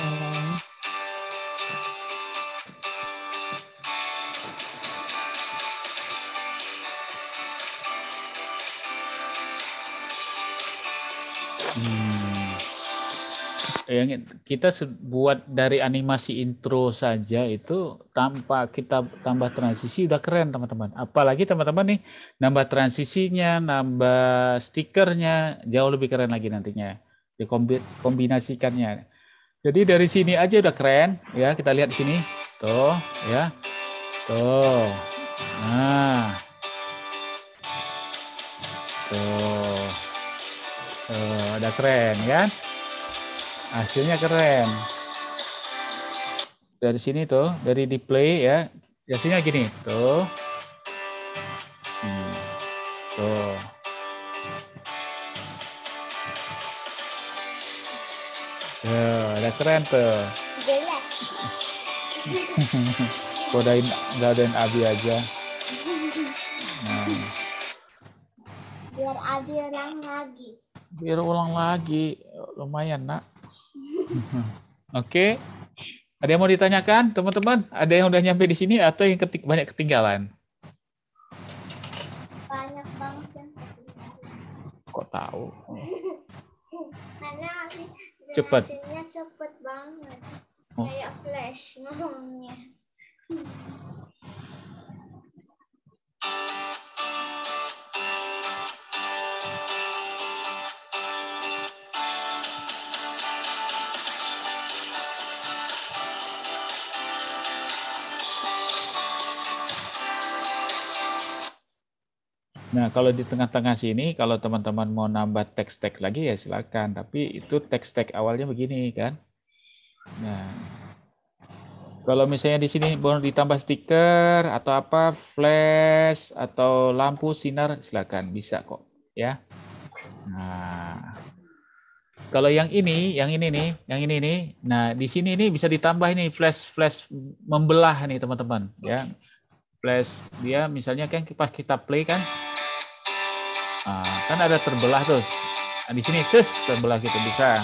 yang kita buat dari animasi intro saja itu tanpa kita tambah transisi udah keren teman-teman. Apalagi teman-teman nih nambah transisinya, nambah stikernya jauh lebih keren lagi nantinya. kombinasikannya. Jadi dari sini aja udah keren ya. Kita lihat sini. Tuh ya. Tuh. Nah. Tuh. Tuh, udah keren kan? Ya? hasilnya keren dari sini tuh dari display ya hasilnya gini tuh hmm, tuh tuh udah keren tuh udahin godain Abi aja nah. biar Abi ulang lagi biar ulang lagi lumayan nak Mhm. Oke. Okay. Ada yang mau ditanyakan, teman-teman? Ada yang udah nyampe di sini atau yang ketik banyak ketinggalan? Banyak banget yang ketinggalan. Kok tahu? Karena Afif cepet. cepet banget. Oh. Kayak flash ngomongnya. Nah, kalau di tengah-tengah sini, kalau teman-teman mau nambah teks-teks lagi ya silakan. Tapi itu teks-teks awalnya begini kan. Nah, kalau misalnya di sini mau ditambah stiker atau apa, flash atau lampu sinar silakan bisa kok ya. Nah, kalau yang ini, yang ini nih, yang ini nih. Nah, di sini ini bisa ditambah ini flash flash membelah nih teman-teman ya. Flash dia misalnya kan pas kita play kan Ah, kan ada terbelah tuh nah, di sini sis terbelah gitu bisa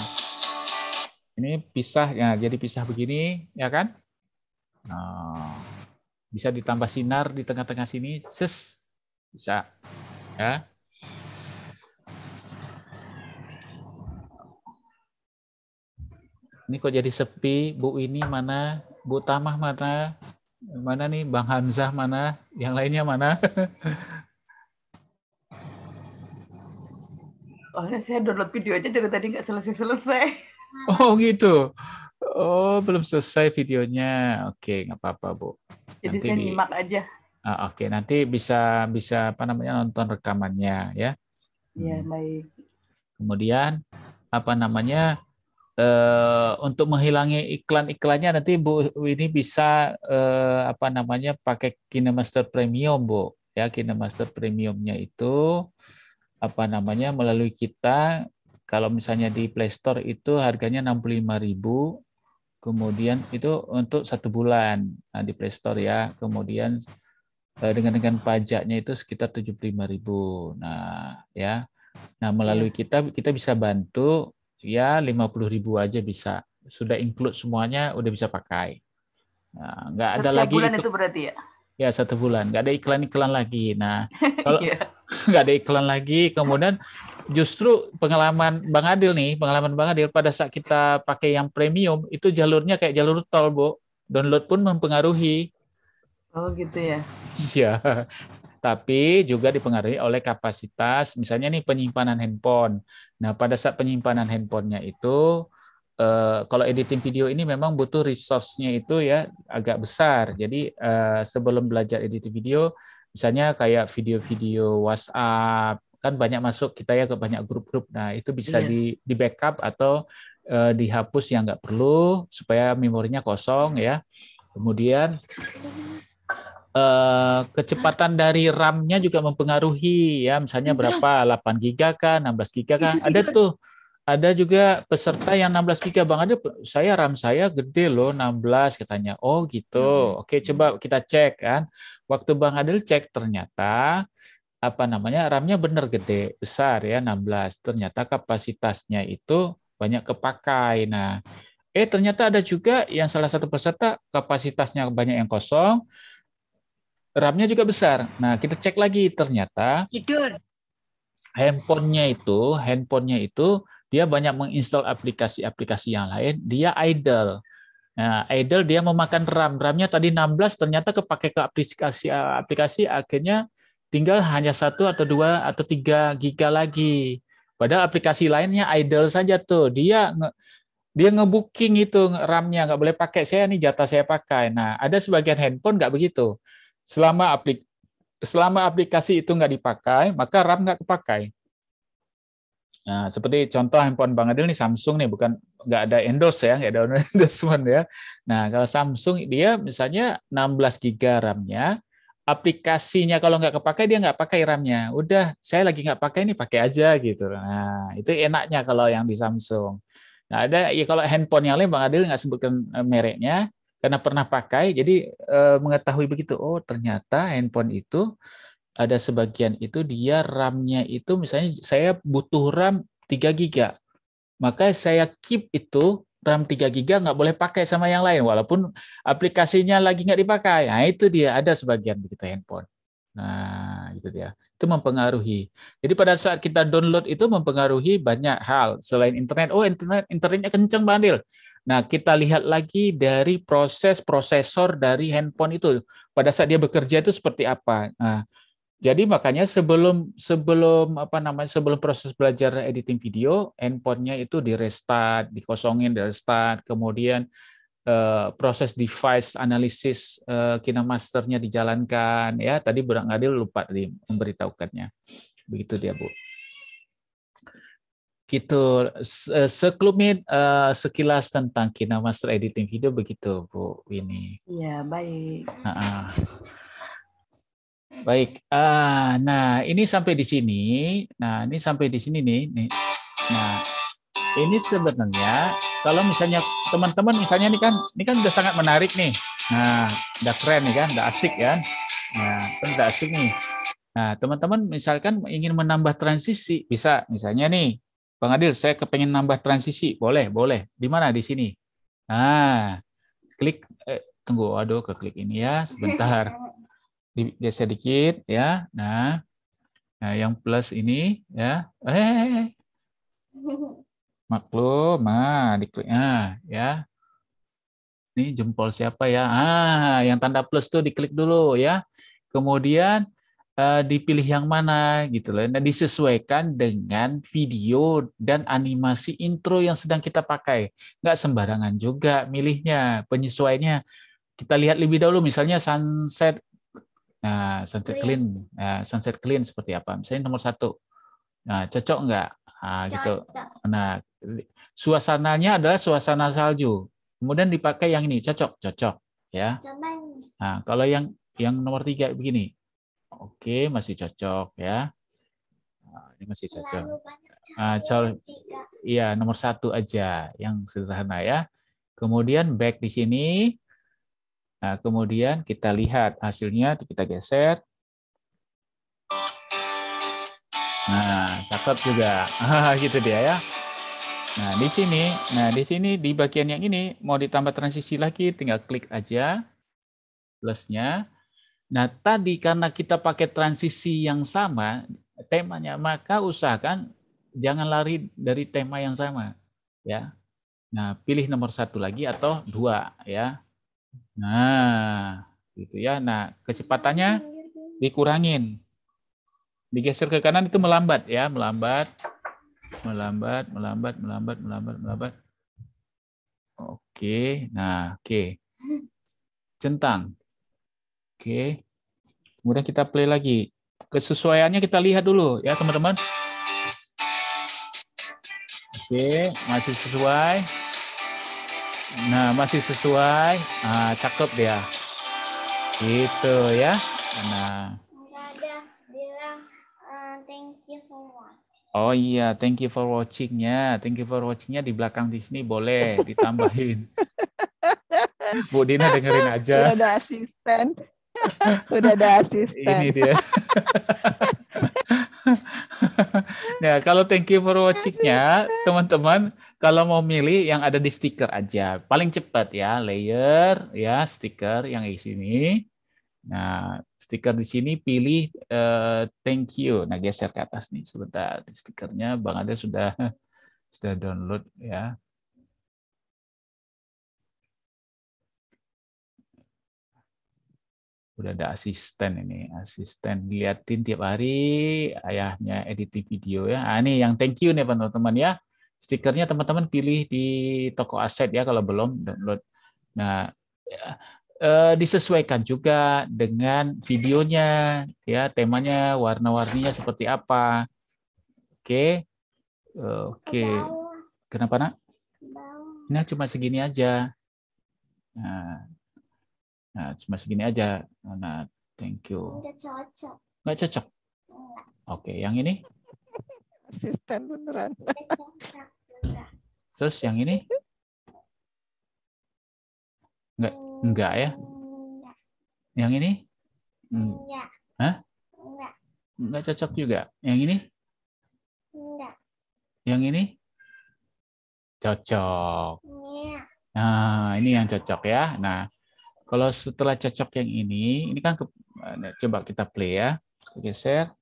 ini pisah ya jadi pisah begini ya kan nah, bisa ditambah sinar di tengah-tengah sini sis bisa ya ini kok jadi sepi Bu ini mana Bu Tamah mana mana nih Bang Hamzah mana yang lainnya mana *laughs* soalnya saya download video aja dari tadi nggak selesai-selesai. Oh gitu. Oh belum selesai videonya. Oke nggak apa-apa bu. Jadi nanti saya nyimak aja. Ah, Oke okay. nanti bisa bisa apa namanya nonton rekamannya ya. Iya hmm. baik. Kemudian apa namanya eh, untuk menghilangi iklan-iklannya nanti bu ini bisa uh, apa namanya pakai KineMaster Premium bu ya KineMaster Premiumnya itu apa namanya melalui kita kalau misalnya di Play Store itu harganya 65.000 kemudian itu untuk satu bulan nah, di Play Store ya kemudian eh, dengan dengan pajaknya itu sekitar 75.000 nah ya nah melalui kita kita bisa bantu ya 50.000 aja bisa sudah include semuanya udah bisa pakai nah, nggak ada lagi bulan itu, itu berarti ya ya satu bulan nggak ada iklan iklan lagi nah *laughs* kalau iya. *laughs* nggak ada iklan lagi kemudian justru pengalaman bang Adil nih pengalaman bang Adil pada saat kita pakai yang premium itu jalurnya kayak jalur tol bu download pun mempengaruhi oh gitu ya Iya. *laughs* tapi juga dipengaruhi oleh kapasitas misalnya nih penyimpanan handphone nah pada saat penyimpanan handphonenya itu Eh, kalau editing video ini memang butuh resource-nya itu ya agak besar. Jadi eh, sebelum belajar editing video, misalnya kayak video-video WhatsApp kan banyak masuk kita ya ke banyak grup-grup. Nah itu bisa iya. di di backup atau uh, dihapus yang nggak perlu supaya memorinya kosong ya. Kemudian kecepatan dari RAM-nya juga mempengaruhi ya misalnya iya. berapa 8 giga kan? 16 giga kan? ada tuh ada juga peserta yang 16 giga Bang Ade, saya RAM saya gede loh 16 katanya. Oh gitu. Hmm. Oke, coba kita cek kan. Waktu Bang Adil cek ternyata apa namanya ramnya bener gede, besar ya 16. Ternyata kapasitasnya itu banyak kepakai. Nah, eh ternyata ada juga yang salah satu peserta kapasitasnya banyak yang kosong, Ramnya juga besar. Nah, kita cek lagi ternyata tidur handphonenya itu handphonenya itu dia banyak menginstal aplikasi-aplikasi yang lain, dia idle. Nah, idle dia memakan RAM. RAM-nya tadi 16 ternyata kepake ke aplikasi aplikasi akhirnya tinggal hanya satu atau dua atau tiga giga lagi. Padahal aplikasi lainnya idle saja tuh. Dia nge, dia ngebooking itu RAM-nya nggak boleh pakai saya nih jatah saya pakai. Nah, ada sebagian handphone nggak begitu. Selama aplik selama aplikasi itu nggak dipakai, maka RAM nggak kepakai. Nah, seperti contoh handphone Bang Adil nih Samsung nih bukan nggak ada endorse ya, nggak ada *laughs* endorsement ya. Nah, kalau Samsung dia misalnya 16 GB RAM-nya, aplikasinya kalau nggak kepakai dia nggak pakai RAM-nya. Udah, saya lagi nggak pakai ini pakai aja gitu. Nah, itu enaknya kalau yang di Samsung. Nah, ada ya kalau handphone yang lain Bang Adil nggak sebutkan eh, mereknya karena pernah pakai jadi e, mengetahui begitu. Oh, ternyata handphone itu ada sebagian itu dia RAM-nya itu misalnya saya butuh RAM 3 GB. Maka saya keep itu RAM 3 GB nggak boleh pakai sama yang lain walaupun aplikasinya lagi nggak dipakai. Nah, itu dia ada sebagian begitu handphone. Nah, itu dia. Itu mempengaruhi. Jadi pada saat kita download itu mempengaruhi banyak hal selain internet. Oh, internet internetnya kenceng bandil. Nah, kita lihat lagi dari proses prosesor dari handphone itu. Pada saat dia bekerja itu seperti apa. Nah, jadi makanya sebelum sebelum apa namanya sebelum proses belajar editing video, handphonenya itu di restart, dikosongin, di restart, kemudian eh, proses device analisis eh, kinemasternya dijalankan ya. Tadi barangkali lupa di memberitahukannya. Begitu dia, Bu. Gitu eh, sekelumit uh, sekilas tentang kinemaster editing video begitu, Bu Winnie. Iya, baik. Uh -uh. Baik. Ah, nah, ini sampai di sini. Nah, ini sampai di sini nih. nih. Nah, ini sebenarnya kalau misalnya teman-teman misalnya ini kan ini kan sudah sangat menarik nih. Nah, udah keren nih kan, udah asik ya Nah, kan udah asik nih. Nah, teman-teman misalkan ingin menambah transisi bisa misalnya nih, Bang Adil, saya kepengen nambah transisi, boleh, boleh. Di mana di sini? Nah, klik eh, tunggu, aduh, ke klik ini ya, sebentar. *laughs* geser dikit ya. Nah, nah yang plus ini ya. Eh. eh, eh, eh. Maklum, nah diklik nah, ya. Ini jempol siapa ya? Ah, yang tanda plus tuh diklik dulu ya. Kemudian eh, dipilih yang mana gitu loh. Nah, disesuaikan dengan video dan animasi intro yang sedang kita pakai. Nggak sembarangan juga milihnya, penyesuaiannya kita lihat lebih dahulu misalnya sunset Nah, sunset clean, oh, iya. clean. Nah, sunset clean seperti apa? Misalnya nomor satu, nah, cocok nggak? Nah, gitu. Nah, suasananya adalah suasana salju. Kemudian dipakai yang ini, cocok, cocok, ya. Nah, kalau yang yang nomor tiga begini, oke, masih cocok, ya. Nah, ini masih cocok. Nah, cal, iya nomor satu aja yang sederhana ya. Kemudian back di sini, Nah, kemudian kita lihat hasilnya, kita geser. Nah, cakep juga. *laughs* gitu dia ya. Nah, di sini, nah di sini di bagian yang ini mau ditambah transisi lagi tinggal klik aja plusnya. Nah, tadi karena kita pakai transisi yang sama temanya, maka usahakan jangan lari dari tema yang sama, ya. Nah, pilih nomor satu lagi atau dua, ya. Nah, gitu ya. Nah, kecepatannya dikurangin. Digeser ke kanan itu melambat ya, melambat. Melambat, melambat, melambat, melambat, melambat. Oke. Nah, oke. Centang. Oke. Kemudian kita play lagi. Kesesuaiannya kita lihat dulu ya, teman-teman. Oke, masih sesuai nah masih sesuai nah, cakep dia gitu ya nah iya, thank you for watching oh iya thank you for watchingnya thank di belakang di sini boleh ditambahin *laughs* Bu Dina dengerin aja udah ada asisten *laughs* udah ada asisten ini dia *laughs* nah kalau thank you for watchingnya teman-teman kalau mau milih yang ada di stiker aja. Paling cepat ya, layer ya, stiker yang di sini. Nah, stiker di sini pilih uh, thank you. Nah, geser ke atas nih sebentar. Stikernya Bang ada sudah *laughs* sudah download ya. udah ada asisten ini asisten liatin tiap hari ayahnya editing video ya nah, ini yang thank you nih teman-teman ya Stikernya teman-teman pilih di toko aset ya kalau belum download. Nah, ya, eh, disesuaikan juga dengan videonya ya, temanya, warna-warninya seperti apa. Oke. Oke. Kenapa, Nak? Nah, cuma segini aja. Nah, nah cuma segini aja. Nah, thank you. Enggak cocok. Enggak cocok. Oke, okay, yang ini? asisten beneran. Terus yang ini? Enggak, enggak ya? Yang ini? Enggak. Hah? Enggak. Enggak cocok juga. Yang ini? Enggak. Yang ini? Cocok. Nah, ini yang cocok ya. Nah, kalau setelah cocok yang ini, ini kan ke, eh, coba kita play ya. Geser.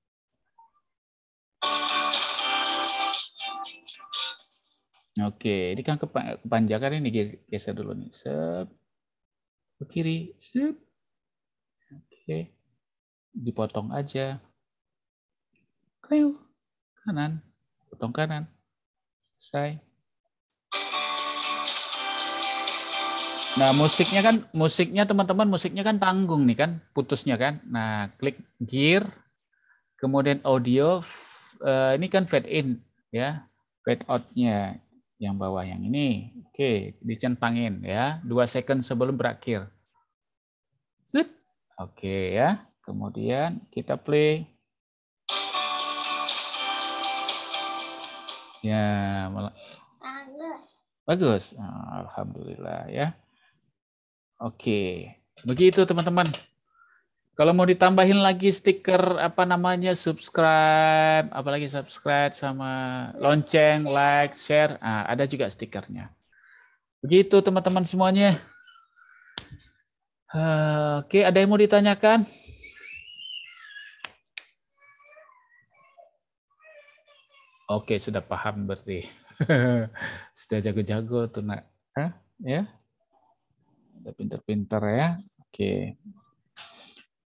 Oke, ini kan kepanjangan ini geser dulu nih. Sep. Ke kiri. Sep. Oke. Dipotong aja. Kayu. Kanan. Potong kanan. Selesai. Nah, musiknya kan musiknya teman-teman musiknya kan tanggung nih kan, putusnya kan. Nah, klik gear kemudian audio eh, ini kan fade in ya, fade out-nya yang bawah yang ini. Oke, dicentangin ya. Dua second sebelum berakhir. Oke Oke ya. Kemudian kita play. Ya, malah. Bagus. Alhamdulillah ya. Oke. Begitu teman-teman. Kalau mau ditambahin lagi stiker apa namanya subscribe, apalagi subscribe sama lonceng, like, share, nah, ada juga stikernya. Begitu teman-teman semuanya. Ah, oke, ada yang mau ditanyakan? Oke, sudah paham berarti. *laughs* sudah jago-jago tuh nak. Ya? Udah pinter-pinter ya. Oke.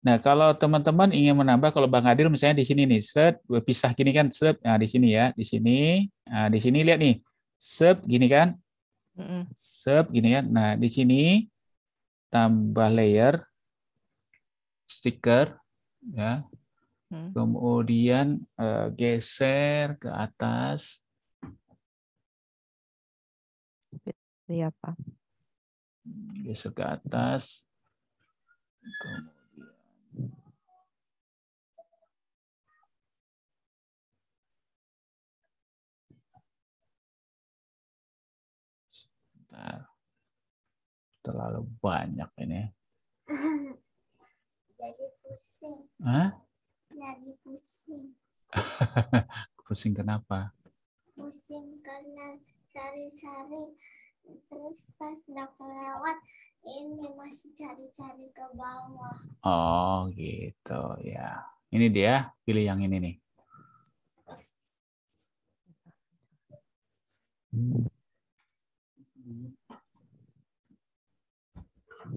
Nah, kalau teman-teman ingin menambah, kalau Bang Adil misalnya di sini nih, set, pisah gini kan, set, nah di sini ya, di sini, nah di sini lihat nih, set gini kan, set gini kan, nah di sini tambah layer, stiker, ya, mm. kemudian uh, geser ke atas. Geser ke atas. Kemudian terlalu banyak ini. *laughs* Jadi pusing. Hah? Jadi pusing. *laughs* pusing kenapa? Pusing karena cari-cari terus pas udah lewat ini masih cari-cari ke bawah. Oh gitu ya. Ini dia pilih yang ini nih. Hmm. Oke,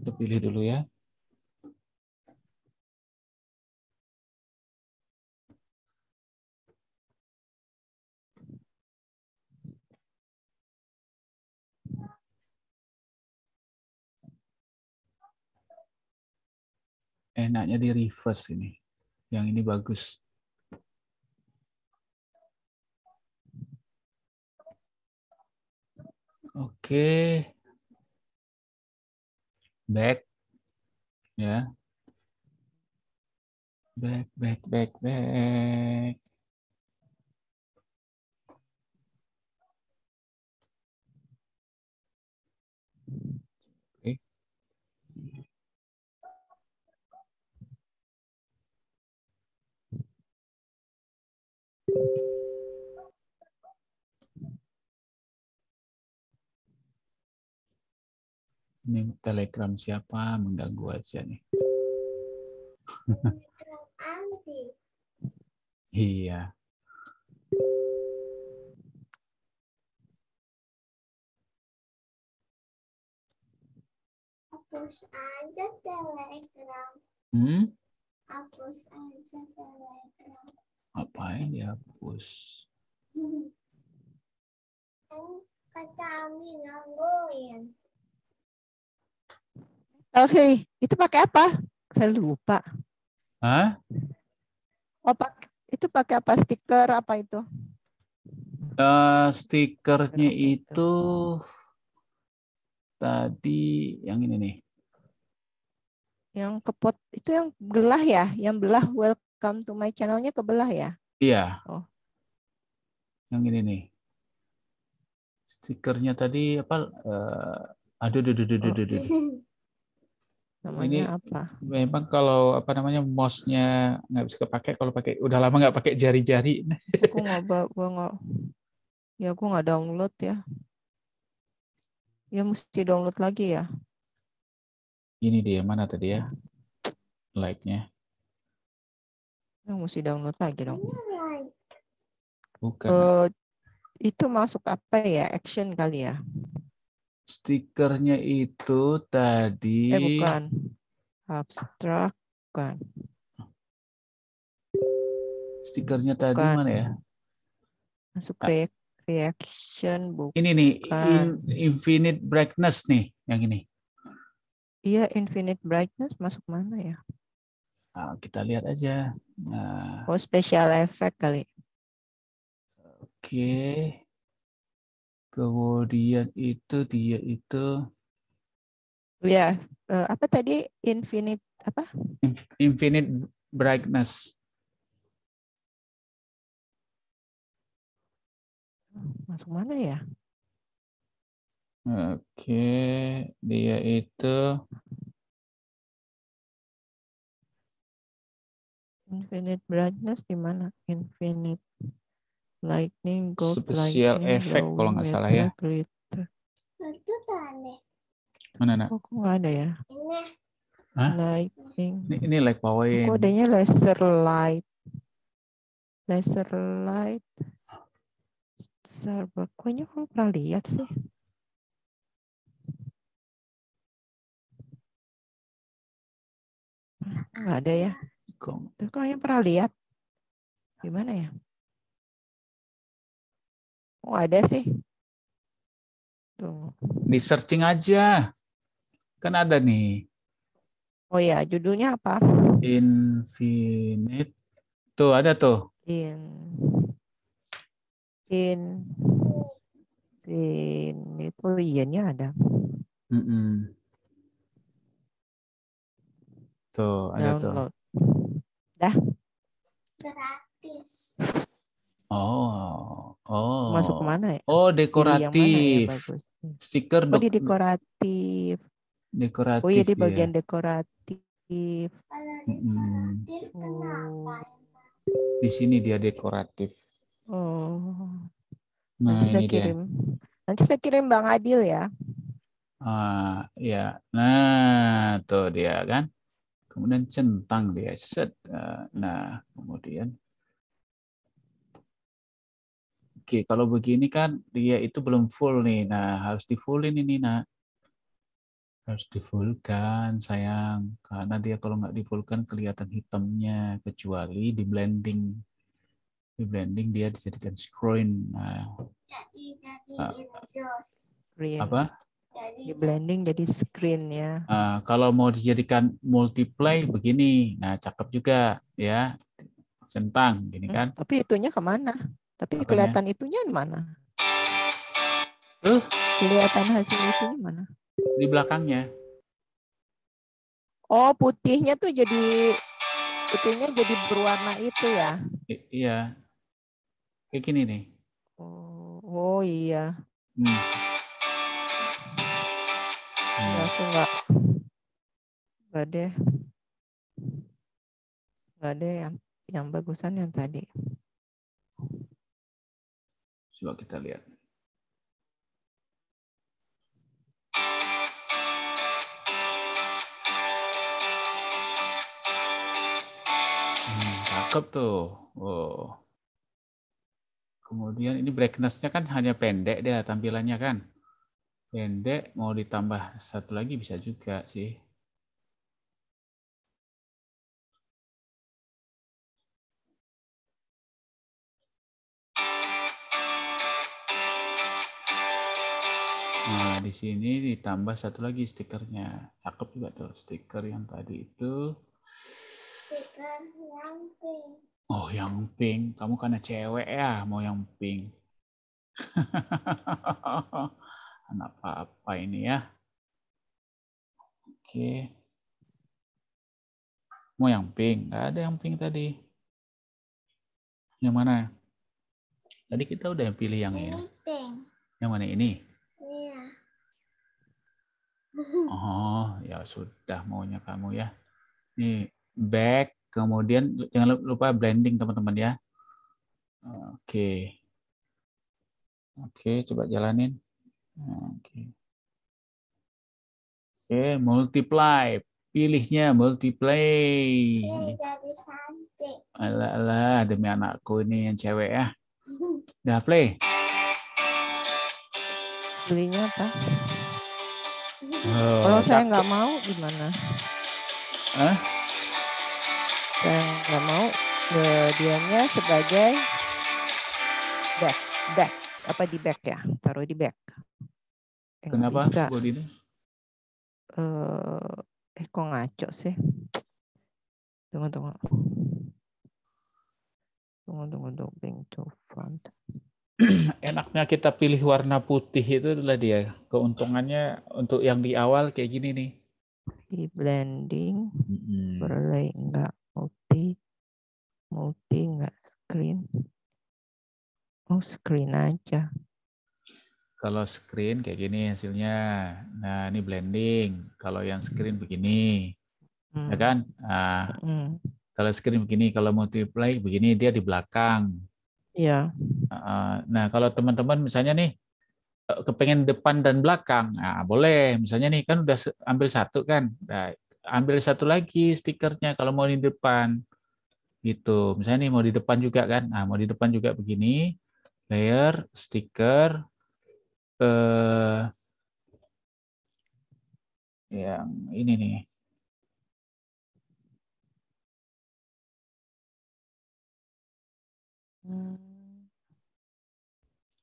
kita pilih dulu ya. enaknya di reverse ini. Yang ini bagus. Oke. Back. Ya. Back, back, back, back. Ini telegram siapa mengganggu aja nih. iya. Hapus aja telegram. Hmm? Hapus aja telegram. Ngapain dihapus? Kata Ami Sorry, itu pakai apa? Saya lupa. Hah? Oh, pak itu pakai apa stiker apa itu? Uh, stikernya itu tadi yang ini nih. Yang kepot itu yang belah ya, yang belah welcome welcome to my channelnya kebelah ya? Iya. Oh. Yang ini nih. Stikernya tadi apa? Uh, aduh, aduh, aduh, aduh, aduh. aduh. Oh. *laughs* Namanya ini apa? Memang kalau apa namanya mouse-nya nggak bisa kepake kalau pakai udah lama nggak pakai jari-jari. *laughs* Aku nggak, gua nggak. Ya aku nggak download ya. Ya mesti download lagi ya. Ini dia mana tadi ya? Like-nya. Yang mesti download lagi dong. Iya, bukan. Uh, itu masuk apa ya? Action kali ya? Stikernya itu tadi. Eh bukan. Abstrak bukan. Stikernya bukan. tadi mana ya? Masuk ah. re reaction bukan. Ini nih, in infinite brightness nih, yang ini. Iya, infinite brightness masuk mana ya? Nah, kita lihat aja. Nah, oh, special effect kali. Oke. Okay. Kemudian itu dia itu. Ya, uh, apa tadi infinite apa? Infinite brightness. Masuk mana ya? Oke, okay. dia itu Infinite brightness gimana? Infinite lightning, gold Spesial lightning, efek kalau nggak salah ya. Glitter. Itu aneh. Mana nak? Oh, kok nggak ada ya? Ini. Lightning. Ini, ini light power Kok adanya laser light. Laser light. Starbuck. Kayaknya kamu pernah lihat sih. Nggak ada ya? Bagong. Tapi kalau yang pernah lihat, gimana ya? Oh ada sih. Tuh. Di searching aja. Kan ada nih. Oh ya, judulnya apa? Infinite. Tuh ada tuh. In. In. Infinite. Oh iya, ada. Mm -mm. Tuh, ada Download. tuh kita? Gratis. Oh, oh. Masuk kemana ya? Oh, ya? dekoratif. Ya, Stiker oh, di dekoratif. Dekoratif. Oh iya, di ya. bagian ya. dekoratif. dekoratif hmm. kenapa? Oh. Di sini dia dekoratif. Oh. Nah, Nanti saya kirim. Dia. Nanti saya kirim Bang Adil ya. Ah, ya. Nah, tuh dia kan kemudian centang dia set. Eh, nah, kemudian Oke, kalau begini kan dia itu belum full nih. Nah, harus di fullin ini, Nak. Harus di fullkan, sayang. Karena dia kalau nggak di fullkan kelihatan hitamnya kecuali di blending. Di blending dia dijadikan screen. Nah. Ah. apa? di blending jadi screen ya. Uh, kalau mau dijadikan multiply begini, nah cakep juga ya, centang gini eh, kan. Hmm, tapi itunya kemana? Tapi Apanya? kelihatan itunya mana? Uh. Kelihatan hasil itunya mana? Di belakangnya. Oh putihnya tuh jadi putihnya jadi berwarna itu ya? I iya. Kayak gini nih. Oh, oh iya. Hmm ya aku nggak nggak deh nggak deh yang yang bagusan yang tadi coba kita lihat hmm, cakep tuh oh kemudian ini brightness-nya kan hanya pendek deh tampilannya kan pendek mau ditambah satu lagi bisa juga sih. Nah, di sini ditambah satu lagi stikernya. Cakep juga tuh stiker yang tadi itu. Stiker yang pink. Oh, yang pink. Kamu karena cewek ya, mau yang pink. *laughs* anak apa-apa ini ya. Oke. Mau yang pink? Nggak ada yang pink tadi. Yang mana? Tadi kita udah pilih yang ini. Pink. Yang mana ini? Iya. Oh, ya sudah maunya kamu ya. Nih, back. Kemudian jangan lupa blending teman-teman ya. Oke. Oke, coba jalanin. Oke. Oke, multiply. Pilihnya multiply. Alah, alah, demi anakku ini yang cewek ya. *laughs* Udah play. Belinya apa? Oh, Kalau saya nggak mau gimana? Hah? Saya nggak mau eh, dianya sebagai back, back apa di back ya? Taruh di back. Eh, Kenapa, bisa. Bu Dina? Uh, eh, kok ngaco sih? Tunggu, tunggu. Tunggu, tunggu, tunggu. tunggu, to front. *clears throat* Enaknya kita pilih warna putih itu adalah dia. Keuntungannya untuk yang di awal kayak gini nih. Di blending, -hmm. berlay enggak, multi, multi enggak, screen. Oh, screen aja. Kalau screen kayak gini hasilnya. Nah, ini blending. Kalau yang screen begini. Ya hmm. Ya kan? Nah, hmm. Kalau screen begini, kalau multiply begini, dia di belakang. Iya. Nah, kalau teman-teman misalnya nih, eh, kepengen depan dan belakang, nah, boleh. Misalnya nih, kan udah ambil satu kan. Nah, ambil satu lagi stikernya kalau mau di depan. Gitu. Misalnya nih mau di depan juga kan. Nah, mau di depan juga begini. Layer, stiker, eh, yang ini nih.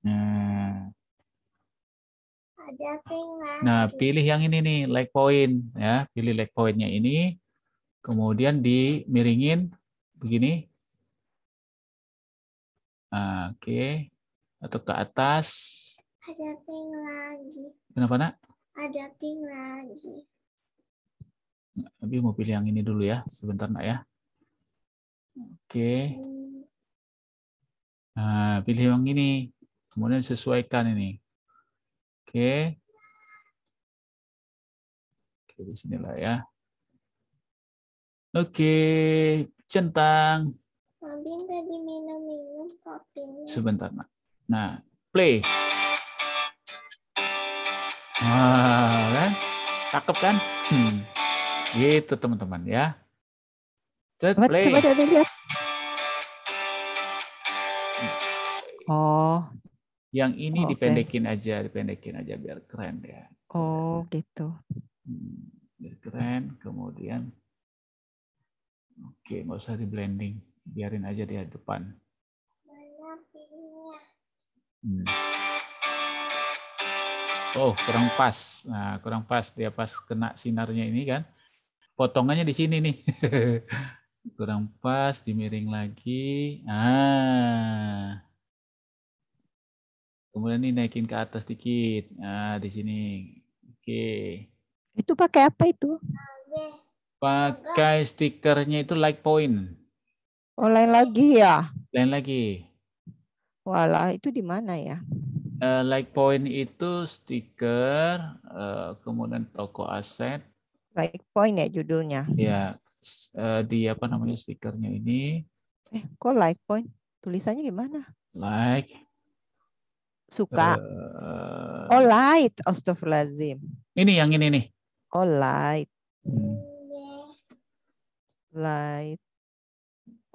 Nah. Nah, pilih yang ini nih, like point ya. Pilih like pointnya ini, kemudian dimiringin begini. Nah, Oke, okay. atau ke atas. Ada pink lagi. Kenapa, Nak? Ada pink lagi. Abi mau pilih yang ini dulu ya, sebentar Nak ya. Oke. Nah, pilih yang ini. Kemudian sesuaikan ini. Oke. Oke, di sinilah ya. Oke, centang. Abi tadi minum-minum Sebentar, Nak. Nah, play. Nah, kan? Cakep kan? Hmm. Gitu teman-teman ya. Set play. Coba, coba, coba. Oh. Yang ini oh, dipendekin okay. aja, dipendekin aja biar keren ya. Oh, gitu. Hmm, biar keren, kemudian Oke, nggak usah di blending. Biarin aja di depan. Mana hmm. Oh, kurang pas. Nah, kurang pas dia pas kena sinarnya ini kan. Potongannya di sini nih. *laughs* kurang pas, dimiring lagi. Ah. Kemudian ini naikin ke atas dikit. Ah, di sini. Oke. Okay. Itu pakai apa itu? Pakai stikernya itu like point. Oh, lain lagi ya? Lain lagi. Walah, itu di mana ya? uh, like point itu stiker, uh, kemudian toko aset. Like point ya judulnya. Ya, uh, di apa namanya stikernya ini. Eh, kok like point? Tulisannya gimana? Like. Suka. Uh, oh, light. Astagfirullahaladzim. Ini yang ini nih. Oh, light. Hmm. Light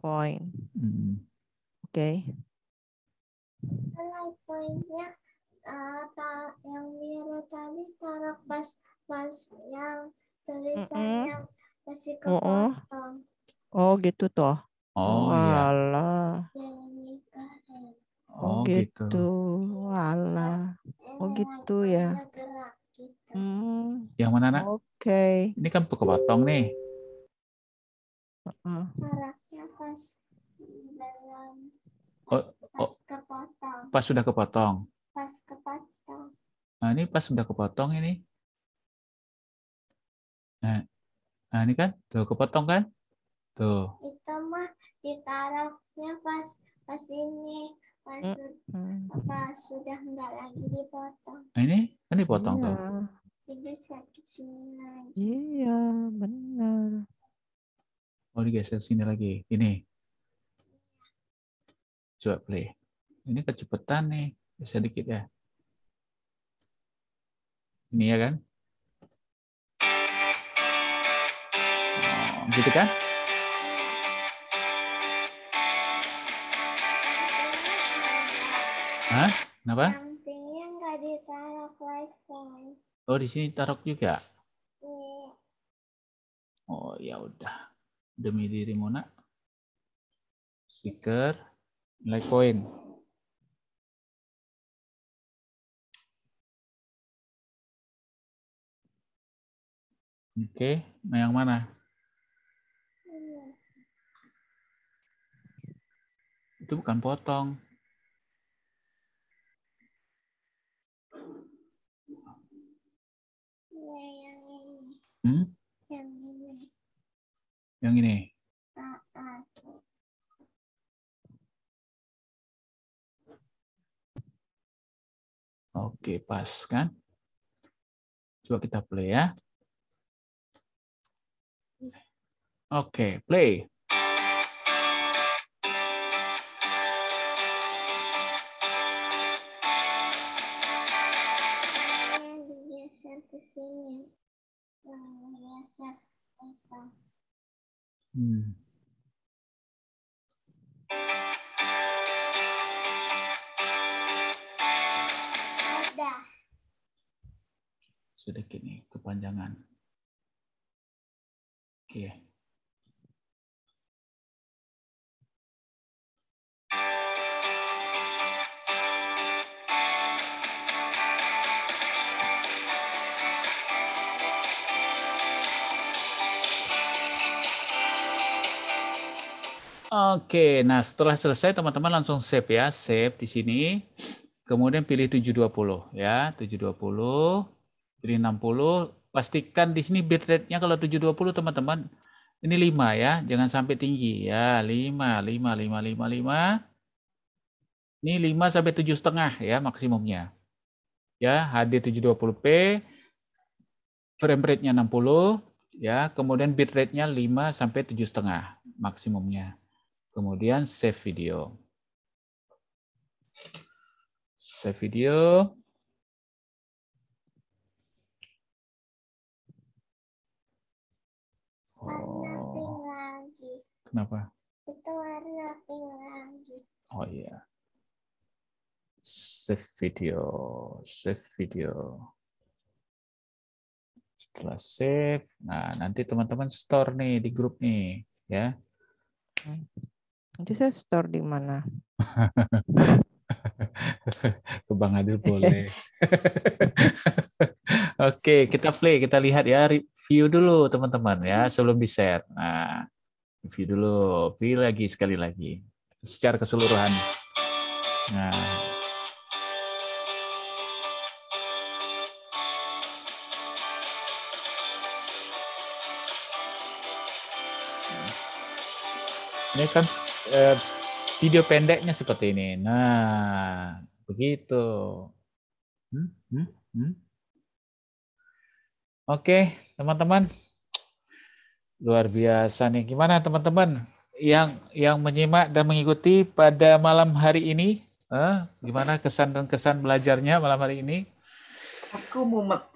point. Hmm. Oke. Highlight poinnya uh, eh, yang biru tadi taruh pas pas yang tulisannya mm -hmm. masih kepotong. Oh, oh. oh gitu toh. Oh, oh iya. Alah. iya. Oh, oh gitu. gitu. Alah. Oh gitu ya. Gitu. Hmm. Yang mana nak? Oke. Okay. Ini kan batang nih. Uh -uh. dalam. Oh, Pas oh. kepotong. Pas sudah kepotong. Pas kepotong. Nah, ini pas sudah kepotong ini. Nah, nah ini kan tuh kepotong kan? Tuh. Itu mah ditaruhnya pas pas ini pas, hmm. pas sudah enggak lagi dipotong. Nah, ini kan dipotong iya. tuh. Ini sakit sini lagi. Iya, benar. Oh, digeser sini lagi. Ini coba play ini kecepatan nih bisa dikit ya ini ya kan Nah, gitu kan Hah? Kenapa? Sampingnya nggak ditaruh Oh, di sini taruh juga? Iya. Oh, ya udah. Demi dirimu, Nak. Stiker nilai koin. Oke, nah yang mana? Itu bukan potong. Yang ini. Hmm? Yang ini. Ah, ah. Oke, pas kan? Coba kita play ya. Oke, play. Hmm. sedikit nih kepanjangan. Oke. Okay. Oke, nah setelah selesai teman-teman langsung save ya, save di sini. Kemudian pilih 720 ya, 720. Jadi 60, pastikan di sini bitrate-nya kalau 720 teman-teman, ini 5 ya, jangan sampai tinggi ya, 5, 5, 5, 5, 5. Ini 5 sampai 7 setengah ya maksimumnya. Ya, HD 720p, frame rate-nya 60, ya, kemudian bitrate-nya 5 sampai 7 setengah maksimumnya. Kemudian save video. Save video. warna oh. pink lagi. Kenapa? Itu warna pink lagi. Oh iya. Save video, save video. Setelah save, nah nanti teman-teman store nih di grup nih, ya. Nanti saya store di mana? *laughs* Ke Bang Adil boleh. *laughs* Oke, kita play, kita lihat ya review dulu teman-teman ya sebelum di share. Nah, review dulu, view lagi sekali lagi secara keseluruhan. Nah. Ini kan eh, video pendeknya seperti ini. Nah, begitu. Hmm, hmm, hmm. Oke, teman-teman. Luar biasa nih. Gimana teman-teman yang yang menyimak dan mengikuti pada malam hari ini? Eh, gimana kesan dan kesan belajarnya malam hari ini? Aku mumet. *laughs*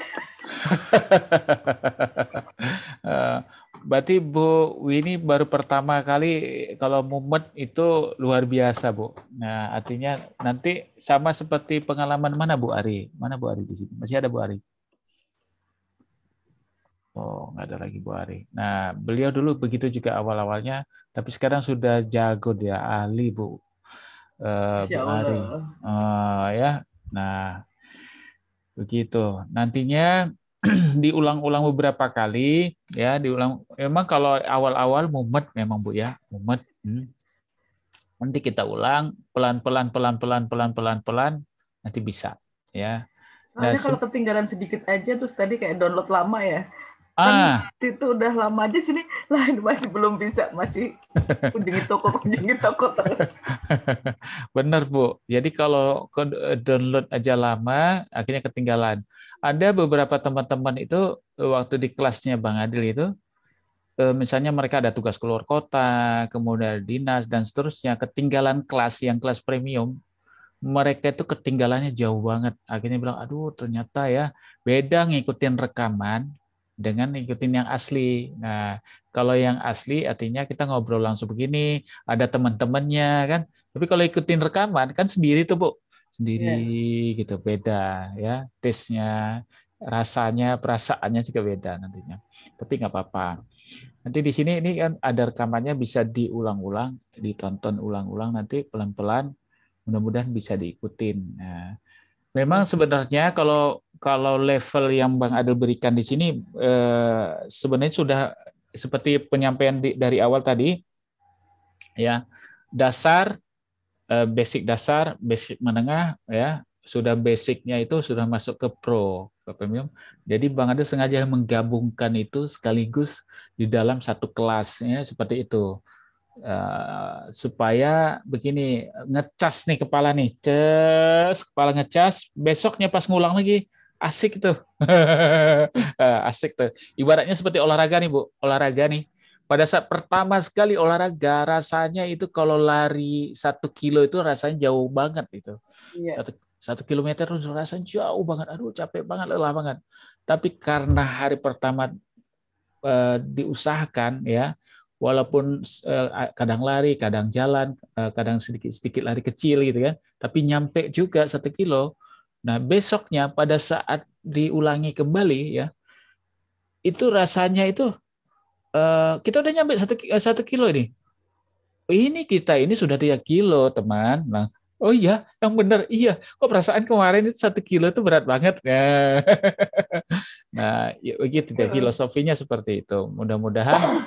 Eh, berarti Bu Wini baru pertama kali kalau mumet itu luar biasa, Bu. Nah, artinya nanti sama seperti pengalaman mana Bu Ari? Mana Bu Ari di sini? Masih ada Bu Ari? Oh, nggak ada lagi Bu Ari. Nah, beliau dulu begitu juga awal-awalnya, tapi sekarang sudah jago dia ahli Bu. Uh, Bu Ari. Uh, ya. Nah, begitu. Nantinya *clears throat* diulang-ulang beberapa kali ya, diulang. Emang kalau awal-awal mumet memang Bu ya, mumet. Hmm. Nanti kita ulang pelan-pelan pelan-pelan pelan-pelan pelan nanti bisa ya. nah, kalau ketinggalan sedikit aja terus tadi kayak download lama ya. Ah. Kan itu udah lama aja sini, *laughs* lah masih belum bisa, masih kunjungi toko, kunjungi toko terus. *laughs* Benar Bu. Jadi kalau eh, download aja lama, akhirnya ketinggalan. Ada beberapa teman-teman itu eh, waktu di kelasnya Bang Adil itu, eh, misalnya mereka ada tugas keluar kota, kemudian dinas dan seterusnya, ketinggalan kelas yang kelas premium, mereka itu ketinggalannya jauh banget. Akhirnya bilang, aduh ternyata ya beda ngikutin rekaman dengan ngikutin yang asli. Nah, kalau yang asli artinya kita ngobrol langsung begini, ada teman-temannya kan. Tapi kalau ikutin rekaman kan sendiri tuh, Bu. Sendiri yeah. gitu beda ya, Tesnya, rasanya, perasaannya juga beda nantinya. Tapi nggak apa-apa. Nanti di sini ini kan ada rekamannya bisa diulang-ulang, ditonton ulang-ulang nanti pelan-pelan mudah-mudahan bisa diikutin. Nah, memang sebenarnya kalau kalau level yang Bang Adel berikan di sini eh, sebenarnya sudah seperti penyampaian dari awal tadi ya dasar eh, basic dasar basic menengah ya sudah basicnya itu sudah masuk ke pro ke premium jadi Bang Adel sengaja menggabungkan itu sekaligus di dalam satu kelasnya seperti itu Uh, supaya begini ngecas nih kepala nih ces kepala ngecas besoknya pas ngulang lagi asik tuh. *laughs* Ah, asik tuh. Ibaratnya seperti olahraga nih, Bu. Olahraga nih. Pada saat pertama sekali olahraga, rasanya itu kalau lari satu kilo itu rasanya jauh banget itu. Iya. Satu, satu kilometer itu rasanya jauh banget. Aduh, capek banget, lelah banget. Tapi karena hari pertama eh, diusahakan ya, walaupun eh, kadang lari, kadang jalan, eh, kadang sedikit-sedikit lari kecil gitu kan, tapi nyampe juga satu kilo Nah, besoknya pada saat diulangi kembali ya, itu rasanya itu uh, kita udah nyampe satu, eh, satu kilo ini. Ini kita ini sudah tiga kilo teman. Nah, oh iya, yang benar iya. Kok perasaan kemarin itu satu kilo itu berat banget. Nah, *laughs* nah ya, begitu deh filosofinya seperti itu. Mudah-mudahan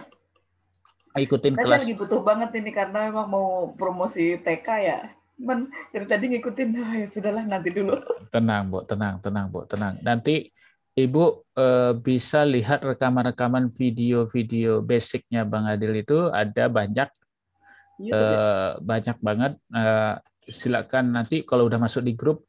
ikutin Saya kelas. lagi butuh banget ini karena memang mau promosi TK ya men dari tadi ngikutin oh, ya sudahlah nanti dulu *laughs* tenang bu tenang tenang bu tenang nanti ibu eh, bisa lihat rekaman-rekaman video-video basicnya bang Adil itu ada banyak YouTube, ya? eh, ya? banyak banget eh, silakan nanti kalau udah masuk di grup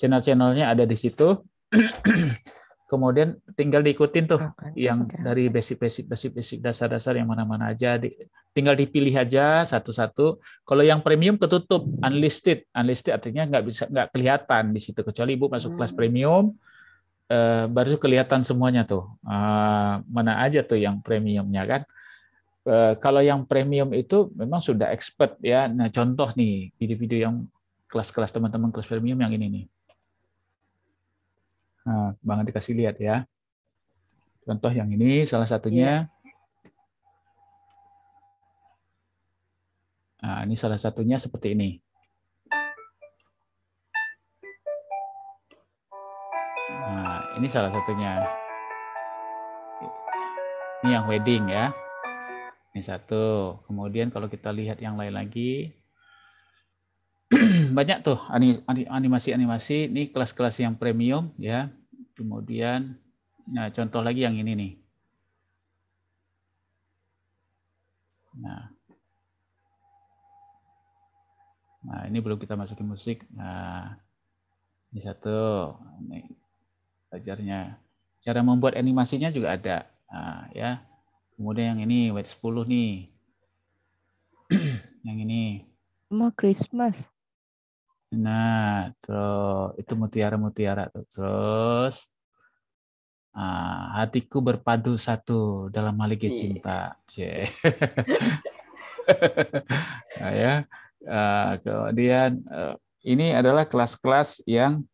channel-channelnya ada di situ *clears throat* kemudian tinggal diikutin tuh okay, yang okay. dari basic-basic basic-basic dasar-dasar yang mana-mana aja di, tinggal dipilih aja satu-satu kalau yang premium ketutup unlisted unlisted artinya nggak bisa nggak kelihatan di situ kecuali ibu masuk hmm. kelas premium eh, baru kelihatan semuanya tuh eh, mana aja tuh yang premiumnya kan eh, kalau yang premium itu memang sudah expert ya nah contoh nih video-video yang kelas-kelas teman-teman kelas premium yang ini nih Nah, Bang dikasih lihat ya. Contoh yang ini salah satunya. Nah, ini salah satunya seperti ini. Nah, ini salah satunya. Ini yang wedding ya. Ini satu. Kemudian kalau kita lihat yang lain lagi, *clears throat* banyak tuh animasi-animasi ini kelas-kelas yang premium ya. Kemudian nah contoh lagi yang ini nih. Nah. Nah, ini belum kita masukin musik. Nah, ini satu. Ini belajarnya. Cara membuat animasinya juga ada. Nah, ya. Kemudian yang ini, white 10 nih. *clears throat* yang ini. Mau Christmas. Nah, terus itu mutiara-mutiara tuh. Terus ah, hatiku berpadu satu dalam maliki iya. cinta. Yeah. *laughs* nah, ya. Ah, kemudian eh, ini adalah kelas-kelas yang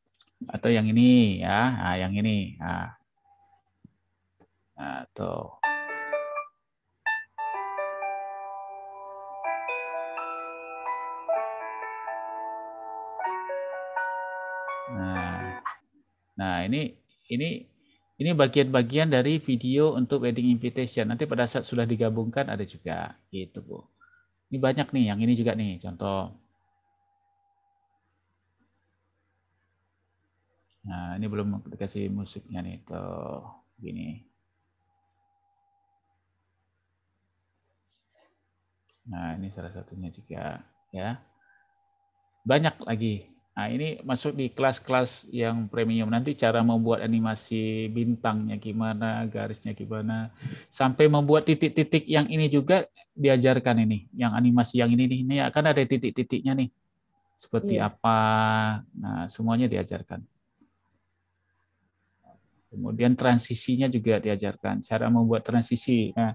atau yang ini ya, ah, yang ini. atau. nah ah, tuh. Nah, ini ini ini bagian-bagian dari video untuk wedding invitation. Nanti pada saat sudah digabungkan ada juga gitu, Bu. Ini banyak nih, yang ini juga nih contoh. Nah, ini belum dikasih musiknya nih tuh gini. Nah, ini salah satunya juga ya. Banyak lagi Nah, ini masuk di kelas-kelas yang premium. Nanti cara membuat animasi bintangnya gimana, garisnya gimana, sampai membuat titik-titik yang ini juga diajarkan ini. Yang animasi yang ini nih, ini akan ada titik-titiknya nih. Seperti iya. apa. Nah, semuanya diajarkan. Kemudian transisinya juga diajarkan, cara membuat transisi. Nah,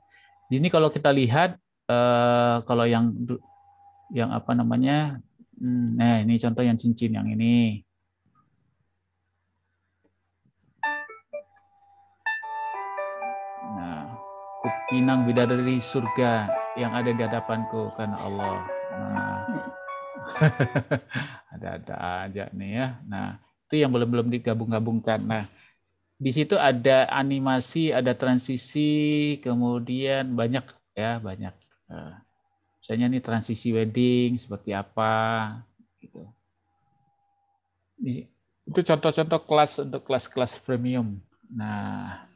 ini kalau kita lihat eh, kalau yang yang apa namanya nah, ini contoh yang cincin yang ini. Nah, kupinang bidadari surga yang ada di hadapanku karena Allah. Nah, ada-ada *laughs* aja nih ya. Nah, itu yang belum belum digabung-gabungkan. Nah, di situ ada animasi, ada transisi, kemudian banyak ya banyak. Nah misalnya ini transisi wedding seperti apa gitu. Ini, itu contoh-contoh kelas untuk kelas-kelas premium. Nah,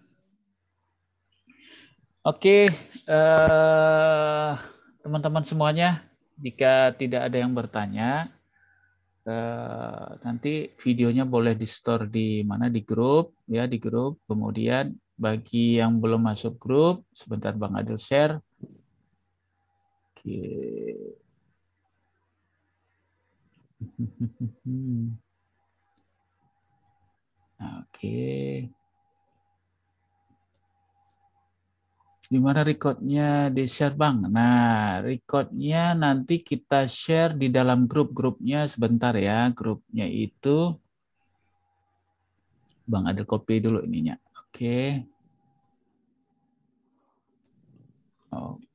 oke okay, uh, eh, teman-teman semuanya, jika tidak ada yang bertanya, uh, nanti videonya boleh di store di mana di grup ya di grup. Kemudian bagi yang belum masuk grup, sebentar Bang Adil share Oke. *laughs* Oke. Di mana recordnya di share bang? Nah, recordnya nanti kita share di dalam grup grupnya sebentar ya. Grupnya itu, bang ada copy dulu ininya. Oke. Oke.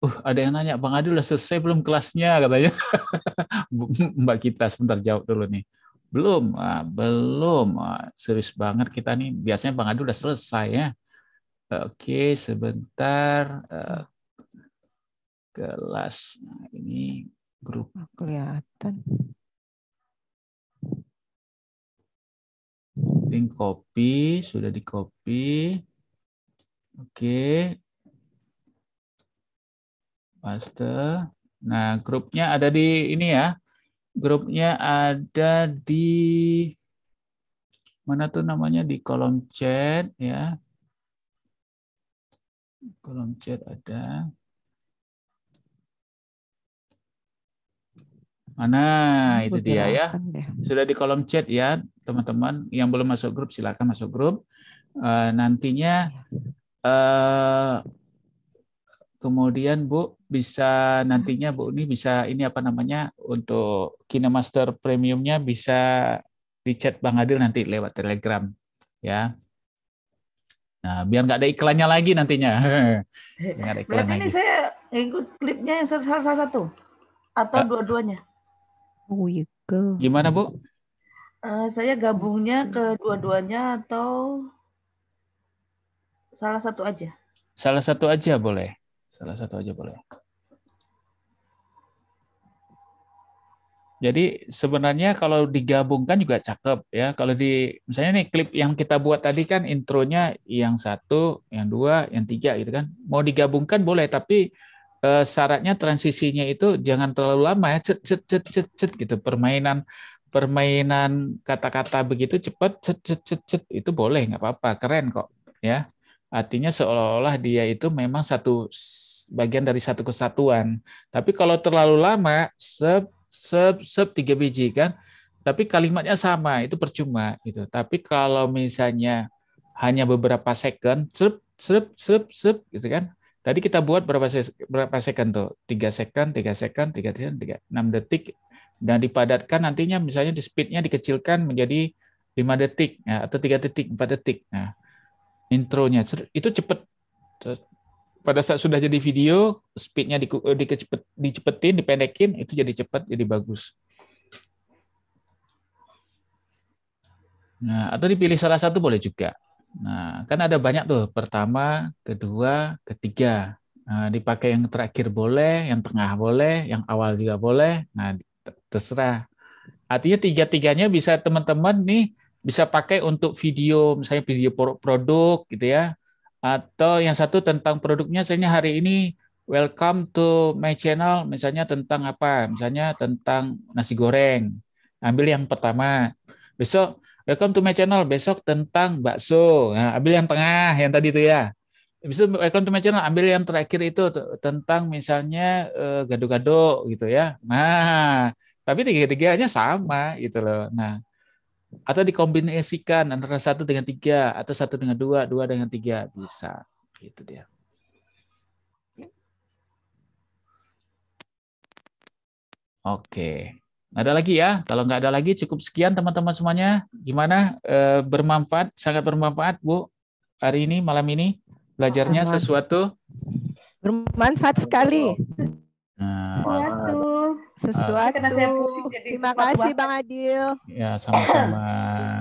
Uh, ada yang nanya, Bang Adi udah selesai belum kelasnya katanya. *laughs* Mbak kita sebentar jawab dulu nih. Belum, ah, belum. Ah, serius banget kita nih. Biasanya Bang Adi udah selesai ya. Oke, sebentar. Eh, kelas nah, ini grup. Oh, kelihatan. Link copy, sudah di copy. Oke, Paste. Nah, grupnya ada di ini ya. Grupnya ada di mana tuh namanya di kolom chat ya. Kolom chat ada. Mana itu dia ya. Sudah di kolom chat ya, teman-teman. Yang belum masuk grup silakan masuk grup. Uh, nantinya uh, kemudian Bu bisa nantinya Bu Ini bisa ini apa namanya untuk KineMaster Premiumnya bisa di chat Bang Adil nanti lewat Telegram ya. Nah, biar nggak ada iklannya lagi nantinya. *laughs* Nggak ada iklan Berarti lagi. ini saya ikut klipnya yang salah satu atau uh, dua-duanya? Oh iya. Gimana Bu? Uh, saya gabungnya ke dua-duanya atau salah satu aja? Salah satu aja boleh. Salah satu aja boleh. Jadi sebenarnya kalau digabungkan juga cakep ya. Kalau di misalnya nih klip yang kita buat tadi kan intronya yang satu, yang dua, yang tiga gitu kan. Mau digabungkan boleh tapi eh, syaratnya transisinya itu jangan terlalu lama ya. Cet cet cet cet cet gitu. Permainan permainan kata-kata begitu cepat cet cet cet cet itu boleh nggak apa-apa. Keren kok ya. Artinya seolah-olah dia itu memang satu bagian dari satu kesatuan. Tapi kalau terlalu lama sub sub sub tiga biji kan, tapi kalimatnya sama itu percuma gitu. Tapi kalau misalnya hanya beberapa second sub sub sub sub gitu kan. Tadi kita buat berapa se berapa second tuh? tiga second, tiga second, tiga second, 3 6 detik dan dipadatkan nantinya misalnya di speednya dikecilkan menjadi lima detik ya, atau tiga detik, empat detik. Nah, intronya itu cepet pada saat sudah jadi video, speednya di, eh, di, dicepetin, dipendekin, itu jadi cepat, jadi bagus. Nah, atau dipilih salah satu boleh juga. Nah, kan ada banyak tuh, pertama, kedua, ketiga. Nah, dipakai yang terakhir boleh, yang tengah boleh, yang awal juga boleh. Nah, terserah. Artinya tiga-tiganya bisa teman-teman nih bisa pakai untuk video, misalnya video produk gitu ya, atau yang satu tentang produknya, misalnya hari ini welcome to my channel, misalnya tentang apa? Misalnya tentang nasi goreng. Ambil yang pertama. Besok welcome to my channel, besok tentang bakso. Nah, ambil yang tengah, yang tadi itu ya. besok welcome to my channel, ambil yang terakhir itu tentang misalnya eh, gado-gado uh, gitu ya. Nah, tapi tiga-tiganya sama gitu loh. Nah, atau dikombinasikan antara satu dengan tiga atau satu dengan dua dua dengan tiga bisa gitu dia oke ada lagi ya kalau nggak ada lagi cukup sekian teman-teman semuanya gimana e, bermanfaat sangat bermanfaat bu hari ini malam ini belajarnya sesuatu bermanfaat sekali nah, sesuatu sesuatu. Uh, saya Terima kasih Bang Adil. Ya, sama-sama.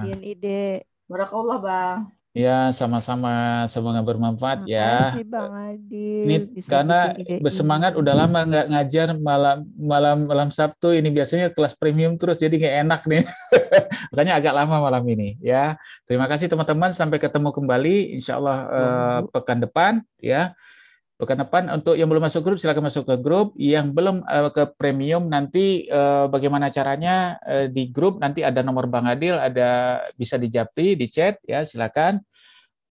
Bikin ide. Barakallah, Bang. Ya, sama-sama. Semoga bermanfaat Terima ya. Terima Bang Adil. Ini Bisa karena bersemangat udah lama nggak ngajar malam malam malam Sabtu ini biasanya kelas premium terus jadi kayak enak nih. *laughs* Makanya agak lama malam ini ya. Terima kasih teman-teman sampai ketemu kembali insyaallah uh, eh, pekan depan ya. Pekan depan untuk yang belum masuk grup silakan masuk ke grup, yang belum uh, ke premium nanti uh, bagaimana caranya uh, di grup nanti ada nomor Bang Adil, ada bisa dijapri, di chat ya silakan.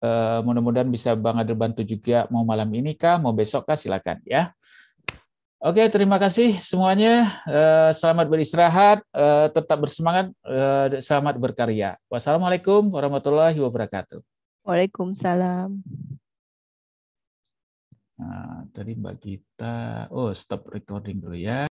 Uh, mudah-mudahan bisa Bang Adil bantu juga mau malam ini kah, mau besok kah silakan ya. Oke, terima kasih semuanya. Selamat beristirahat, tetap bersemangat, selamat berkarya. Wassalamualaikum warahmatullahi wabarakatuh. Waalaikumsalam. Nah, tadi Mbak Gita, oh stop recording dulu ya.